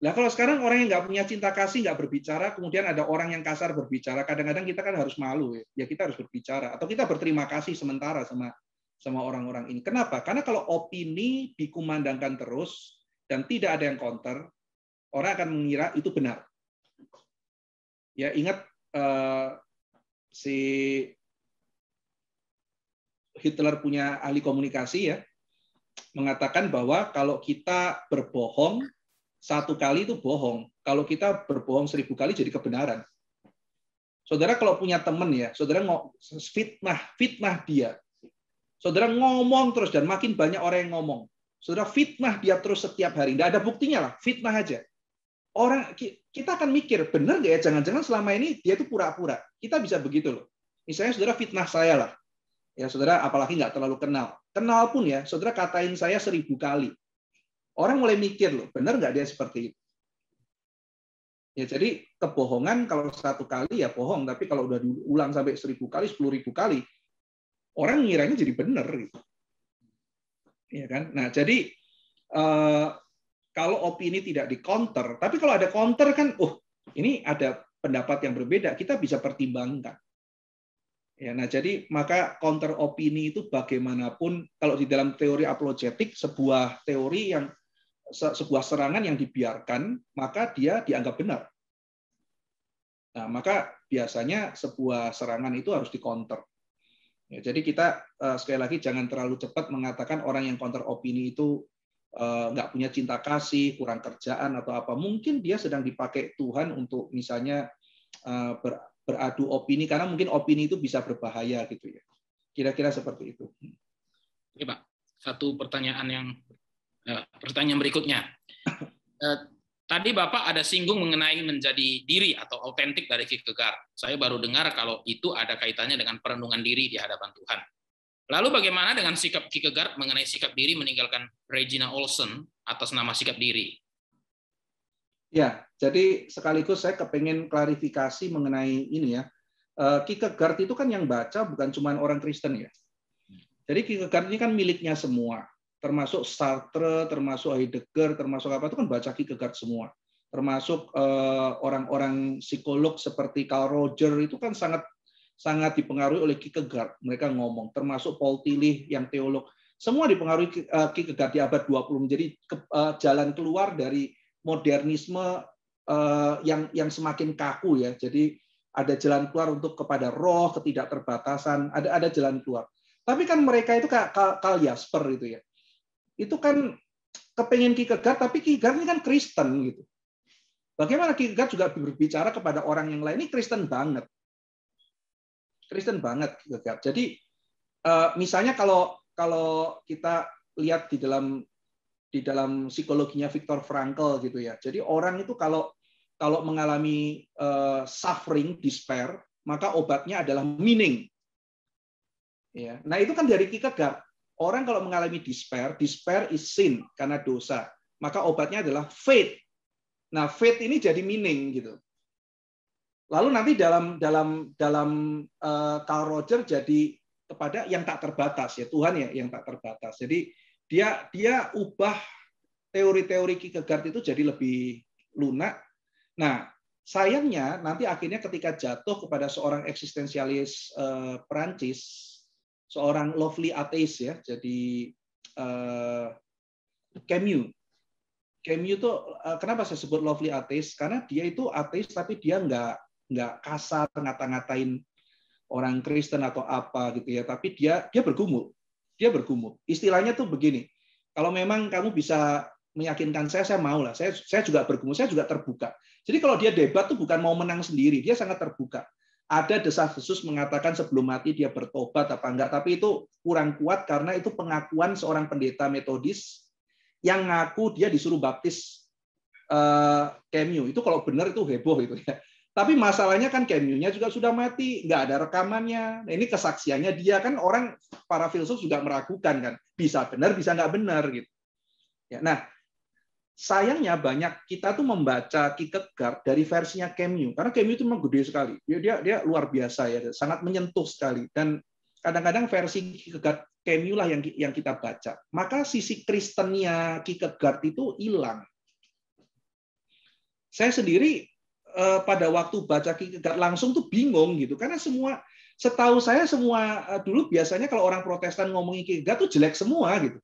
Nah kalau sekarang orang yang nggak punya cinta kasih nggak berbicara, kemudian ada orang yang kasar berbicara, kadang-kadang kita kan harus malu ya. ya kita harus berbicara atau kita berterima kasih sementara sama sama orang-orang ini. Kenapa? Karena kalau opini dikumandangkan terus dan tidak ada yang counter, orang akan mengira itu benar. Ya ingat uh, si Hitler punya ahli komunikasi ya, mengatakan bahwa kalau kita berbohong satu kali itu bohong, kalau kita berbohong seribu kali jadi kebenaran. Saudara kalau punya teman ya, saudara fitnah, fitnah dia. Saudara ngomong terus dan makin banyak orang yang ngomong. Saudara fitnah dia terus setiap hari. Tidak ada buktinya lah, fitnah aja. Orang kita akan mikir benar nggak ya? Jangan-jangan selama ini dia itu pura-pura. Kita bisa begitu loh. Misalnya saudara fitnah saya lah. Ya, saudara, apalagi nggak terlalu kenal. Kenal pun ya, saudara katain saya seribu kali. Orang mulai mikir loh, benar nggak dia seperti itu? Ya, jadi kebohongan kalau satu kali ya bohong, tapi kalau udah diulang sampai seribu kali, sepuluh ribu kali, orang ngiranya jadi benar gitu. Ya kan? Nah, jadi eh, kalau opini tidak di counter, tapi kalau ada counter kan, oh ini ada pendapat yang berbeda, kita bisa pertimbangkan. Ya, nah jadi maka counter opini itu bagaimanapun kalau di dalam teori apologetik sebuah teori yang sebuah serangan yang dibiarkan maka dia dianggap benar. Nah, maka biasanya sebuah serangan itu harus dikonter. Ya, jadi kita eh, sekali lagi jangan terlalu cepat mengatakan orang yang counter opini itu eh, nggak punya cinta kasih, kurang kerjaan atau apa. Mungkin dia sedang dipakai Tuhan untuk misalnya eh, ber, beradu opini karena mungkin opini itu bisa berbahaya gitu ya. Kira-kira seperti itu. Oke Pak, satu pertanyaan yang eh, pertanyaan berikutnya. Eh, tadi Bapak ada singgung mengenai menjadi diri atau autentik dari Kierkegaard. Saya baru dengar kalau itu ada kaitannya dengan perenungan diri di hadapan Tuhan. Lalu bagaimana dengan sikap Kierkegaard mengenai sikap diri meninggalkan Regina Olsen atas nama sikap diri? Ya, jadi sekaligus saya kepengen klarifikasi mengenai ini ya. Eh, Kierkegaard itu kan yang baca bukan cuma orang Kristen ya. Jadi Kierkegaard ini kan miliknya semua, termasuk Sartre, termasuk Heidegger, termasuk apa itu kan baca Kierkegaard semua. Termasuk eh, orang-orang psikolog seperti Carl Roger itu kan sangat sangat dipengaruhi oleh Kierkegaard. Mereka ngomong, termasuk Paul Tillich yang teolog. Semua dipengaruhi eh, Kierkegaard di abad 20 Jadi jalan keluar dari modernisme eh, yang yang semakin kaku ya. Jadi ada jalan keluar untuk kepada roh, ketidakterbatasan, ada ada jalan keluar. Tapi kan mereka itu kayak Karl Jasper itu ya. Itu kan kepengen Kierkegaard, tapi Kierkegaard ini kan Kristen gitu. Bagaimana Kierkegaard juga berbicara kepada orang yang lain ini Kristen banget. Kristen banget Kierkegaard. Jadi eh, misalnya kalau kalau kita lihat di dalam di dalam psikologinya Viktor Frankl gitu ya. Jadi orang itu kalau kalau mengalami uh, suffering, despair, maka obatnya adalah meaning. Ya. Nah, itu kan dari Kierkegaard. Orang kalau mengalami despair, despair is sin karena dosa. Maka obatnya adalah faith. Nah, faith ini jadi meaning gitu. Lalu nanti dalam dalam dalam uh, eh, Carl Roger jadi kepada yang tak terbatas ya Tuhan ya yang tak terbatas. Jadi dia dia ubah teori-teori Kierkegaard itu jadi lebih lunak. Nah, sayangnya nanti akhirnya ketika jatuh kepada seorang eksistensialis eh, Perancis, seorang lovely atheist ya, jadi eh, Camus. Camus itu eh, kenapa saya sebut lovely atheist? Karena dia itu ateis tapi dia nggak nggak kasar ngata-ngatain orang Kristen atau apa gitu ya, tapi dia dia bergumul. Dia bergumul. Istilahnya tuh begini. Kalau memang kamu bisa meyakinkan saya, saya mau lah. Saya, saya juga bergumul, saya juga terbuka. Jadi kalau dia debat tuh bukan mau menang sendiri, dia sangat terbuka. Ada desa Yesus mengatakan sebelum mati dia bertobat apa enggak, tapi itu kurang kuat karena itu pengakuan seorang pendeta metodis yang ngaku dia disuruh baptis uh, Camus. Itu kalau benar itu heboh itu ya. Tapi masalahnya kan camus juga sudah mati, nggak ada rekamannya. Nah, ini kesaksiannya dia kan orang para filsuf juga meragukan kan, bisa benar bisa nggak benar gitu. Ya, nah sayangnya banyak kita tuh membaca Kierkegaard dari versinya Camus karena Camus itu memang gede sekali. Dia dia, dia luar biasa ya, sangat menyentuh sekali dan kadang-kadang versi Kierkegaard Camus lah yang yang kita baca. Maka sisi Kristennya Kierkegaard itu hilang. Saya sendiri Eh, pada waktu baca kikegat langsung tuh bingung gitu karena semua setahu saya semua eh, dulu biasanya kalau orang Protestan ngomongin kikegat tuh jelek semua gitu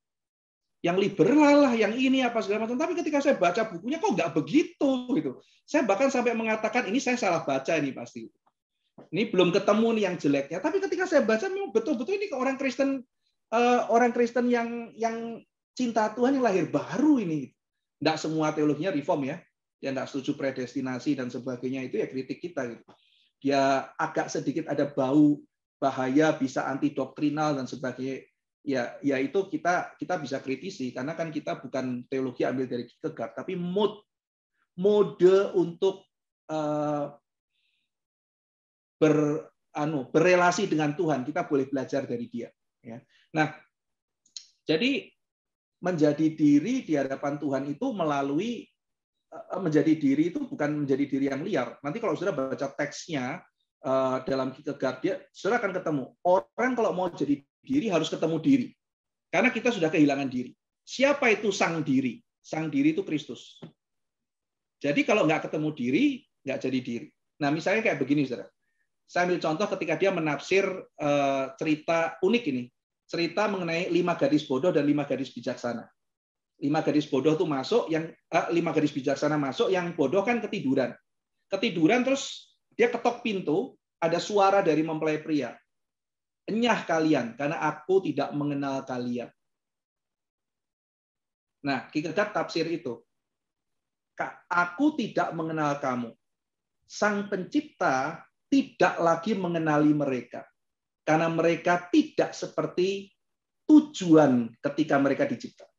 yang liberal lah, yang ini apa segala macam. Tapi ketika saya baca bukunya kok nggak begitu gitu. Saya bahkan sampai mengatakan ini saya salah baca ini pasti. Ini belum ketemu nih yang jeleknya. Tapi ketika saya baca memang betul-betul ini orang Kristen eh, orang Kristen yang yang cinta Tuhan yang lahir baru ini. tidak semua teologinya reform ya dia tidak setuju predestinasi dan sebagainya itu ya kritik kita gitu. Dia agak sedikit ada bau bahaya bisa anti doktrinal dan sebagainya ya ya itu kita kita bisa kritisi karena kan kita bukan teologi ambil dari Kierkegaard tapi mood mode untuk uh, ber anu berelasi dengan Tuhan kita boleh belajar dari dia ya. Nah, jadi menjadi diri di hadapan Tuhan itu melalui Eh, menjadi diri itu bukan menjadi diri yang liar. Nanti kalau sudah baca teksnya eh, dalam kita Guardian, saudara akan ketemu orang kalau mau jadi diri harus ketemu diri. Karena kita sudah kehilangan diri. Siapa itu sang diri? Sang diri itu Kristus. Jadi kalau nggak ketemu diri, nggak jadi diri. Nah misalnya kayak begini, saudara. Saya ambil contoh ketika dia menafsir eh, cerita unik ini, cerita mengenai lima gadis bodoh dan lima gadis bijaksana lima gadis bodoh tuh masuk, yang eh, lima gadis bijaksana masuk, yang bodoh kan ketiduran. Ketiduran terus dia ketok pintu, ada suara dari mempelai pria. Enyah kalian, karena aku tidak mengenal kalian. Nah, kita tafsir itu. Aku tidak mengenal kamu. Sang pencipta tidak lagi mengenali mereka. Karena mereka tidak seperti tujuan ketika mereka diciptakan.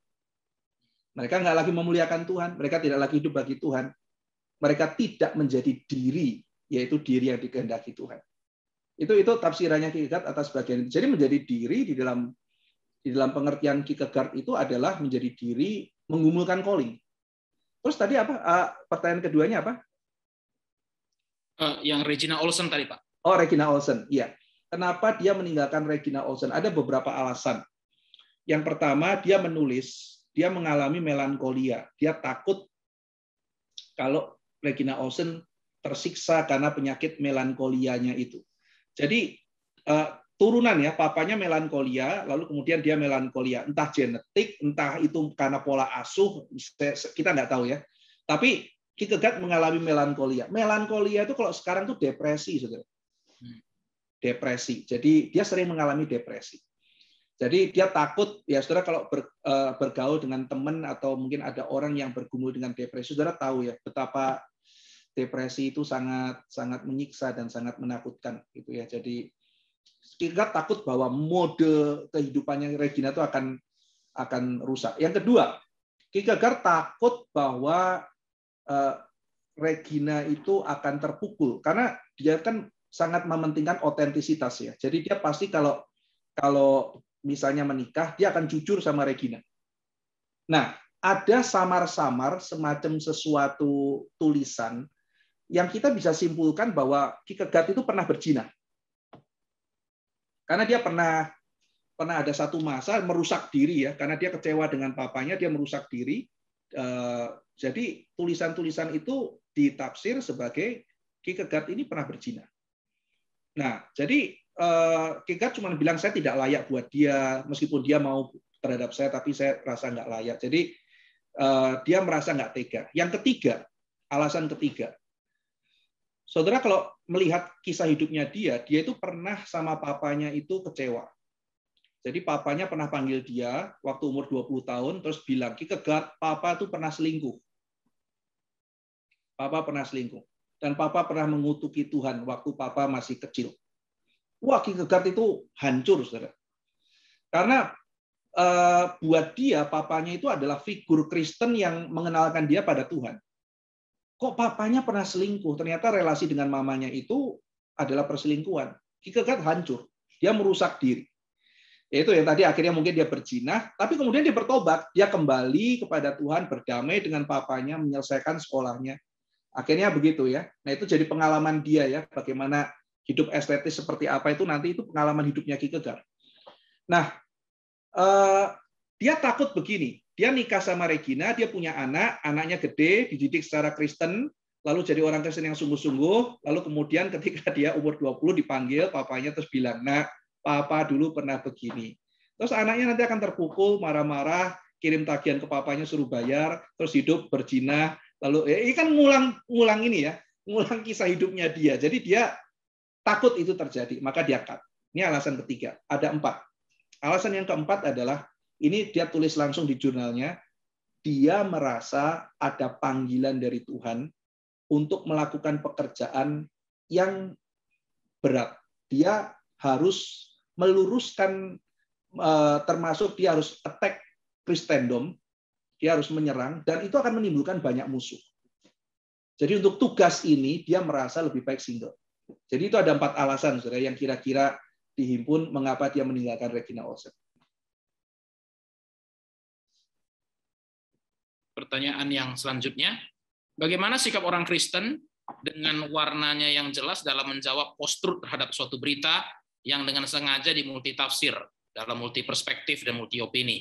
Mereka nggak lagi memuliakan Tuhan, mereka tidak lagi hidup bagi Tuhan. Mereka tidak menjadi diri, yaitu diri yang dikehendaki Tuhan. Itu itu tafsirannya Kierkegaard atas bagian itu. Jadi menjadi diri di dalam di dalam pengertian Kierkegaard itu adalah menjadi diri menggumulkan calling. Terus tadi apa? pertanyaan keduanya apa? Eh, yang Regina Olsen tadi, Pak. Oh, Regina Olsen. Iya. Kenapa dia meninggalkan Regina Olsen? Ada beberapa alasan. Yang pertama, dia menulis dia mengalami melankolia. Dia takut kalau Regina Olsen tersiksa karena penyakit melankolianya itu. Jadi eh, turunan ya, papanya melankolia, lalu kemudian dia melankolia. Entah genetik, entah itu karena pola asuh, kita nggak tahu ya. Tapi Kierkegaard mengalami melankolia. Melankolia itu kalau sekarang tuh depresi, saudara. Hmm. Depresi. Jadi dia sering mengalami depresi. Jadi dia takut ya saudara kalau ber, eh, bergaul dengan teman atau mungkin ada orang yang bergumul dengan depresi, saudara tahu ya betapa depresi itu sangat sangat menyiksa dan sangat menakutkan gitu ya. Jadi kita takut bahwa mode kehidupannya Regina itu akan akan rusak. Yang kedua, Kikagar takut bahwa uh, Regina itu akan terpukul karena dia kan sangat mementingkan otentisitas ya. Jadi dia pasti kalau kalau misalnya menikah, dia akan jujur sama Regina. Nah, ada samar-samar semacam sesuatu tulisan yang kita bisa simpulkan bahwa Kierkegaard itu pernah berzina. Karena dia pernah pernah ada satu masa merusak diri ya, karena dia kecewa dengan papanya, dia merusak diri. Eh, jadi tulisan-tulisan itu ditafsir sebagai Kierkegaard ini pernah berzina. Nah, jadi Eh, kita cuma bilang saya tidak layak buat dia, meskipun dia mau terhadap saya, tapi saya rasa nggak layak. Jadi eh, dia merasa nggak tega. Yang ketiga, alasan ketiga, saudara kalau melihat kisah hidupnya dia, dia itu pernah sama papanya itu kecewa. Jadi papanya pernah panggil dia waktu umur 20 tahun, terus bilang, Ki kegat, papa itu pernah selingkuh. Papa pernah selingkuh. Dan papa pernah mengutuki Tuhan waktu papa masih kecil wah Kierkegaard itu hancur, saudara. Karena uh, buat dia papanya itu adalah figur Kristen yang mengenalkan dia pada Tuhan. Kok papanya pernah selingkuh? Ternyata relasi dengan mamanya itu adalah perselingkuhan. Kierkegaard hancur. Dia merusak diri. Itu yang tadi akhirnya mungkin dia berjinah, tapi kemudian dia bertobat, dia kembali kepada Tuhan, berdamai dengan papanya, menyelesaikan sekolahnya. Akhirnya begitu ya. Nah, itu jadi pengalaman dia ya bagaimana hidup estetis seperti apa itu nanti itu pengalaman hidupnya Ki Kegar. Nah, eh, dia takut begini. Dia nikah sama Regina, dia punya anak, anaknya gede, dididik secara Kristen, lalu jadi orang Kristen yang sungguh-sungguh, lalu kemudian ketika dia umur 20 dipanggil, papanya terus bilang, nak, papa dulu pernah begini. Terus anaknya nanti akan terpukul, marah-marah, kirim tagihan ke papanya suruh bayar, terus hidup berjinah, lalu ya, ini kan ngulang ngulang ini ya, ngulang kisah hidupnya dia. Jadi dia takut itu terjadi, maka dia cut. Ini alasan ketiga. Ada empat. Alasan yang keempat adalah ini dia tulis langsung di jurnalnya. Dia merasa ada panggilan dari Tuhan untuk melakukan pekerjaan yang berat. Dia harus meluruskan, eh, termasuk dia harus attack Kristendom, dia harus menyerang, dan itu akan menimbulkan banyak musuh. Jadi untuk tugas ini dia merasa lebih baik single. Jadi itu ada empat alasan saudara yang kira-kira dihimpun mengapa dia meninggalkan Regina Olsen. Pertanyaan yang selanjutnya, bagaimana sikap orang Kristen dengan warnanya yang jelas dalam menjawab postur terhadap suatu berita yang dengan sengaja dimultitafsir dalam multi perspektif dan multi opini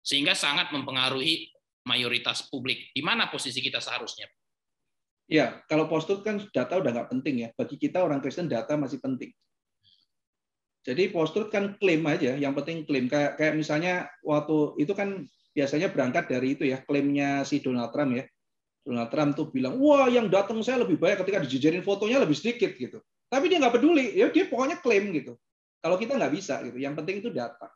sehingga sangat mempengaruhi mayoritas publik. Di mana posisi kita seharusnya? Ya, kalau postur kan data udah nggak penting ya. Bagi kita orang Kristen data masih penting. Jadi postur kan klaim aja, yang penting klaim. Kayak, kayak misalnya waktu itu kan biasanya berangkat dari itu ya, klaimnya si Donald Trump ya. Donald Trump tuh bilang, wah yang datang saya lebih banyak ketika dijejerin fotonya lebih sedikit gitu. Tapi dia nggak peduli, ya dia pokoknya klaim gitu. Kalau kita nggak bisa gitu, yang penting itu data.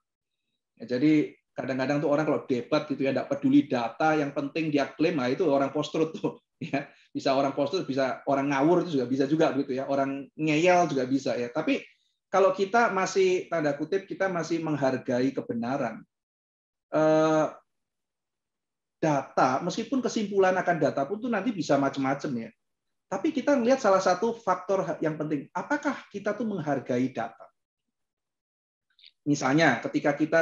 Ya, jadi kadang-kadang tuh orang kalau debat gitu ya tidak peduli data yang penting dia klaim nah itu orang truth tuh ya bisa orang truth bisa orang ngawur itu juga bisa juga gitu ya orang ngeyel juga bisa ya tapi kalau kita masih tanda kutip kita masih menghargai kebenaran eh, data meskipun kesimpulan akan data pun tuh nanti bisa macam-macam ya tapi kita melihat salah satu faktor yang penting apakah kita tuh menghargai data misalnya ketika kita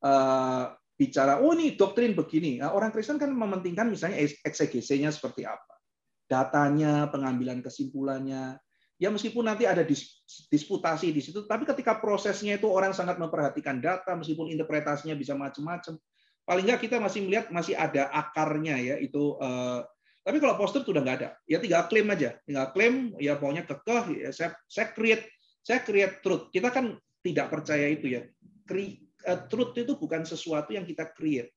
Eh, bicara, oh ini doktrin begini. Nah, orang Kristen kan mementingkan misalnya eksegesenya seperti apa. Datanya, pengambilan kesimpulannya. Ya meskipun nanti ada disputasi di situ, tapi ketika prosesnya itu orang sangat memperhatikan data, meskipun interpretasinya bisa macam-macam. Paling nggak kita masih melihat masih ada akarnya ya itu. Eh, tapi kalau poster sudah nggak ada, ya tinggal klaim aja, tinggal klaim ya pokoknya kekeh, ya, saya, saya create, saya create truth. Kita kan tidak percaya itu ya. Eh, truth itu bukan sesuatu yang kita create.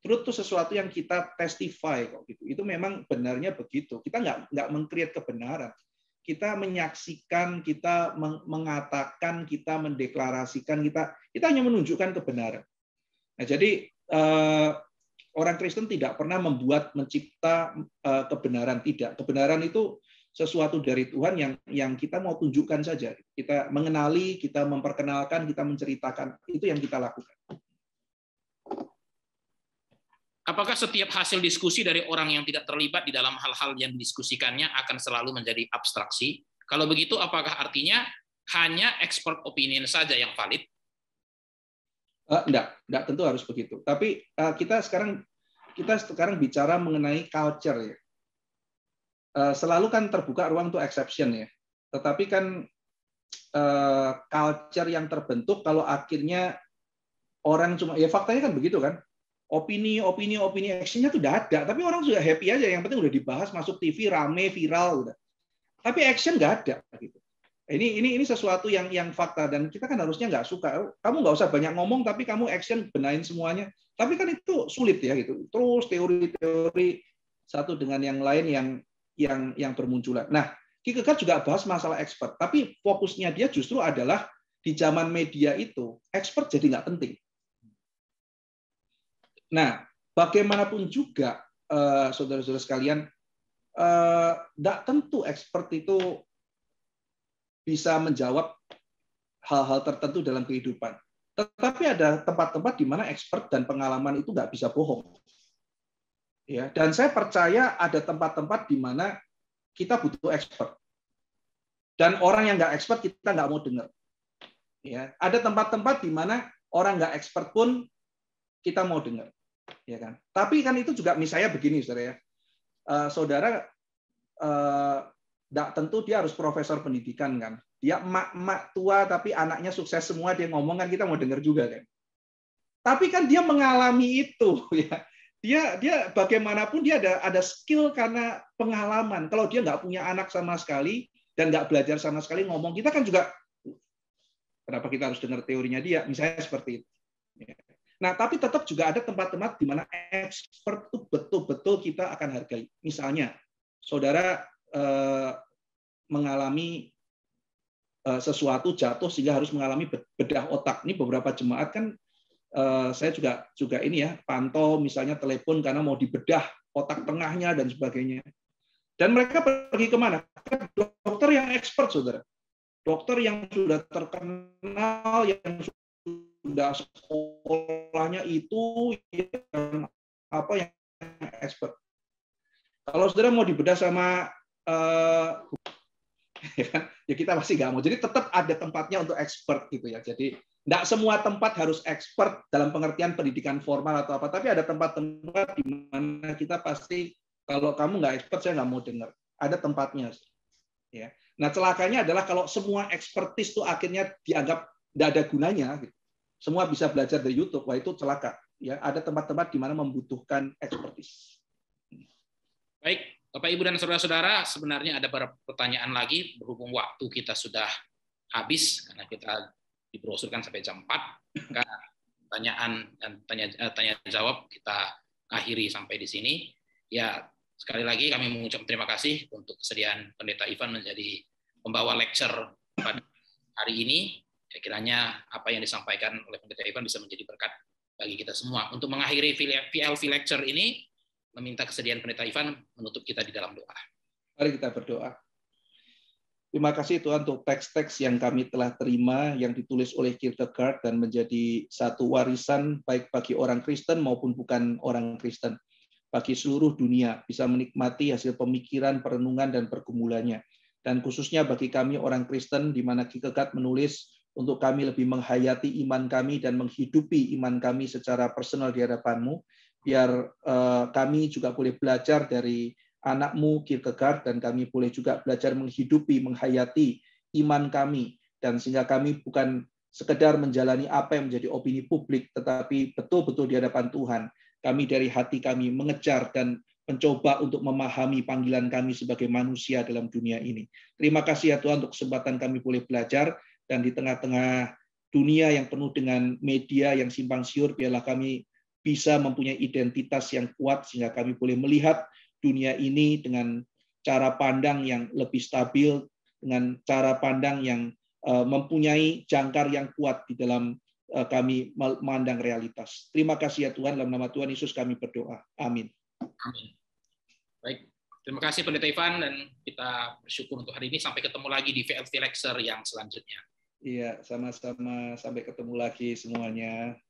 Truth itu sesuatu yang kita testify kok gitu. Itu memang benarnya begitu. Kita nggak nggak mengcreate kebenaran. Kita menyaksikan, kita mengatakan, kita mendeklarasikan, kita kita hanya menunjukkan kebenaran. Nah, jadi eh, orang Kristen tidak pernah membuat mencipta eh, kebenaran tidak. Kebenaran itu sesuatu dari Tuhan yang yang kita mau tunjukkan saja. Kita mengenali, kita memperkenalkan, kita menceritakan, itu yang kita lakukan. Apakah setiap hasil diskusi dari orang yang tidak terlibat di dalam hal-hal yang didiskusikannya akan selalu menjadi abstraksi? Kalau begitu, apakah artinya hanya expert opinion saja yang valid? Uh, enggak, enggak tentu harus begitu. Tapi uh, kita sekarang kita sekarang bicara mengenai culture ya. Eh, selalu kan terbuka ruang untuk exception ya. Tetapi kan eh, culture yang terbentuk kalau akhirnya orang cuma ya faktanya kan begitu kan. Opini, opini, opini actionnya tuh udah ada, tapi orang sudah happy aja. Yang penting udah dibahas, masuk TV, rame, viral, udah. Tapi action nggak ada. Gitu. Ini ini ini sesuatu yang yang fakta dan kita kan harusnya nggak suka. Kamu nggak usah banyak ngomong, tapi kamu action benain semuanya. Tapi kan itu sulit ya gitu. Terus teori-teori satu dengan yang lain yang yang yang bermunculan. Nah, Kierkegaard juga bahas masalah expert, tapi fokusnya dia justru adalah di zaman media itu expert jadi nggak penting. Nah, bagaimanapun juga eh, saudara-saudara sekalian, tidak eh, tentu expert itu bisa menjawab hal-hal tertentu dalam kehidupan. Tetapi ada tempat-tempat di mana expert dan pengalaman itu nggak bisa bohong. Ya, dan saya percaya ada tempat-tempat di mana kita butuh expert. Dan orang yang nggak expert kita nggak mau dengar. Ya, ada tempat-tempat di mana orang nggak expert pun kita mau dengar. Ya kan? Tapi kan itu juga misalnya begini, ya. Eh, saudara ya. Uh, eh, saudara tidak uh, tentu dia harus profesor pendidikan kan. Dia emak-emak tua tapi anaknya sukses semua dia ngomong kan kita mau dengar juga kan. Tapi kan dia mengalami itu ya dia dia bagaimanapun dia ada ada skill karena pengalaman. Kalau dia nggak punya anak sama sekali dan nggak belajar sama sekali ngomong, kita kan juga kenapa kita harus dengar teorinya dia, misalnya seperti itu. Ya. Nah, tapi tetap juga ada tempat-tempat di mana expert itu betul-betul kita akan hargai. Misalnya, saudara eh, mengalami eh, sesuatu jatuh sehingga harus mengalami bedah otak. Ini beberapa jemaat kan Eh, saya juga juga ini ya pantau misalnya telepon karena mau dibedah otak tengahnya dan sebagainya. Dan mereka pergi kemana? Dokter yang expert, saudara. Dokter yang sudah terkenal, yang sudah sekolahnya itu, yang apa yang expert. Kalau saudara mau dibedah sama uh, ya, kita masih nggak mau. Jadi tetap ada tempatnya untuk expert gitu ya. Jadi tidak semua tempat harus expert dalam pengertian pendidikan formal atau apa, tapi ada tempat-tempat di mana kita pasti kalau kamu nggak expert saya nggak mau dengar. Ada tempatnya, ya. Nah celakanya adalah kalau semua expertise itu akhirnya dianggap tidak ada gunanya. Gitu. Semua bisa belajar dari YouTube, wah itu celaka. Ya ada tempat-tempat di mana membutuhkan ekspertis. Baik, Bapak Ibu dan saudara-saudara, sebenarnya ada beberapa pertanyaan lagi berhubung waktu kita sudah habis karena kita di sampai jam 4. Maka pertanyaan dan tanya, eh, tanya jawab kita akhiri sampai di sini. Ya, sekali lagi kami mengucap terima kasih untuk kesediaan Pendeta Ivan menjadi pembawa lecture pada hari ini. Ya, kiranya apa yang disampaikan oleh Pendeta Ivan bisa menjadi berkat bagi kita semua. Untuk mengakhiri VLV lecture ini, meminta kesediaan Pendeta Ivan menutup kita di dalam doa. Mari kita berdoa. Terima kasih Tuhan untuk teks-teks yang kami telah terima, yang ditulis oleh Kierkegaard dan menjadi satu warisan baik bagi orang Kristen maupun bukan orang Kristen. Bagi seluruh dunia bisa menikmati hasil pemikiran, perenungan, dan pergumulannya. Dan khususnya bagi kami orang Kristen di mana Kierkegaard menulis untuk kami lebih menghayati iman kami dan menghidupi iman kami secara personal di hadapanmu, biar eh, kami juga boleh belajar dari anakmu Kierkegaard dan kami boleh juga belajar menghidupi, menghayati iman kami dan sehingga kami bukan sekedar menjalani apa yang menjadi opini publik tetapi betul-betul di hadapan Tuhan kami dari hati kami mengejar dan mencoba untuk memahami panggilan kami sebagai manusia dalam dunia ini. Terima kasih ya Tuhan untuk kesempatan kami boleh belajar dan di tengah-tengah dunia yang penuh dengan media yang simpang siur biarlah kami bisa mempunyai identitas yang kuat sehingga kami boleh melihat dunia ini dengan cara pandang yang lebih stabil, dengan cara pandang yang eh, mempunyai jangkar yang kuat di dalam eh, kami memandang realitas. Terima kasih ya Tuhan, dalam nama Tuhan Yesus kami berdoa. Amin. Amin. Baik, terima kasih Pendeta Ivan dan kita bersyukur untuk hari ini. Sampai ketemu lagi di VLT Lecture yang selanjutnya. Iya, sama-sama. Sampai ketemu lagi semuanya.